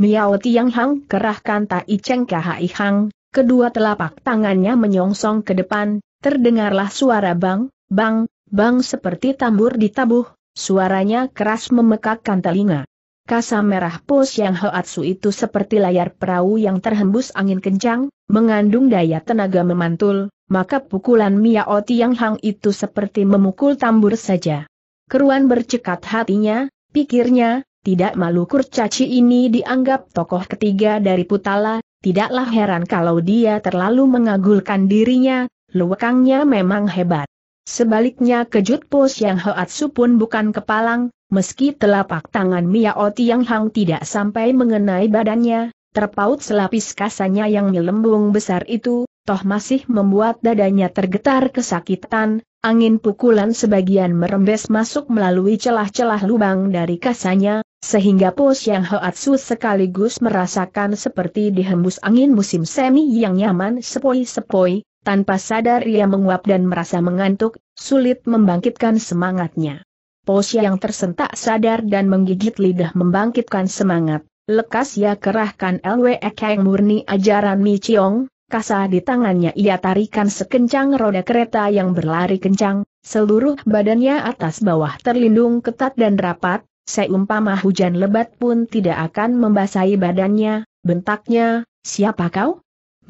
Miao Tiang Hang kerahkan Tai Cheng Kahai Hang, kedua telapak tangannya menyongsong ke depan, terdengarlah suara bang, bang, bang seperti tambur ditabuh, suaranya keras memekakkan telinga. Kasa merah pos yang hoatsu itu seperti layar perahu yang terhembus angin kencang, mengandung daya tenaga memantul, maka pukulan Miao Tiang Hang itu seperti memukul tambur saja. Keruan bercekat hatinya, pikirnya, tidak malu kurcaci ini dianggap tokoh ketiga dari Putala, tidaklah heran kalau dia terlalu mengagulkan dirinya, luwekangnya memang hebat. Sebaliknya kejut pos yang Hoatsu pun bukan kepalang, meski telapak tangan Oti yang Hang tidak sampai mengenai badannya, terpaut selapis kasanya yang melembung besar itu, toh masih membuat dadanya tergetar kesakitan, Angin pukulan sebagian merembes masuk melalui celah-celah lubang dari kasanya, sehingga Po yang Hoatsu sekaligus merasakan seperti dihembus angin musim semi yang nyaman sepoi-sepoi, tanpa sadar ia menguap dan merasa mengantuk, sulit membangkitkan semangatnya. Po yang tersentak sadar dan menggigit lidah membangkitkan semangat, lekas ia kerahkan LWE yang murni ajaran Mi Chiong, Kasa di tangannya ia tarikan sekencang roda kereta yang berlari kencang, seluruh badannya atas bawah terlindung ketat dan rapat, seumpama hujan lebat pun tidak akan membasahi badannya, bentaknya, siapa kau?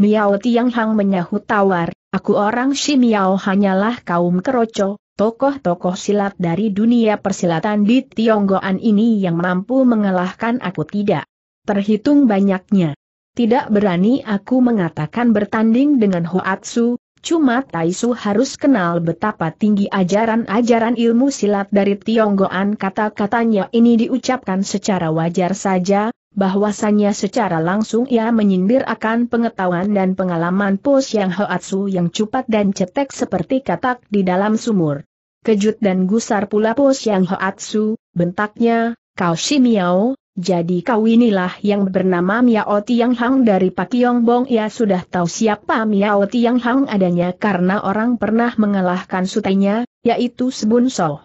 Miao Tiang Hang menyahut tawar, aku orang Shi Miao hanyalah kaum keroco, tokoh-tokoh silat dari dunia persilatan di Tionggoan ini yang mampu mengalahkan aku tidak. Terhitung banyaknya. Tidak berani aku mengatakan bertanding dengan Hoatsu, Cuma Taisu harus kenal betapa tinggi ajaran-ajaran ilmu silat dari Tionggoan kata-katanya ini diucapkan secara wajar saja, bahwasannya secara langsung ia menyindir akan pengetahuan dan pengalaman pos yang hoatsu yang cepat dan cetek seperti katak di dalam sumur. Kejut dan gusar pula pos yang hoatsu, bentaknya, kau si miao, jadi kau inilah yang bernama Miao Tiang Hang dari Pakyong Bong ia sudah tahu siapa Miao Tiang Hang adanya karena orang pernah mengalahkan sutainya, yaitu Sebun So.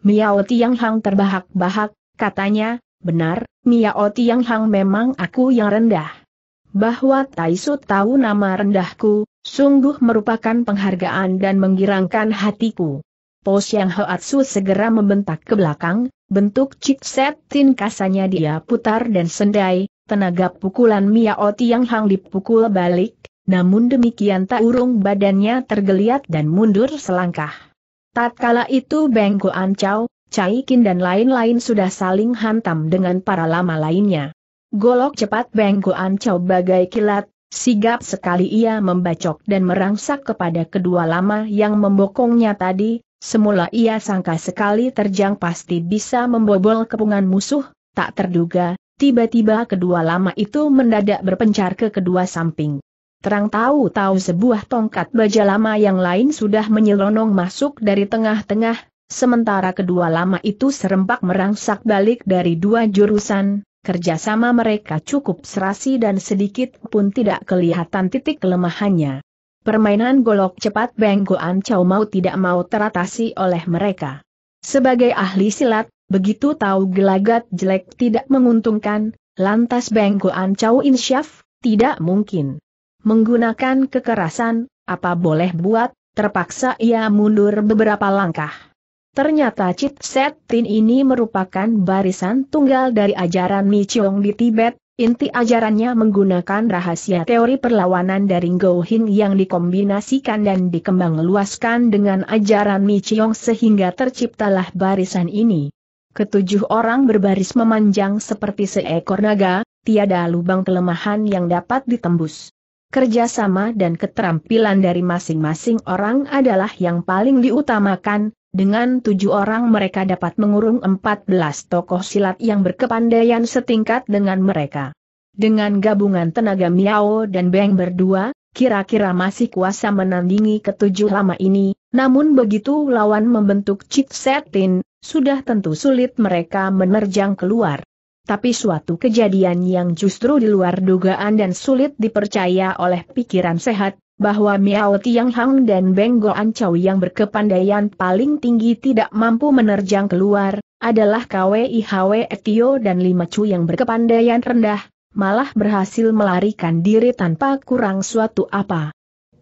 Miao Tiang Hang terbahak-bahak, katanya, benar, Miao Tiang Hang memang aku yang rendah. Bahwa Taisu tahu nama rendahku, sungguh merupakan penghargaan dan menggirangkan hatiku. Po Xiang Hoatsu segera membentak ke belakang, bentuk chipset Set Tin kasanya dia putar dan sendai, tenaga pukulan Mia Miao Tiang Hang dipukul balik, namun demikian tak urung badannya tergeliat dan mundur selangkah. Tatkala itu Beng Ancau, Cai Kin dan lain-lain sudah saling hantam dengan para lama lainnya. Golok cepat Beng Ancau bagai kilat, sigap sekali ia membacok dan merangsak kepada kedua lama yang membokongnya tadi, Semula ia sangka sekali terjang pasti bisa membobol kepungan musuh, tak terduga, tiba-tiba kedua lama itu mendadak berpencar ke kedua samping. Terang tahu-tahu sebuah tongkat baja lama yang lain sudah menyelonong masuk dari tengah-tengah, sementara kedua lama itu serempak merangsak balik dari dua jurusan, kerjasama mereka cukup serasi dan sedikit pun tidak kelihatan titik kelemahannya permainan golok cepat Beng Goan Chow mau tidak mau teratasi oleh mereka. Sebagai ahli silat, begitu tahu gelagat jelek tidak menguntungkan, lantas Beng Goan Chow insyaf, tidak mungkin. Menggunakan kekerasan, apa boleh buat, terpaksa ia mundur beberapa langkah. Ternyata Chit Set Tin ini merupakan barisan tunggal dari ajaran Chong di Tibet, Inti ajarannya menggunakan rahasia teori perlawanan dari Go Hin yang dikombinasikan dan dikembangluaskan dengan ajaran Mi Chiong sehingga terciptalah barisan ini. Ketujuh orang berbaris memanjang seperti seekor naga, tiada lubang kelemahan yang dapat ditembus. Kerjasama dan keterampilan dari masing-masing orang adalah yang paling diutamakan, dengan tujuh orang mereka dapat mengurung empat belas tokoh silat yang berkepandaian setingkat dengan mereka. Dengan gabungan tenaga Miao dan Beng berdua, kira-kira masih kuasa menandingi ketujuh lama ini, namun begitu lawan membentuk chip setin, sudah tentu sulit mereka menerjang keluar tapi suatu kejadian yang justru di luar dugaan dan sulit dipercaya oleh pikiran sehat, bahwa Miao Tiang Hang dan Beng Goan Chow yang berkepandaian paling tinggi tidak mampu menerjang keluar, adalah KWI HW Etio dan Lima Chu yang berkepandaian rendah, malah berhasil melarikan diri tanpa kurang suatu apa.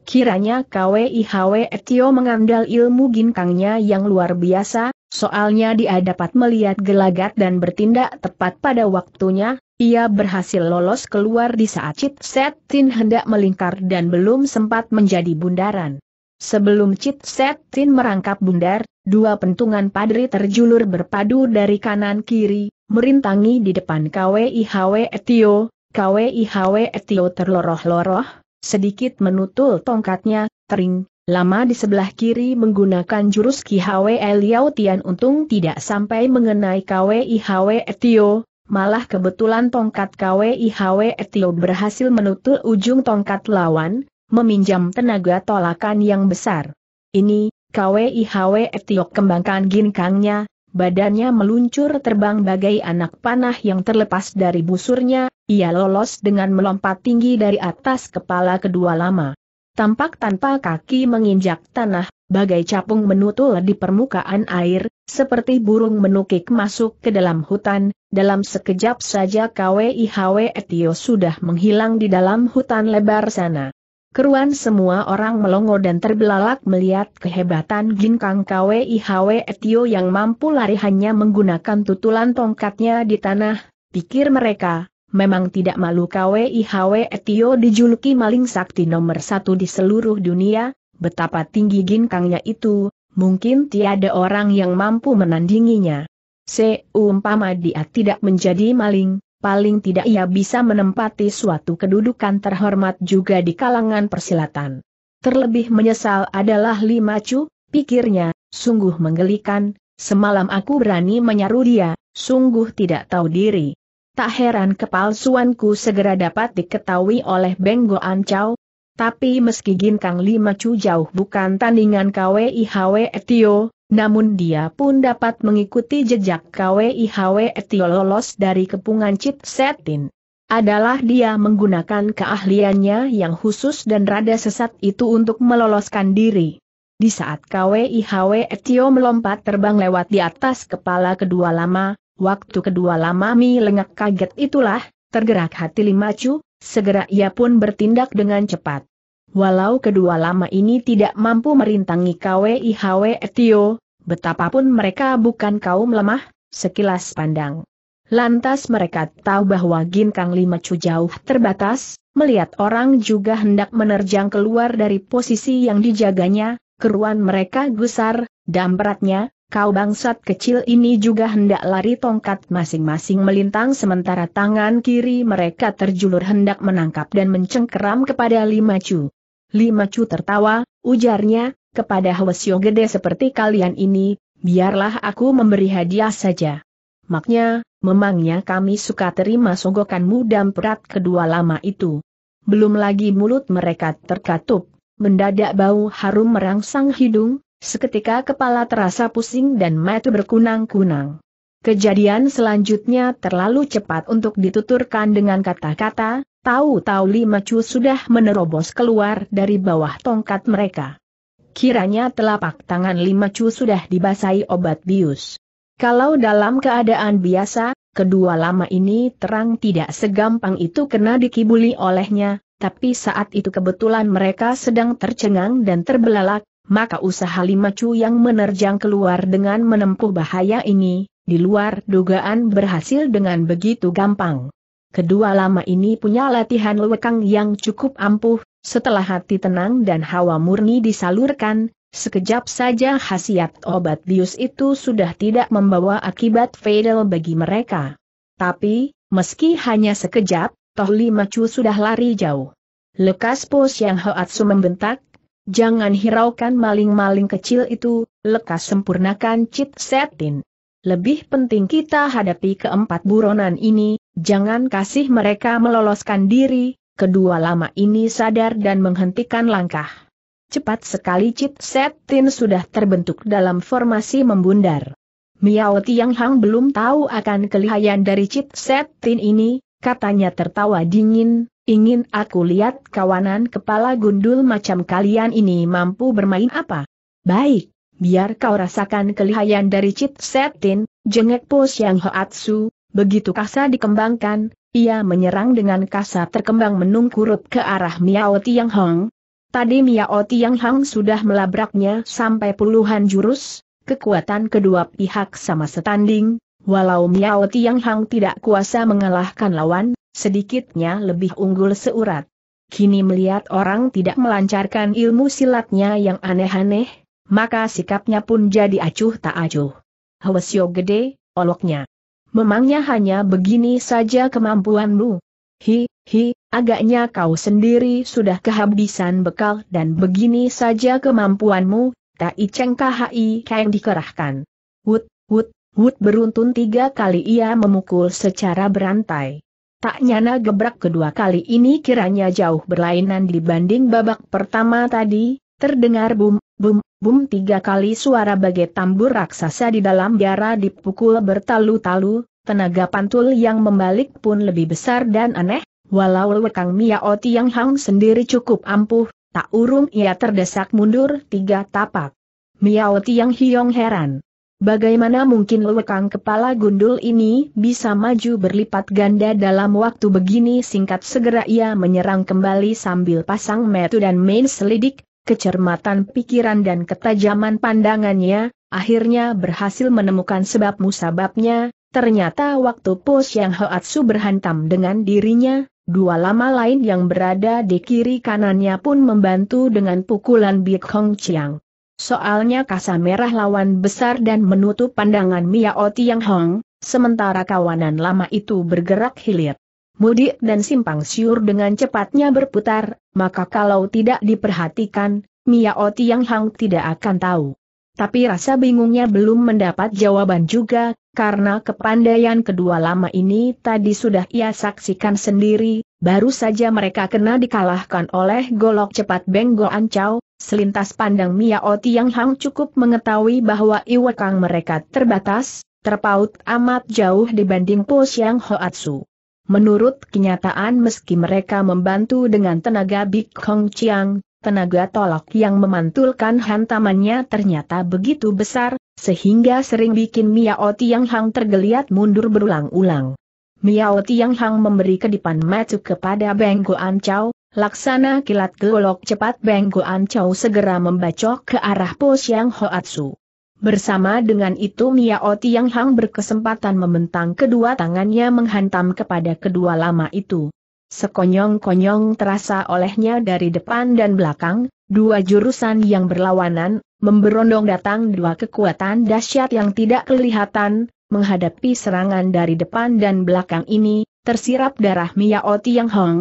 Kiranya KWI HW Etio mengandal ilmu ginkangnya yang luar biasa, soalnya dia dapat melihat gelagat dan bertindak tepat pada waktunya, ia berhasil lolos keluar di saat Chit Set Tin hendak melingkar dan belum sempat menjadi bundaran. Sebelum Chit Set Tin merangkap bundar, dua pentungan padri terjulur berpadu dari kanan kiri, merintangi di depan KWIHW Etio, KWIHW Etio terloroh-loroh, sedikit menutul tongkatnya, tering, lama di sebelah kiri menggunakan jurus KHW Liao Tian Untung tidak sampai mengenai KWIHW Etio, Malah kebetulan tongkat KWIHW Etio berhasil menutul ujung tongkat lawan, meminjam tenaga tolakan yang besar. Ini, KWIHW Etio kembangkan ginkangnya, badannya meluncur terbang bagai anak panah yang terlepas dari busurnya, ia lolos dengan melompat tinggi dari atas kepala kedua lama. Tampak tanpa kaki menginjak tanah, bagai capung menutul di permukaan air, seperti burung menukik masuk ke dalam hutan, dalam sekejap saja KWIHW Etio sudah menghilang di dalam hutan lebar sana. Keruan semua orang melongo dan terbelalak melihat kehebatan Ginkang KWIHW Etio yang mampu lari hanya menggunakan tutulan tongkatnya di tanah, pikir mereka, memang tidak malu KWIHW Etio dijuluki maling sakti nomor satu di seluruh dunia, Betapa tinggi ginkangnya itu, mungkin tiada orang yang mampu menandinginya. Seumpama dia tidak menjadi maling, paling tidak ia bisa menempati suatu kedudukan terhormat juga di kalangan persilatan. Terlebih menyesal adalah Lima Cu, pikirnya, sungguh menggelikan, semalam aku berani menyaru dia, sungguh tidak tahu diri. Tak heran kepalsuanku segera dapat diketahui oleh Benggo Ancau. Tapi meski gin kang Lima Chu jauh bukan tandingan KWIHW Etio, namun dia pun dapat mengikuti jejak KWIHW Etio lolos dari kepungan Chit Setin. Adalah dia menggunakan keahliannya yang khusus dan rada sesat itu untuk meloloskan diri. Di saat KWIHW Etio melompat terbang lewat di atas kepala kedua lama, waktu kedua lama mi lengak kaget itulah, tergerak hati Lima Chu, Segera ia pun bertindak dengan cepat. Walau kedua lama ini tidak mampu merintangi KWIHW Etio, betapapun mereka bukan kaum lemah, sekilas pandang. Lantas mereka tahu bahwa Ginkang Lima Cu jauh terbatas, melihat orang juga hendak menerjang keluar dari posisi yang dijaganya, keruan mereka gusar, beratnya kau bangsat kecil ini juga hendak lari tongkat masing-masing melintang sementara tangan kiri mereka terjulur hendak menangkap dan mencengkeram kepada Lima Chu. Lima Chu tertawa, ujarnya, kepada Hwasyo gede seperti kalian ini, biarlah aku memberi hadiah saja. Maknya, memangnya kami suka terima sogokanmu dan perat kedua lama itu. Belum lagi mulut mereka terkatup, mendadak bau harum merangsang hidung, Seketika kepala terasa pusing dan mata berkunang-kunang. Kejadian selanjutnya terlalu cepat untuk dituturkan dengan kata-kata, tahu-tahu lima cu sudah menerobos keluar dari bawah tongkat mereka. Kiranya telapak tangan lima cu sudah dibasahi obat bius. Kalau dalam keadaan biasa, kedua lama ini terang tidak segampang itu kena dikibuli olehnya, tapi saat itu kebetulan mereka sedang tercengang dan terbelalak, maka usaha lima cu yang menerjang keluar dengan menempuh bahaya ini, di luar dugaan berhasil dengan begitu gampang. Kedua lama ini punya latihan lewekang yang cukup ampuh, setelah hati tenang dan hawa murni disalurkan, sekejap saja khasiat obat bius itu sudah tidak membawa akibat fatal bagi mereka. Tapi, meski hanya sekejap, Toh Lima cu sudah lari jauh. Lekas pos yang Hoatsu membentak, Jangan hiraukan maling-maling kecil itu, lekas sempurnakan Cit Setin. Lebih penting kita hadapi keempat buronan ini, jangan kasih mereka meloloskan diri, kedua lama ini sadar dan menghentikan langkah. Cepat sekali Cit Setin sudah terbentuk dalam formasi membundar. Miao Tiang Hang belum tahu akan kelihayan dari Cit Setin ini, katanya tertawa dingin, Ingin aku lihat kawanan kepala gundul macam kalian ini mampu bermain apa? Baik, biar kau rasakan kelihayan dari Cit Setin, jengek Pos Yang Hoatsu, begitu kasa dikembangkan, ia menyerang dengan kasa terkembang menungkurup ke arah Miao Tiang Hong. Tadi Miao Tiang Hong sudah melabraknya sampai puluhan jurus, kekuatan kedua pihak sama setanding, walau Miao Tiang Hong tidak kuasa mengalahkan lawan, sedikitnya lebih unggul seurat. Kini melihat orang tidak melancarkan ilmu silatnya yang aneh-aneh, maka sikapnya pun jadi acuh tak acuh. Hwasyo gede, oloknya. Memangnya hanya begini saja kemampuanmu? Hi, hi, agaknya kau sendiri sudah kehabisan bekal dan begini saja kemampuanmu, tak iceng kahai yang dikerahkan. Wut, wut, wut beruntun tiga kali ia memukul secara berantai. Tak nyana gebrak kedua kali ini kiranya jauh berlainan dibanding babak pertama tadi, terdengar bum, bum, bum tiga kali suara bagai tambur raksasa di dalam biara dipukul bertalu-talu, tenaga pantul yang membalik pun lebih besar dan aneh, walau lekang Miao Tiang Hang sendiri cukup ampuh, tak urung ia terdesak mundur tiga tapak. Miao Tiang Hiong heran. Bagaimana mungkin lewekang kepala gundul ini bisa maju berlipat ganda dalam waktu begini singkat segera ia menyerang kembali sambil pasang metu dan main selidik, kecermatan pikiran dan ketajaman pandangannya, akhirnya berhasil menemukan sebab musababnya, ternyata waktu pos yang Hoatsu berhantam dengan dirinya, dua lama lain yang berada di kiri kanannya pun membantu dengan pukulan Big Hong Chiang. Soalnya kasa merah lawan besar dan menutup pandangan Miao Tiang Hong, sementara kawanan lama itu bergerak hilir. Mudik dan simpang siur dengan cepatnya berputar, maka kalau tidak diperhatikan, Miao Tiang Hong tidak akan tahu. Tapi rasa bingungnya belum mendapat jawaban juga, karena kepandaian kedua lama ini tadi sudah ia saksikan sendiri, baru saja mereka kena dikalahkan oleh golok cepat Benggo Ancau, selintas pandang Miao Tiang Hang cukup mengetahui bahwa iwakang mereka terbatas, terpaut amat jauh dibanding pos yang Hoatsu. Menurut kenyataan meski mereka membantu dengan tenaga Big Hong Chiang, tenaga tolak yang memantulkan hantamannya ternyata begitu besar, sehingga sering bikin Miao Tiang Hang tergeliat mundur berulang-ulang. Miao Tiang Hang memberi kedipan macu kepada Beng Goan Chow, laksana kilat golok cepat Beng Goan Chow segera membacok ke arah Po Siang Hoatsu. Bersama dengan itu Miao Tiang Hang berkesempatan membentang kedua tangannya menghantam kepada kedua lama itu sekonyong-konyong terasa olehnya dari depan dan belakang, dua jurusan yang berlawanan, memberondong datang dua kekuatan dahsyat yang tidak kelihatan, menghadapi serangan dari depan dan belakang ini, tersirap darah Miao Yang Hong.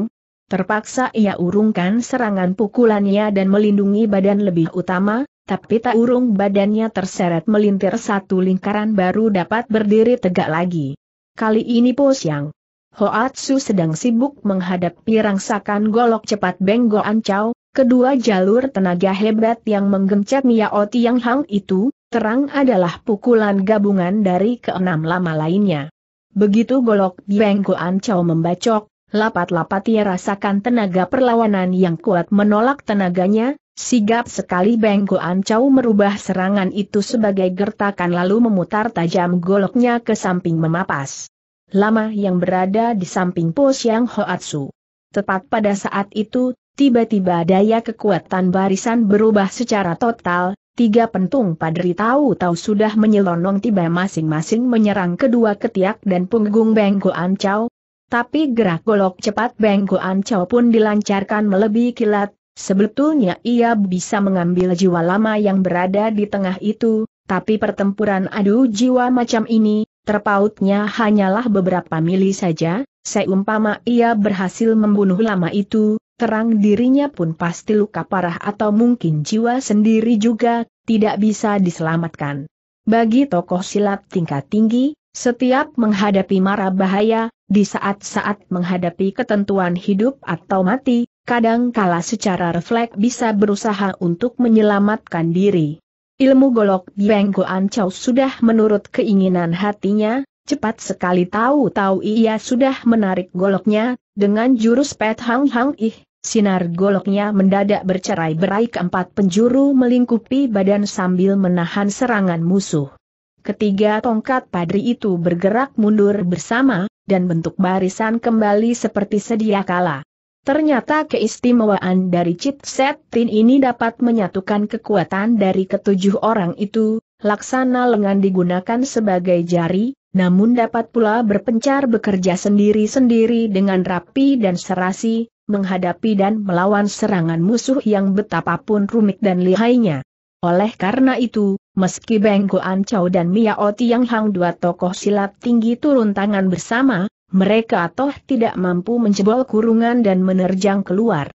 Terpaksa ia urungkan serangan pukulannya dan melindungi badan lebih utama, tapi tak urung badannya terseret melintir satu lingkaran baru dapat berdiri tegak lagi. Kali ini Po Xiang Hoatsu sedang sibuk menghadapi rangsakan golok cepat Benggo Ancau, kedua jalur tenaga hebat yang menggencet Miao Tiang Hang itu, terang adalah pukulan gabungan dari keenam lama lainnya. Begitu golok Benggo Ancau membacok, lapat-lapat ia rasakan tenaga perlawanan yang kuat menolak tenaganya, Sigap sekali Bengko Ancau merubah serangan itu sebagai gertakan lalu memutar tajam goloknya ke samping memapas lama yang berada di samping pos Yang Hoatsu. Tepat pada saat itu, tiba-tiba daya kekuatan barisan berubah secara total, tiga pentung padri tahu-tahu sudah menyelonong tiba masing-masing menyerang kedua ketiak dan punggung Benggo Goan Tapi gerak golok cepat Benggo Goan pun dilancarkan melebihi kilat, sebetulnya ia bisa mengambil jiwa lama yang berada di tengah itu, tapi pertempuran adu jiwa macam ini, Terpautnya hanyalah beberapa mili saja, seumpama ia berhasil membunuh lama itu, terang dirinya pun pasti luka parah atau mungkin jiwa sendiri juga, tidak bisa diselamatkan. Bagi tokoh silat tingkat tinggi, setiap menghadapi mara bahaya, di saat-saat menghadapi ketentuan hidup atau mati, kadang-kala secara refleks bisa berusaha untuk menyelamatkan diri. Ilmu golok Biang Goan Chow sudah menurut keinginan hatinya, cepat sekali tahu-tahu ia sudah menarik goloknya, dengan jurus pet hang hang ih, sinar goloknya mendadak bercerai-berai keempat penjuru melingkupi badan sambil menahan serangan musuh. Ketiga tongkat padri itu bergerak mundur bersama, dan bentuk barisan kembali seperti sedia kala. Ternyata keistimewaan dari chipset Tin ini dapat menyatukan kekuatan dari ketujuh orang itu, laksana lengan digunakan sebagai jari, namun dapat pula berpencar bekerja sendiri-sendiri dengan rapi dan serasi, menghadapi dan melawan serangan musuh yang betapapun rumit dan lihainya. Oleh karena itu, meski Beng Goan Chow dan Miao yang Hang dua tokoh silat tinggi turun tangan bersama, mereka toh tidak mampu menjebol kurungan dan menerjang keluar.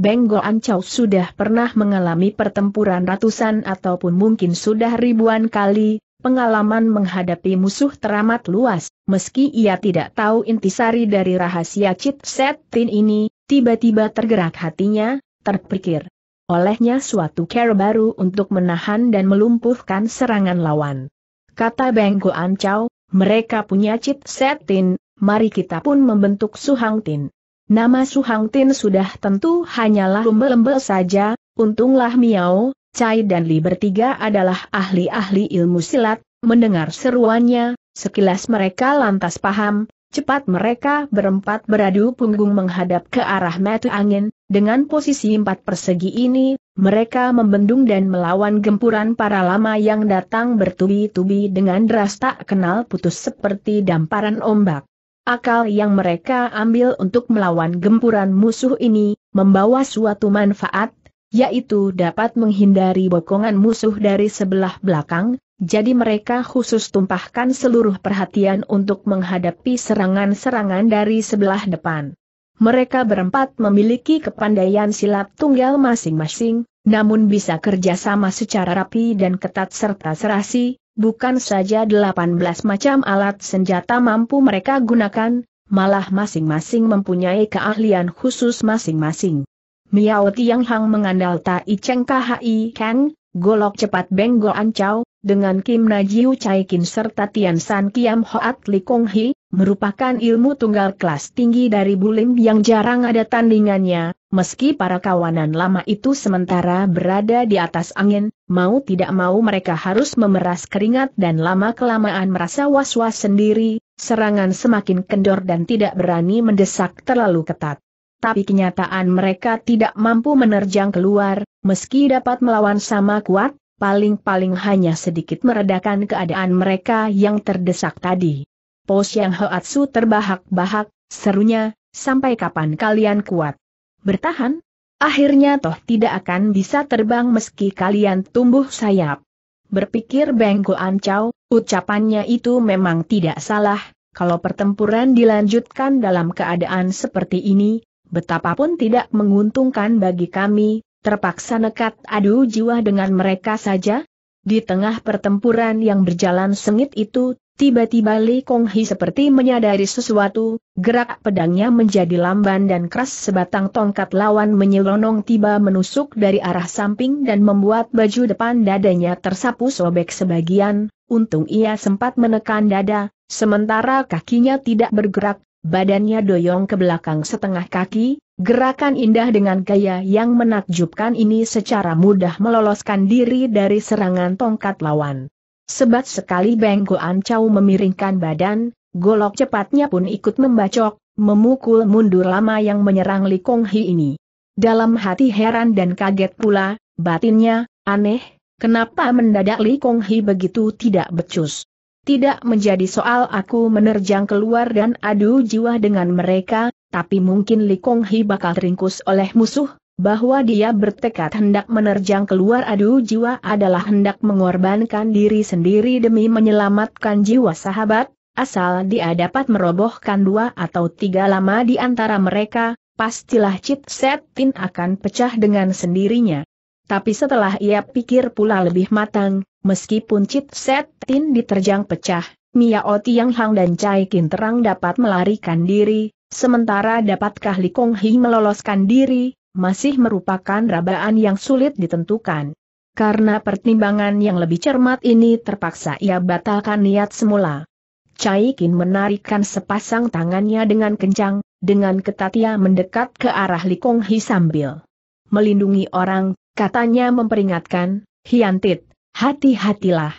Benggo Ancau sudah pernah mengalami pertempuran ratusan ataupun mungkin sudah ribuan kali, pengalaman menghadapi musuh teramat luas, meski ia tidak tahu intisari dari rahasia Set Setin ini, tiba-tiba tergerak hatinya, terpikir. Olehnya suatu cara baru untuk menahan dan melumpuhkan serangan lawan. Kata Benggo Ancau, mereka punya cheat Setin, mari kita pun membentuk Suhang Tin. Nama Suhang Tin sudah tentu hanyalah lembel-lembel saja, untunglah Miao, Cai dan Li bertiga adalah ahli-ahli ilmu silat, mendengar seruannya, sekilas mereka lantas paham, cepat mereka berempat beradu punggung menghadap ke arah metu angin, dengan posisi empat persegi ini, mereka membendung dan melawan gempuran para lama yang datang bertubi-tubi dengan deras tak kenal putus seperti damparan ombak. Akal yang mereka ambil untuk melawan gempuran musuh ini, membawa suatu manfaat, yaitu dapat menghindari bokongan musuh dari sebelah belakang, jadi mereka khusus tumpahkan seluruh perhatian untuk menghadapi serangan-serangan dari sebelah depan. Mereka berempat memiliki kepandaian silat tunggal masing-masing, namun bisa kerjasama secara rapi dan ketat serta serasi, bukan saja 18 macam alat senjata mampu mereka gunakan, malah masing-masing mempunyai keahlian khusus masing-masing. Miao Tiang Hang mengandal Tai Cheng KHI Kang, Golok Cepat Benggo Ancau, dengan Kim Najiu Chai Kin serta Tian San Kiam Hoat Li Kong Hi, merupakan ilmu tunggal kelas tinggi dari Bulim yang jarang ada tandingannya, meski para kawanan lama itu sementara berada di atas angin, mau tidak mau mereka harus memeras keringat dan lama-kelamaan merasa was-was sendiri, serangan semakin kendor dan tidak berani mendesak terlalu ketat. Tapi kenyataan mereka tidak mampu menerjang keluar, meski dapat melawan sama kuat, paling-paling hanya sedikit meredakan keadaan mereka yang terdesak tadi. Po Siang Hoatsu terbahak-bahak, serunya, sampai kapan kalian kuat? Bertahan? Akhirnya toh tidak akan bisa terbang meski kalian tumbuh sayap. Berpikir Beng ancau, ucapannya itu memang tidak salah, kalau pertempuran dilanjutkan dalam keadaan seperti ini, betapapun tidak menguntungkan bagi kami, terpaksa nekat adu jiwa dengan mereka saja. Di tengah pertempuran yang berjalan sengit itu, Tiba-tiba Li Kong Hi seperti menyadari sesuatu, gerak pedangnya menjadi lamban dan keras sebatang tongkat lawan menyelonong tiba menusuk dari arah samping dan membuat baju depan dadanya tersapu sobek sebagian, untung ia sempat menekan dada, sementara kakinya tidak bergerak, badannya doyong ke belakang setengah kaki, gerakan indah dengan gaya yang menakjubkan ini secara mudah meloloskan diri dari serangan tongkat lawan. Sebat sekali Beng Goan Chow memiringkan badan, golok cepatnya pun ikut membacok, memukul mundur lama yang menyerang Li Kong Hi ini. Dalam hati heran dan kaget pula, batinnya, aneh, kenapa mendadak Li Kong Hi begitu tidak becus. Tidak menjadi soal aku menerjang keluar dan adu jiwa dengan mereka, tapi mungkin Li Kong Hi bakal teringkus oleh musuh, bahwa dia bertekad hendak menerjang keluar adu jiwa adalah hendak mengorbankan diri sendiri demi menyelamatkan jiwa sahabat, asal dia dapat merobohkan dua atau tiga lama di antara mereka, pastilah set Setin akan pecah dengan sendirinya. Tapi setelah ia pikir pula lebih matang, meskipun set Setin diterjang pecah, Mia Oti yang Hang dan Cai Kin Terang dapat melarikan diri, sementara dapatkah Likong Hi meloloskan diri, masih merupakan rabaan yang sulit ditentukan. Karena pertimbangan yang lebih cermat ini terpaksa ia batalkan niat semula. Cai Kin menarikkan sepasang tangannya dengan kencang, dengan ketat ia mendekat ke arah Kong Hi sambil melindungi orang, katanya memperingatkan, Hiantit, hati-hatilah.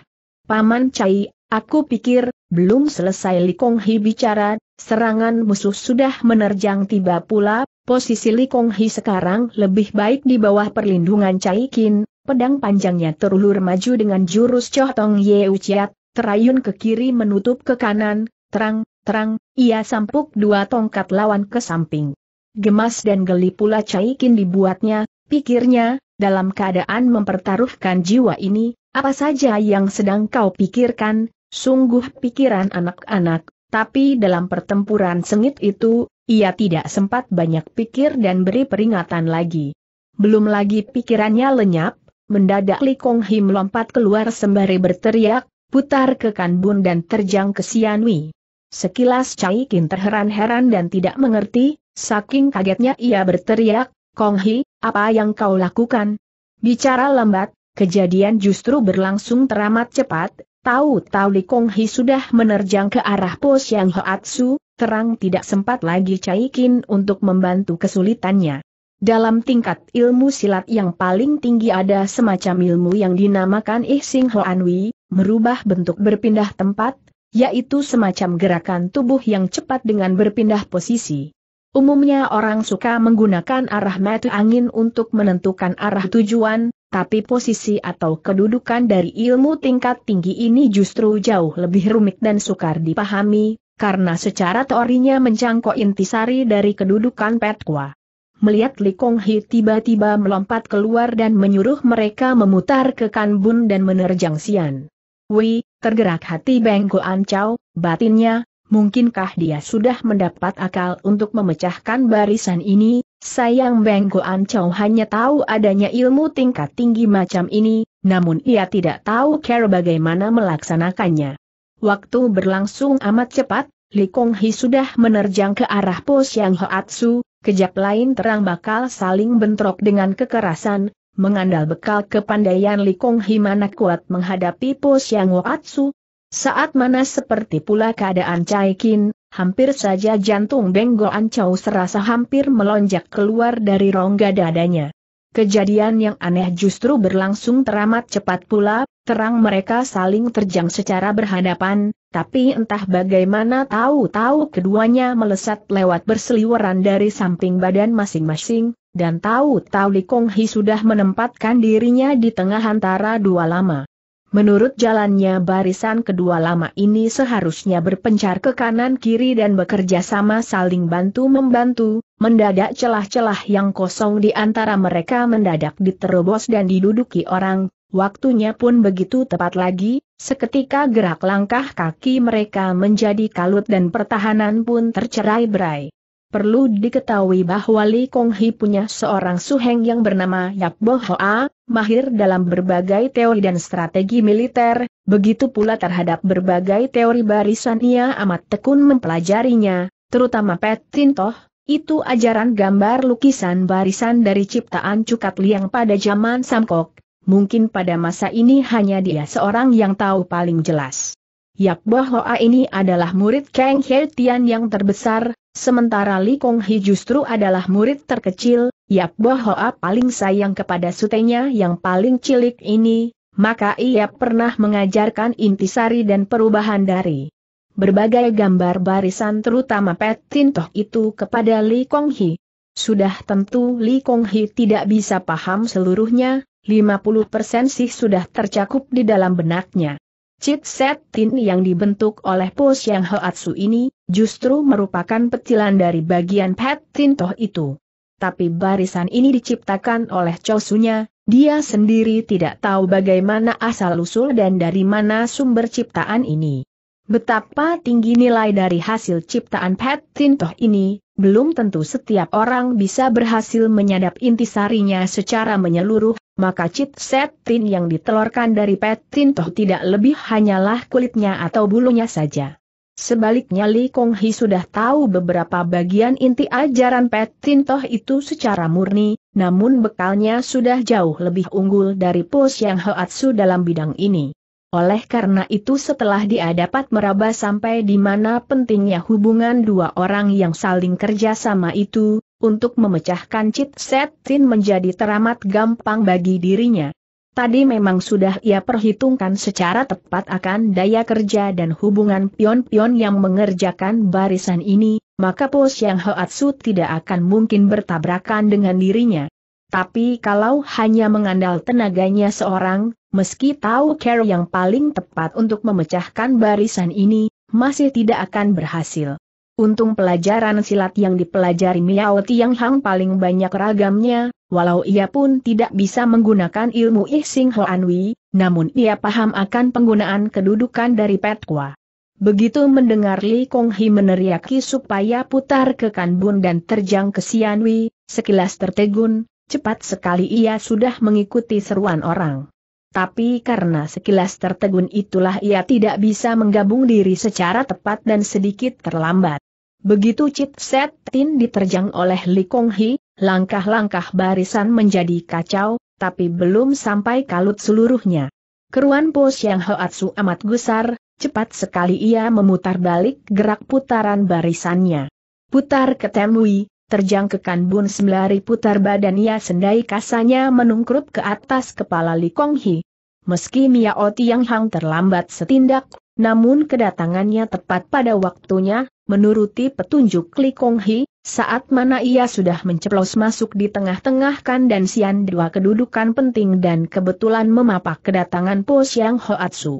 Paman Cai, aku pikir, belum selesai Kong Hi bicara, serangan musuh sudah menerjang tiba pula Posisi Li Kong Hi sekarang lebih baik di bawah perlindungan Cai Qin, pedang panjangnya terulur maju dengan jurus Choh Tong Ye Uciat, terayun ke kiri menutup ke kanan, terang, terang, ia sampuk dua tongkat lawan ke samping. Gemas dan geli pula Cai Qin dibuatnya, pikirnya, dalam keadaan mempertaruhkan jiwa ini, apa saja yang sedang kau pikirkan, sungguh pikiran anak-anak, tapi dalam pertempuran sengit itu, ia tidak sempat banyak pikir dan beri peringatan lagi. Belum lagi pikirannya lenyap, mendadak Li Kong Him lompat keluar sembari berteriak, putar ke Kanbun dan terjang ke Sianwi. Sekilas Cai Kin terheran-heran dan tidak mengerti, saking kagetnya ia berteriak, Kong Hi, apa yang kau lakukan? Bicara lambat, kejadian justru berlangsung teramat cepat, Tahu-tahu Li Kong Hi sudah menerjang ke arah pos Yang Hoatsu, terang tidak sempat lagi Chai Kin untuk membantu kesulitannya. Dalam tingkat ilmu silat yang paling tinggi ada semacam ilmu yang dinamakan Ihsing Hoanwi, merubah bentuk berpindah tempat, yaitu semacam gerakan tubuh yang cepat dengan berpindah posisi. Umumnya orang suka menggunakan arah metu angin untuk menentukan arah tujuan, tapi posisi atau kedudukan dari ilmu tingkat tinggi ini justru jauh lebih rumit dan sukar dipahami, karena secara teorinya menjangkau intisari dari kedudukan petua. Melihat Li Kong Hi tiba-tiba melompat keluar dan menyuruh mereka memutar ke Kanbun dan menerjang Sian. Wei, tergerak hati Beng An Chow, batinnya, mungkinkah dia sudah mendapat akal untuk memecahkan barisan ini, Sayang Beng Goan hanya tahu adanya ilmu tingkat tinggi macam ini, namun ia tidak tahu cara bagaimana melaksanakannya. Waktu berlangsung amat cepat, Li Kong Hi sudah menerjang ke arah pos yang Hoatsu, kejap lain terang bakal saling bentrok dengan kekerasan, mengandal bekal kepandaian Li Kong Hi mana kuat menghadapi pos yang Hoatsu. Saat mana seperti pula keadaan Chai Kin, Hampir saja jantung Benggo Ancau serasa hampir melonjak keluar dari rongga dadanya. Kejadian yang aneh justru berlangsung teramat cepat pula, terang mereka saling terjang secara berhadapan, tapi entah bagaimana tahu-tahu keduanya melesat lewat berseliweran dari samping badan masing-masing, dan tahu-tahu Kong Hi sudah menempatkan dirinya di tengah antara dua lama. Menurut jalannya barisan kedua lama ini seharusnya berpencar ke kanan-kiri dan bekerja sama saling bantu-membantu, mendadak celah-celah yang kosong di antara mereka mendadak diterobos dan diduduki orang, waktunya pun begitu tepat lagi, seketika gerak langkah kaki mereka menjadi kalut dan pertahanan pun tercerai-berai. Perlu diketahui bahwa Li Kong Hi punya seorang suheng yang bernama Yap Bo Hoa, mahir dalam berbagai teori dan strategi militer, begitu pula terhadap berbagai teori barisan ia amat tekun mempelajarinya, terutama Pet Tintoh, itu ajaran gambar lukisan barisan dari ciptaan Cukat Liang pada zaman Samkok, mungkin pada masa ini hanya dia seorang yang tahu paling jelas. Yap Bo Hoa ini adalah murid Kang He Tian yang terbesar, Sementara Li Kong Hi justru adalah murid terkecil, Yap Bo Hoa paling sayang kepada sutenya yang paling cilik ini, maka ia pernah mengajarkan intisari dan perubahan dari berbagai gambar barisan terutama Pet Tintoh itu kepada Li Kong Hi. Sudah tentu Li Kong Hi tidak bisa paham seluruhnya, 50% sih sudah tercakup di dalam benaknya. Chit Set Tin yang dibentuk oleh Po Xiang Hoatsu ini, justru merupakan petilan dari bagian Pet Tin Toh itu. Tapi barisan ini diciptakan oleh Chosunya, dia sendiri tidak tahu bagaimana asal-usul dan dari mana sumber ciptaan ini. Betapa tinggi nilai dari hasil ciptaan Pet Tin Toh ini, belum tentu setiap orang bisa berhasil menyadap intisarinya secara menyeluruh maka Cit tin yang ditelurkan dari Petin Toh tidak lebih hanyalah kulitnya atau bulunya saja. Sebaliknya Li Kong Hi sudah tahu beberapa bagian inti ajaran Petin Toh itu secara murni, namun bekalnya sudah jauh lebih unggul dari pos Yang Hoatsu dalam bidang ini. Oleh karena itu setelah dia dapat meraba sampai di mana pentingnya hubungan dua orang yang saling kerjasama itu, untuk memecahkan cheat Set Tin menjadi teramat gampang bagi dirinya. Tadi memang sudah ia perhitungkan secara tepat akan daya kerja dan hubungan pion-pion yang mengerjakan barisan ini, maka pos yang Hoatsu tidak akan mungkin bertabrakan dengan dirinya. Tapi kalau hanya mengandal tenaganya seorang, meski tahu care yang paling tepat untuk memecahkan barisan ini, masih tidak akan berhasil. Untung pelajaran silat yang dipelajari Miao Tiang Hang paling banyak ragamnya, walau ia pun tidak bisa menggunakan ilmu I Sing Wei, namun ia paham akan penggunaan kedudukan dari petkwa. Begitu mendengar Li Kong Hi meneriaki supaya putar ke Kanbun dan terjang ke Sianwi, sekilas tertegun, cepat sekali ia sudah mengikuti seruan orang. Tapi karena sekilas tertegun itulah ia tidak bisa menggabung diri secara tepat dan sedikit terlambat. Begitu Chit Set Tin diterjang oleh Li Kong Hi, langkah-langkah barisan menjadi kacau, tapi belum sampai kalut seluruhnya. Keruan Po Siang Hoatsu amat gusar, cepat sekali ia memutar balik gerak putaran barisannya. Putar ke Temui, terjang ke Kanbun sembari putar badan ia sendai kasanya menungkrup ke atas kepala Li Kong Hi. Meski Miao Tiang Hang terlambat setindak, namun kedatangannya tepat pada waktunya, menuruti petunjuk Li Kong Hi, saat mana ia sudah menceplos masuk di tengah-tengah Kan dan Sian dua kedudukan penting dan kebetulan memapak kedatangan Po Yang Hoatsu.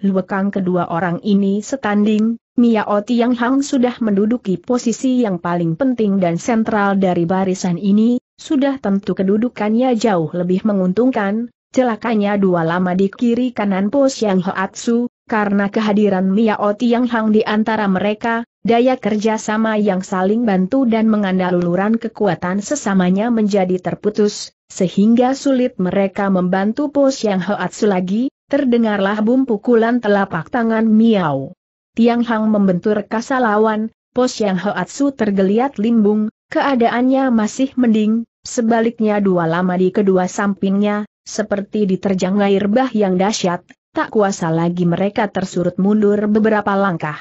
Luekang kedua orang ini setanding, Miao Tiang Hang sudah menduduki posisi yang paling penting dan sentral dari barisan ini, sudah tentu kedudukannya jauh lebih menguntungkan, celakanya dua lama di kiri kanan Po Yang Hoatsu, karena kehadiran Mia Oti yang Hang di antara mereka, daya kerjasama yang saling bantu dan mengandaluluran kekuatan sesamanya menjadi terputus, sehingga sulit mereka membantu pos yang Hoatsu lagi, terdengarlah bum pukulan telapak tangan Miao. Tiang Hang membentur kasalawan, pos yang Hoatsu tergeliat limbung, keadaannya masih mending, sebaliknya dua lama di kedua sampingnya, seperti diterjang air bah yang dahsyat, Tak kuasa lagi mereka tersurut mundur beberapa langkah.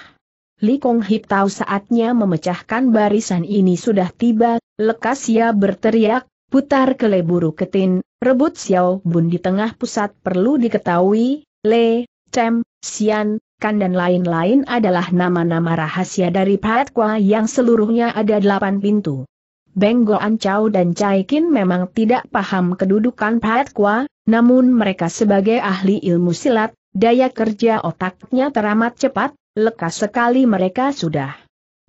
Li Kong Hip tahu saatnya memecahkan barisan ini sudah tiba, lekas ia berteriak, putar keleburu ketin, rebut Xiao Bun di tengah pusat perlu diketahui, Le, Cem, Xian, Kan dan lain-lain adalah nama-nama rahasia dari Kwa yang seluruhnya ada delapan pintu. Beng Ancau Chow dan Chai Kin memang tidak paham kedudukan Kwa, namun mereka sebagai ahli ilmu silat, daya kerja otaknya teramat cepat, lekas sekali mereka sudah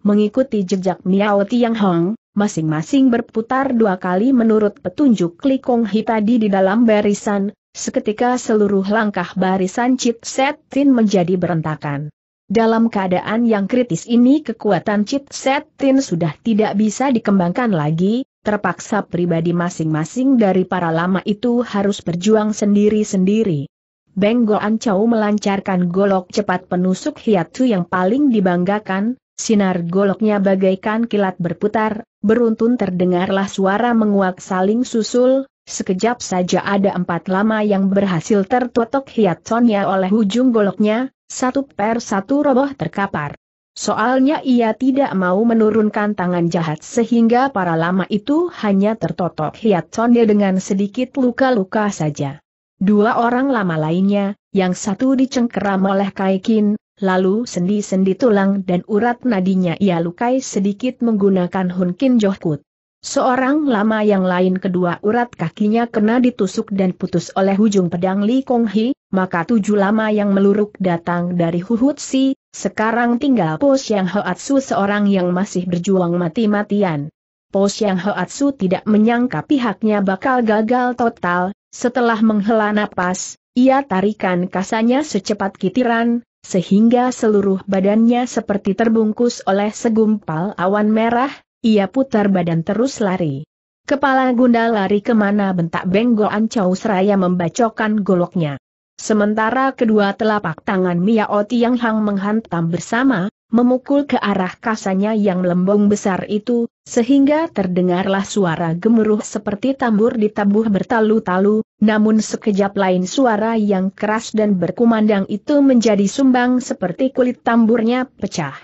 mengikuti jejak Miao Hong, masing-masing berputar dua kali menurut petunjuk Klikong Hi tadi di dalam barisan, seketika seluruh langkah barisan Chit Set Tin menjadi berentakan. Dalam keadaan yang kritis ini kekuatan Chit Set Tin sudah tidak bisa dikembangkan lagi, terpaksa pribadi masing-masing dari para lama itu harus berjuang sendiri-sendiri. Beng Goan Chow melancarkan golok cepat penusuk hiatu yang paling dibanggakan, sinar goloknya bagaikan kilat berputar, beruntun terdengarlah suara menguak saling susul, sekejap saja ada empat lama yang berhasil tertotok hiatusnya oleh ujung goloknya, satu per satu roboh terkapar. Soalnya ia tidak mau menurunkan tangan jahat sehingga para lama itu hanya tertotok hiat conde dengan sedikit luka-luka saja. Dua orang lama lainnya, yang satu dicengkeram oleh Kaikin, lalu sendi-sendi tulang dan urat nadinya ia lukai sedikit menggunakan Hunkin Johkut. Seorang lama yang lain kedua urat kakinya kena ditusuk dan putus oleh ujung pedang Li Kong Hi, maka tujuh lama yang meluruk datang dari Huhut Si, sekarang tinggal Po Yang Hoatsu seorang yang masih berjuang mati-matian. Po Yang Hoatsu tidak menyangka pihaknya bakal gagal total, setelah menghela napas, ia tarikan kasanya secepat kitiran, sehingga seluruh badannya seperti terbungkus oleh segumpal awan merah, ia putar badan terus lari. Kepala Gunda lari kemana bentak benggoan Chow seraya membacokkan goloknya. Sementara kedua telapak tangan Miao Tiang Hang menghantam bersama, memukul ke arah kasanya yang lembung besar itu, sehingga terdengarlah suara gemuruh seperti tambur ditabuh bertalu-talu, namun sekejap lain suara yang keras dan berkumandang itu menjadi sumbang seperti kulit tamburnya pecah.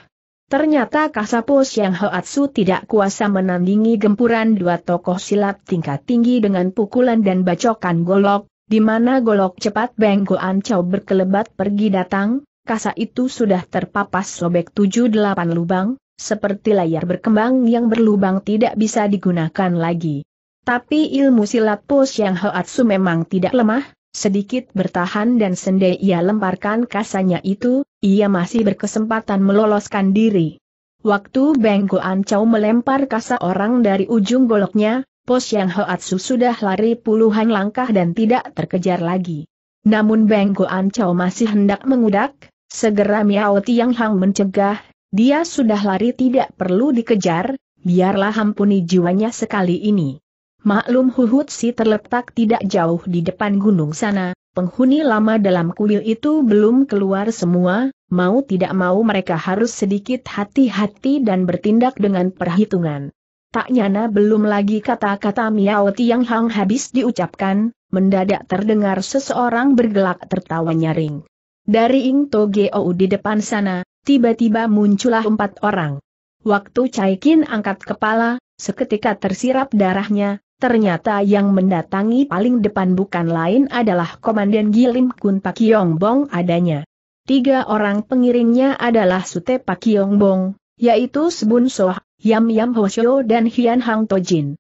Ternyata Kasapo Siang Hoatsu tidak kuasa menandingi gempuran dua tokoh silat tingkat tinggi dengan pukulan dan bacokan golok, di mana golok cepat Beng Ancau berkelebat pergi datang, kasa itu sudah terpapas sobek tujuh delapan lubang, seperti layar berkembang yang berlubang tidak bisa digunakan lagi. Tapi ilmu silat yang yang Hoatsu memang tidak lemah, sedikit bertahan dan sendai ia lemparkan kasanya itu, ia masih berkesempatan meloloskan diri. Waktu Beng Ancau melempar kasa orang dari ujung goloknya, yang Xiang Hoatsu sudah lari puluhan langkah dan tidak terkejar lagi. Namun Beng Goan Chow masih hendak mengudak, segera Miao Tiang Hang mencegah, dia sudah lari tidak perlu dikejar, biarlah ampuni jiwanya sekali ini. Maklum Hu Si terletak tidak jauh di depan gunung sana, penghuni lama dalam kuil itu belum keluar semua, mau tidak mau mereka harus sedikit hati-hati dan bertindak dengan perhitungan. Tak nyana belum lagi kata-kata Miao Tiang Hang habis diucapkan, mendadak terdengar seseorang bergelak tertawa nyaring. Dari Ing Togeo di depan sana, tiba-tiba muncullah empat orang. Waktu Chai Kin angkat kepala, seketika tersirap darahnya, Ternyata yang mendatangi paling depan bukan lain adalah Komandan Gilim Kun Pakyong Bong adanya. Tiga orang pengiringnya adalah Sute Pakyong Bong, yaitu Sebun Soh Yam Yam Hoshio dan Hian Hang Tojin.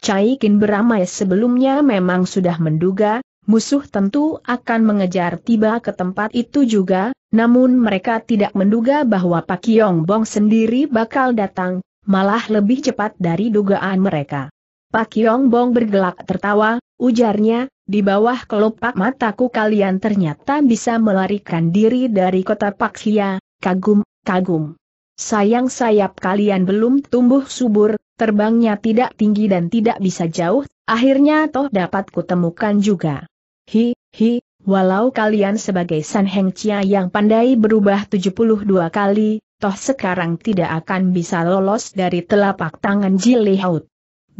Cai Kin beramai sebelumnya memang sudah menduga, musuh tentu akan mengejar tiba ke tempat itu juga, namun mereka tidak menduga bahwa Pak Yong Bong sendiri bakal datang, malah lebih cepat dari dugaan mereka. Pak Yong Bong bergelak tertawa, ujarnya, di bawah kelopak mataku kalian ternyata bisa melarikan diri dari kota Paksia, kagum, kagum. Sayang sayap kalian belum tumbuh subur, terbangnya tidak tinggi dan tidak bisa jauh, akhirnya toh dapat kutemukan juga. Hi, hi, walau kalian sebagai San Heng Chia yang pandai berubah 72 kali, toh sekarang tidak akan bisa lolos dari telapak tangan Hout.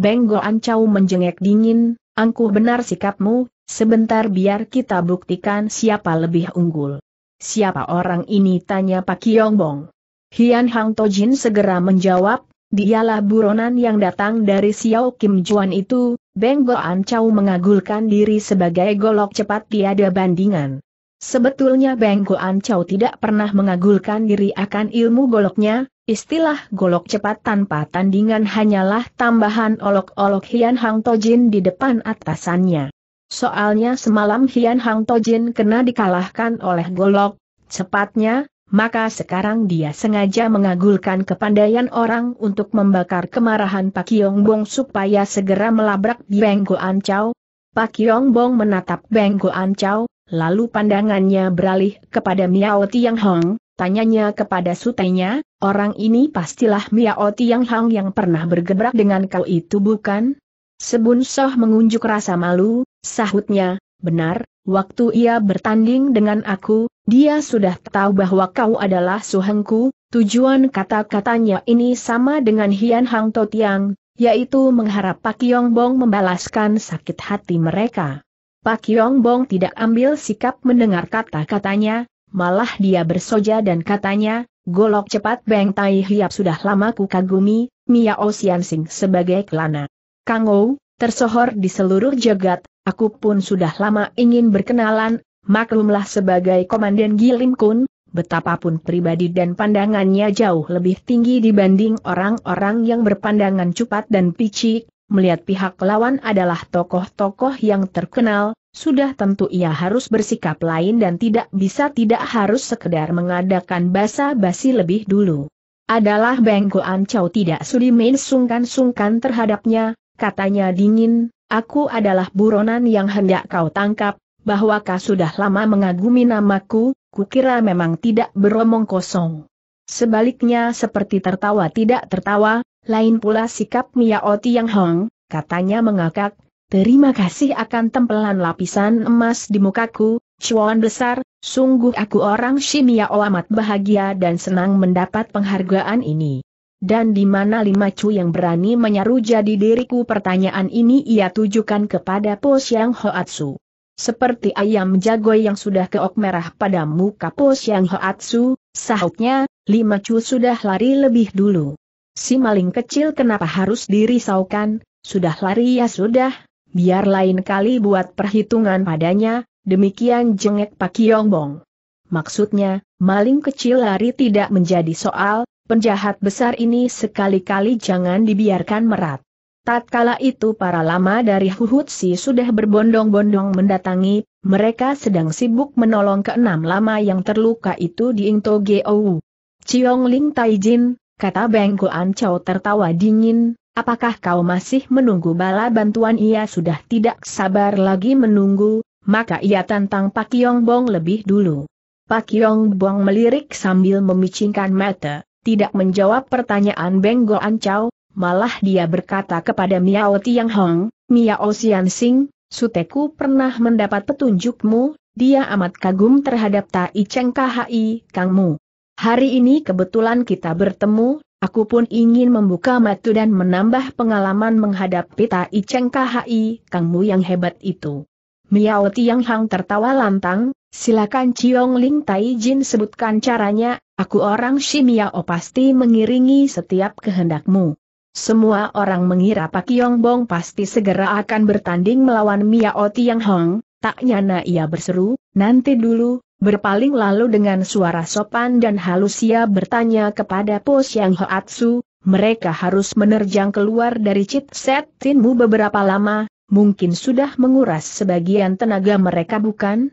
Benggoan cau menjengek dingin, angkuh benar sikapmu, sebentar biar kita buktikan siapa lebih unggul. Siapa orang ini tanya Pak Bong. Hian Hang Tojin segera menjawab, dialah buronan yang datang dari Xiao Kim Juan itu, Beng Goan Chow mengagulkan diri sebagai golok cepat tiada bandingan. Sebetulnya Beng Goan Chow tidak pernah mengagulkan diri akan ilmu goloknya, istilah golok cepat tanpa tandingan hanyalah tambahan olok-olok Hian Hang Tojin di depan atasannya. Soalnya semalam Hian Hang Tojin kena dikalahkan oleh golok, cepatnya, maka sekarang dia sengaja mengagulkan kepandaian orang untuk membakar kemarahan Pak Yong Bong supaya segera melabrak Beng An Chau. Pak Yong Bong menatap Beng Ancau, Chau, lalu pandangannya beralih kepada Miao Tiang Hong, tanyanya kepada sutenya, orang ini pastilah Miao Tiang Hong yang pernah bergebrak dengan kau itu bukan? Sebun Soh mengunjuk rasa malu, sahutnya, benar, waktu ia bertanding dengan aku, dia sudah tahu bahwa kau adalah suhengku, tujuan kata-katanya ini sama dengan Hian Hang Totiang, yaitu mengharap Pak Yong Bong membalaskan sakit hati mereka. Pak Yong Bong tidak ambil sikap mendengar kata-katanya, malah dia bersoja dan katanya, Golok cepat Beng Tai Hiap sudah lama ku kagumi, Mia Xian Sing sebagai kelana. Kang Ou, tersohor di seluruh jagat, aku pun sudah lama ingin berkenalan, Maklumlah sebagai Komandan Gilim Kun, betapapun pribadi dan pandangannya jauh lebih tinggi dibanding orang-orang yang berpandangan cupat dan picik, melihat pihak lawan adalah tokoh-tokoh yang terkenal, sudah tentu ia harus bersikap lain dan tidak bisa tidak harus sekedar mengadakan basa-basi lebih dulu. Adalah Bengkoan Ancau tidak sudi main sungkan-sungkan terhadapnya, katanya dingin, aku adalah buronan yang hendak kau tangkap, bahwa kau sudah lama mengagumi namaku, kukira memang tidak beromong kosong. Sebaliknya seperti tertawa tidak tertawa, lain pula sikap Oti yang hong, katanya mengakak, terima kasih akan tempelan lapisan emas di mukaku, cuan besar, sungguh aku orang Shimiao amat bahagia dan senang mendapat penghargaan ini. Dan di mana lima cu yang berani menyaru jadi diriku pertanyaan ini ia tujukan kepada Po yang Hoatsu. Seperti ayam jago yang sudah keok merah pada muka pos Yang Hoatsu, sahutnya, lima cu sudah lari lebih dulu. Si maling kecil kenapa harus dirisaukan, sudah lari ya sudah, biar lain kali buat perhitungan padanya, demikian jengek Pak Yongbong. Maksudnya, maling kecil lari tidak menjadi soal, penjahat besar ini sekali-kali jangan dibiarkan merat. Tatkala itu para lama dari Huhutsi sudah berbondong-bondong mendatangi, mereka sedang sibuk menolong keenam lama yang terluka itu di Ingto Gou. Ciong Ling Taijin, kata Beng An Chow tertawa dingin, apakah kau masih menunggu bala bantuan ia sudah tidak sabar lagi menunggu, maka ia tantang Pak Yong Bong lebih dulu. Pak Yong Bong melirik sambil memicingkan mata, tidak menjawab pertanyaan Beng Goan Chow, Malah dia berkata kepada Miao Tiang Hong, Miao Xian Sing, Suteku pernah mendapat petunjukmu, dia amat kagum terhadap Tai Cheng KHI, Kangmu. Hari ini kebetulan kita bertemu, aku pun ingin membuka mata dan menambah pengalaman menghadapi Tai Cheng KHI, Kangmu yang hebat itu. Miao Tiang Hong tertawa lantang, silakan Chiong Ling Tai Jin sebutkan caranya, aku orang Shimiao pasti mengiringi setiap kehendakmu. Semua orang mengira Pak Yong Bong pasti segera akan bertanding melawan Mia Oti Tiang Hong, tak nyana ia berseru, nanti dulu, berpaling lalu dengan suara sopan dan halus ia bertanya kepada Po Siang Hoatsu, mereka harus menerjang keluar dari cheat Set Tinmu beberapa lama, mungkin sudah menguras sebagian tenaga mereka bukan?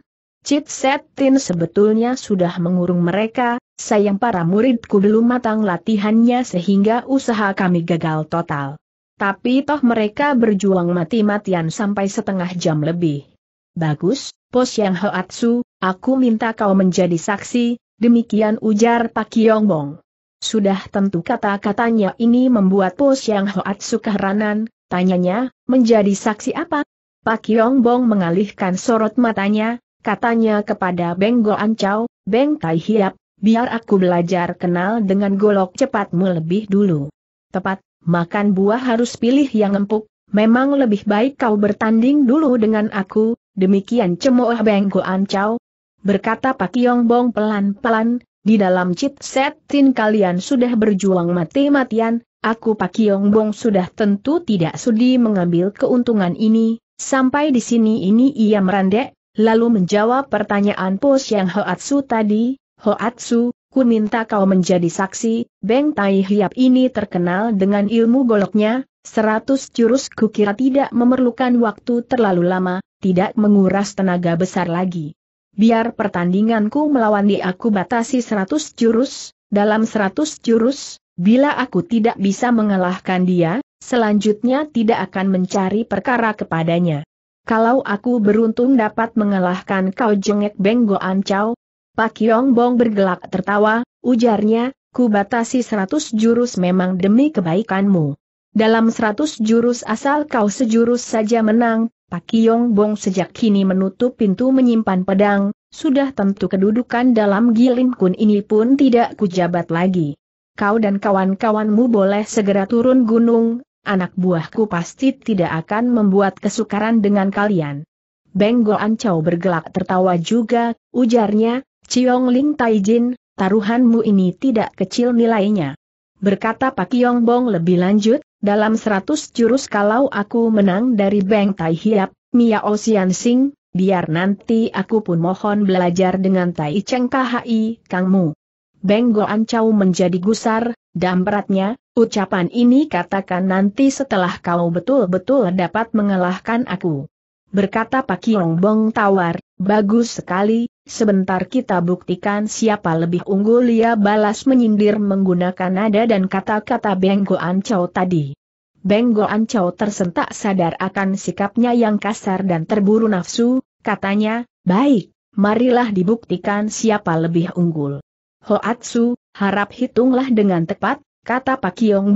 Cit Setin sebetulnya sudah mengurung mereka, sayang para muridku belum matang latihannya sehingga usaha kami gagal total. Tapi toh mereka berjuang mati-matian sampai setengah jam lebih. Bagus, Pos Yang Hoatsu, aku minta kau menjadi saksi, demikian ujar Pak Yongbong. Sudah tentu kata-katanya ini membuat Pos Yang Hoatsu keheranan, tanyanya, menjadi saksi apa? Pak Yongbong mengalihkan sorot matanya, Katanya kepada Beng Go Ancau, Beng Tai Hiap, biar aku belajar kenal dengan golok cepatmu lebih dulu. Tepat, makan buah harus pilih yang empuk, memang lebih baik kau bertanding dulu dengan aku, demikian cemooh Beng Go Ancau. Berkata Pak Yong Bong pelan-pelan, di dalam cheat setin kalian sudah berjuang mati-matian, aku Pak Yong Bong sudah tentu tidak sudi mengambil keuntungan ini, sampai di sini ini ia merendek, lalu menjawab pertanyaan pos yang Hoatsu tadi, Hoatsu, ku minta kau menjadi saksi, Beng Tai Hiap ini terkenal dengan ilmu goloknya, seratus jurus kukira tidak memerlukan waktu terlalu lama, tidak menguras tenaga besar lagi. Biar pertandinganku melawan di aku batasi seratus jurus, dalam seratus jurus, bila aku tidak bisa mengalahkan dia, selanjutnya tidak akan mencari perkara kepadanya. Kalau aku beruntung dapat mengalahkan kau jengek Benggo Ancau, Pak Yong Bong bergelak tertawa, ujarnya, ku batasi seratus jurus memang demi kebaikanmu. Dalam seratus jurus asal kau sejurus saja menang, Pak Yong Bong sejak kini menutup pintu menyimpan pedang, sudah tentu kedudukan dalam giling Kun ini pun tidak kujabat lagi. Kau dan kawan-kawanmu boleh segera turun gunung, anak buahku pasti tidak akan membuat kesukaran dengan kalian. Benggo Ancau bergelak tertawa juga, ujarnya, Ciong Ling Taijin, taruhanmu ini tidak kecil nilainya. Berkata Pak Yong Bong lebih lanjut, dalam seratus jurus kalau aku menang dari Beng Tai Hiap, Mia Osian Sing, biar nanti aku pun mohon belajar dengan Tai Cheng Kang Kangmu. Benggo Ancau menjadi gusar, beratnya. Ucapan ini katakan nanti setelah kau betul-betul dapat mengalahkan aku. Berkata Pak Kiong Bong tawar, bagus sekali, sebentar kita buktikan siapa lebih unggul ia balas menyindir menggunakan nada dan kata-kata Benggo Ancau tadi. Benggo Ancau tersentak sadar akan sikapnya yang kasar dan terburu nafsu, katanya, baik, marilah dibuktikan siapa lebih unggul. Hoatsu, harap hitunglah dengan tepat, kata Pak Kiong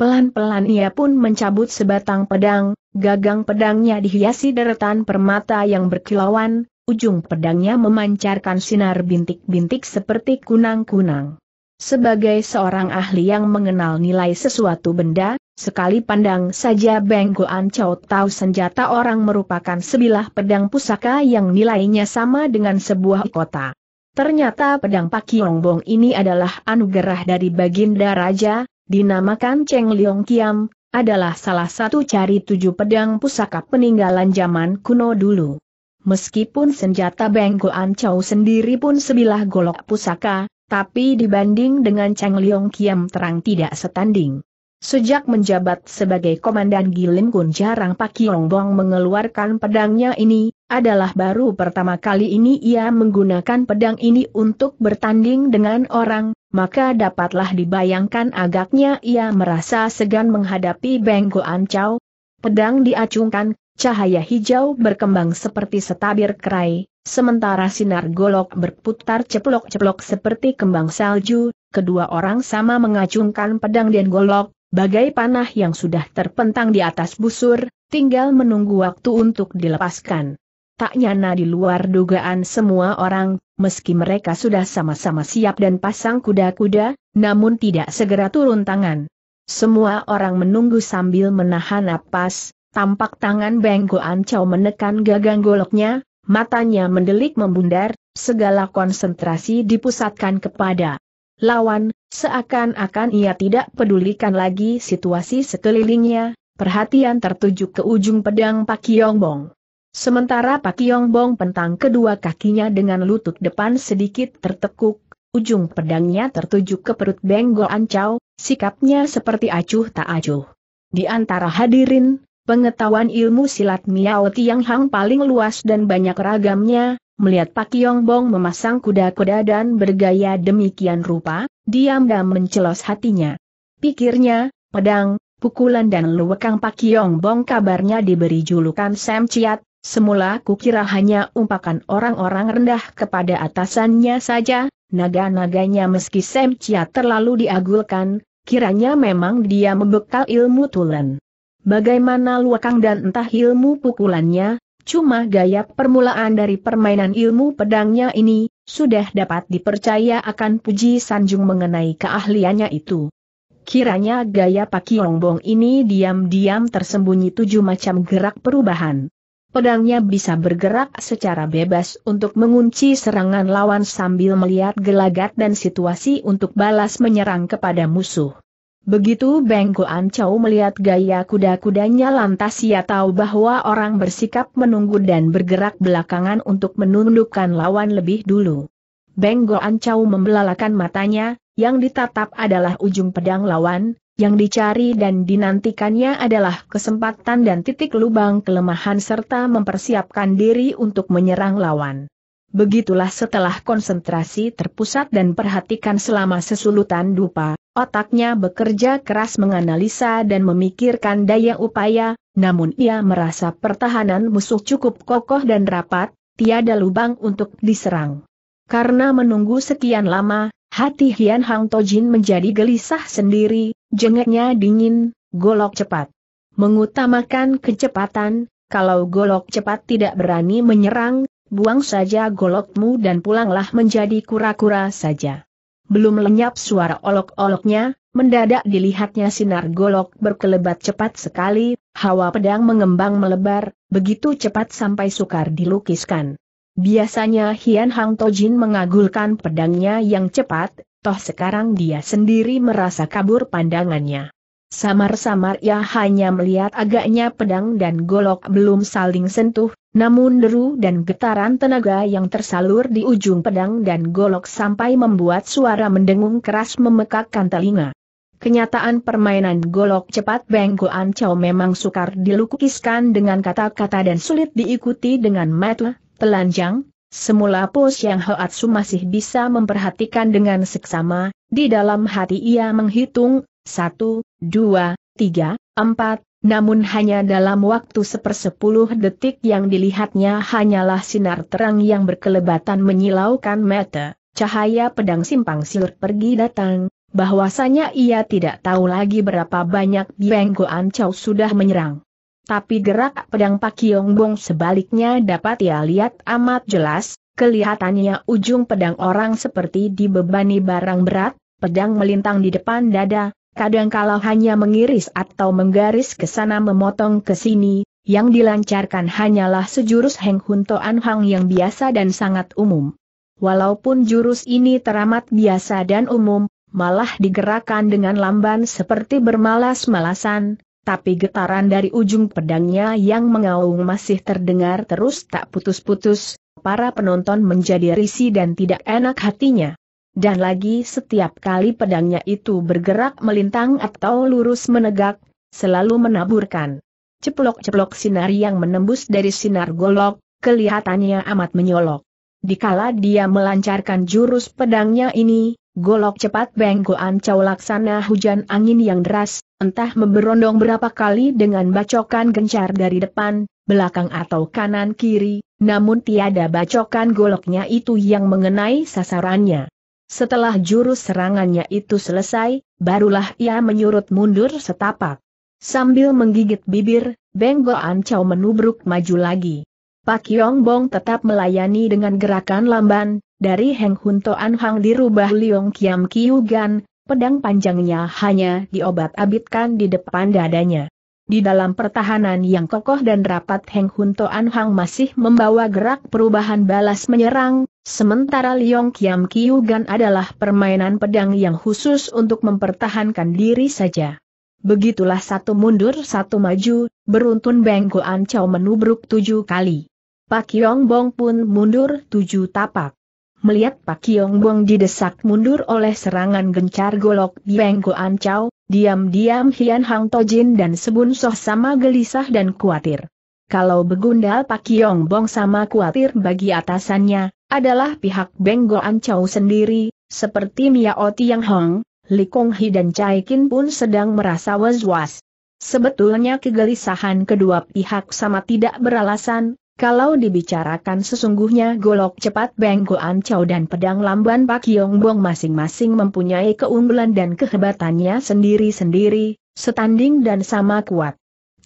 Pelan-pelan ia pun mencabut sebatang pedang, gagang pedangnya dihiasi deretan permata yang berkilauan, ujung pedangnya memancarkan sinar bintik-bintik seperti kunang-kunang. Sebagai seorang ahli yang mengenal nilai sesuatu benda, sekali pandang saja Beng Goan Chow tahu senjata orang merupakan sebilah pedang pusaka yang nilainya sama dengan sebuah kota. Ternyata pedang Pak Yongbong ini adalah anugerah dari Baginda Raja, dinamakan Cheng Liong Kiam, adalah salah satu cari tujuh pedang pusaka peninggalan zaman kuno dulu. Meskipun senjata Bengkoan Chow sendiri pun sebilah golok pusaka, tapi dibanding dengan Cheng Liong Kiam terang tidak setanding. Sejak menjabat sebagai Komandan Gilim Kun jarang Pak Kiong Bong mengeluarkan pedangnya ini, adalah baru pertama kali ini ia menggunakan pedang ini untuk bertanding dengan orang, maka dapatlah dibayangkan agaknya ia merasa segan menghadapi Beng Ancau. Pedang diacungkan, cahaya hijau berkembang seperti setabir kerai, sementara sinar golok berputar ceplok-ceplok seperti kembang salju, kedua orang sama mengacungkan pedang dan golok, bagai panah yang sudah terpentang di atas busur, tinggal menunggu waktu untuk dilepaskan. Tak nyana di luar dugaan semua orang, meski mereka sudah sama-sama siap dan pasang kuda-kuda, namun tidak segera turun tangan. Semua orang menunggu sambil menahan napas, tampak tangan Benggo Ancau menekan gagang goloknya, matanya mendelik membundar, segala konsentrasi dipusatkan kepada lawan, Seakan-akan ia tidak pedulikan lagi situasi sekelilingnya, perhatian tertuju ke ujung pedang Pak Yongbong. Sementara Pak Yongbong pentang kedua kakinya dengan lutut depan sedikit tertekuk, ujung pedangnya tertuju ke perut Benggo Ancau, sikapnya seperti acuh tak acuh. Di antara hadirin, Pengetahuan ilmu silat Miao Tiang Hang paling luas dan banyak ragamnya, melihat Pak Yong Bong memasang kuda-kuda dan bergaya demikian rupa, diam-diam mencelos hatinya. Pikirnya, pedang, pukulan dan luwekang Pak Yong Bong kabarnya diberi julukan Sam Ciat, semula kukira hanya umpakan orang-orang rendah kepada atasannya saja, naga-naganya meski Sam Ciat terlalu diagulkan, kiranya memang dia membekal ilmu tulen. Bagaimana luakang dan entah ilmu pukulannya, cuma gaya permulaan dari permainan ilmu pedangnya ini, sudah dapat dipercaya akan puji Sanjung mengenai keahliannya itu. Kiranya gaya Paki Pakiongbong ini diam-diam tersembunyi tujuh macam gerak perubahan. Pedangnya bisa bergerak secara bebas untuk mengunci serangan lawan sambil melihat gelagat dan situasi untuk balas menyerang kepada musuh. Begitu Beng Ancau Chow melihat gaya kuda-kudanya lantas ia tahu bahwa orang bersikap menunggu dan bergerak belakangan untuk menundukkan lawan lebih dulu. Beng Ancau Chow membelalakan matanya, yang ditatap adalah ujung pedang lawan, yang dicari dan dinantikannya adalah kesempatan dan titik lubang kelemahan serta mempersiapkan diri untuk menyerang lawan. Begitulah setelah konsentrasi terpusat dan perhatikan selama sesulutan dupa, otaknya bekerja keras menganalisa dan memikirkan daya upaya, namun ia merasa pertahanan musuh cukup kokoh dan rapat, tiada lubang untuk diserang. Karena menunggu sekian lama, hati Hian Hang Tojin menjadi gelisah sendiri, jengeknya dingin, golok cepat. Mengutamakan kecepatan, kalau golok cepat tidak berani menyerang, buang saja golokmu dan pulanglah menjadi kura-kura saja. Belum lenyap suara olok-oloknya, mendadak dilihatnya sinar golok berkelebat cepat sekali, hawa pedang mengembang melebar, begitu cepat sampai sukar dilukiskan. Biasanya Hian Hang Tojin mengagulkan pedangnya yang cepat, toh sekarang dia sendiri merasa kabur pandangannya. Samar-samar ia hanya melihat agaknya pedang dan golok belum saling sentuh, namun deru dan getaran tenaga yang tersalur di ujung pedang dan golok sampai membuat suara mendengung keras memekakkan telinga. Kenyataan permainan golok cepat Beng Goan Chow memang sukar dilukiskan dengan kata-kata dan sulit diikuti dengan mata, telanjang, Semula pos yang Hoatsu masih bisa memperhatikan dengan seksama, di dalam hati ia menghitung, satu, dua, tiga, empat, namun hanya dalam waktu sepersepuluh detik yang dilihatnya hanyalah sinar terang yang berkelebatan menyilaukan mata, cahaya pedang simpang siur pergi datang, bahwasanya ia tidak tahu lagi berapa banyak Bieng Chow sudah menyerang. Tapi gerak pedang Pak Yongbong sebaliknya dapat ia lihat amat jelas, kelihatannya ujung pedang orang seperti dibebani barang berat, pedang melintang di depan dada, kadangkala hanya mengiris atau menggaris ke sana memotong ke sini, yang dilancarkan hanyalah sejurus Heng Hun Toan Hang yang biasa dan sangat umum. Walaupun jurus ini teramat biasa dan umum, malah digerakkan dengan lamban seperti bermalas-malasan, tapi getaran dari ujung pedangnya yang mengaung masih terdengar terus tak putus-putus, para penonton menjadi risih dan tidak enak hatinya. Dan lagi setiap kali pedangnya itu bergerak melintang atau lurus menegak, selalu menaburkan. Ceplok-ceplok sinar yang menembus dari sinar golok, kelihatannya amat menyolok. Dikala dia melancarkan jurus pedangnya ini, golok cepat bengkoan cau laksana hujan angin yang deras, entah memberondong berapa kali dengan bacokan gencar dari depan, belakang atau kanan kiri, namun tiada bacokan goloknya itu yang mengenai sasarannya. Setelah jurus serangannya itu selesai, barulah ia menyurut mundur setapak. Sambil menggigit bibir, Beng ancau Chow menubruk maju lagi. Pak Yong Bong tetap melayani dengan gerakan lamban, dari Heng Hun An Hang dirubah Liong Kiam Gan, pedang panjangnya hanya diobat-abitkan di depan dadanya. Di dalam pertahanan yang kokoh dan rapat Heng Hun An Hang masih membawa gerak perubahan balas menyerang, Sementara Liong Kiam Kiugan adalah permainan pedang yang khusus untuk mempertahankan diri saja. Begitulah satu mundur satu maju, beruntun Beng Ancau menubruk tujuh kali. Pak Yong Bong pun mundur tujuh tapak. Melihat Pak Yong Bong didesak mundur oleh serangan gencar golok Beng Goan Chow, diam-diam Hian Hang Tojin dan Sebun Soh sama gelisah dan khawatir kalau begundal Pak Kiong Bong sama khawatir bagi atasannya, adalah pihak Beng Goan Chow sendiri, seperti Miao yang Hong, Li Kong Hi dan Chai Kin pun sedang merasa was-was. Sebetulnya kegelisahan kedua pihak sama tidak beralasan, kalau dibicarakan sesungguhnya golok cepat Beng Goan Chow dan pedang lamban Pak Kiong Bong masing-masing mempunyai keunggulan dan kehebatannya sendiri-sendiri, setanding dan sama kuat.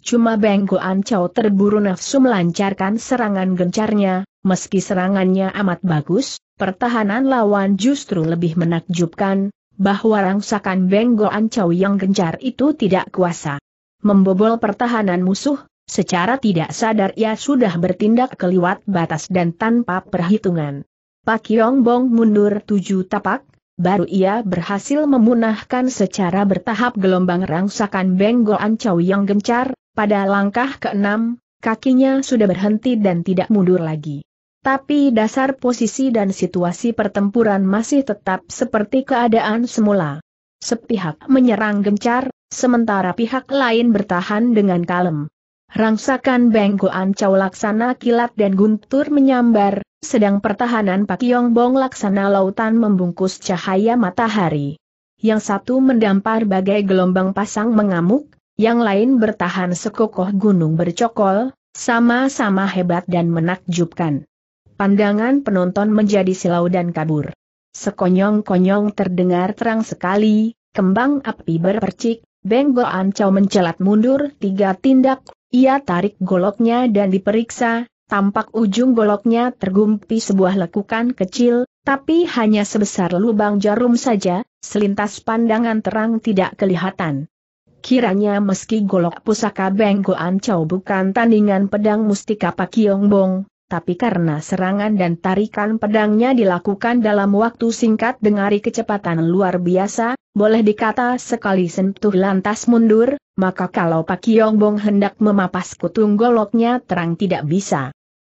Cuma Beng Goan terburu nafsu melancarkan serangan gencarnya, meski serangannya amat bagus, pertahanan lawan justru lebih menakjubkan, bahwa rangsakan Beng Goan yang gencar itu tidak kuasa. Membobol pertahanan musuh, secara tidak sadar ia sudah bertindak keliwat batas dan tanpa perhitungan. Pak Yong Bong mundur tujuh tapak, baru ia berhasil memunahkan secara bertahap gelombang rangsakan benggol Ancau yang gencar, pada langkah keenam, kakinya sudah berhenti dan tidak mundur lagi. Tapi dasar posisi dan situasi pertempuran masih tetap seperti keadaan semula. Sepihak menyerang gencar, sementara pihak lain bertahan dengan kalem. Rangsakan Benggo Ancau laksana kilat dan guntur menyambar, sedang pertahanan Pak Yong Bong laksana lautan membungkus cahaya matahari. Yang satu mendampar bagai gelombang pasang mengamuk, yang lain bertahan sekokoh gunung bercokol, sama-sama hebat dan menakjubkan. Pandangan penonton menjadi silau dan kabur. Sekonyong-konyong terdengar terang sekali, kembang api berpercik, benggol Goan mencelat mundur tiga tindak, ia tarik goloknya dan diperiksa, tampak ujung goloknya tergumpi sebuah lekukan kecil, tapi hanya sebesar lubang jarum saja, selintas pandangan terang tidak kelihatan. Kiranya meski golok pusaka Benggo Ancau bukan tandingan pedang mustika Pak Bong, tapi karena serangan dan tarikan pedangnya dilakukan dalam waktu singkat dengan kecepatan luar biasa, boleh dikata sekali sentuh lantas mundur, maka kalau Pak Bong hendak memapas kutung goloknya terang tidak bisa.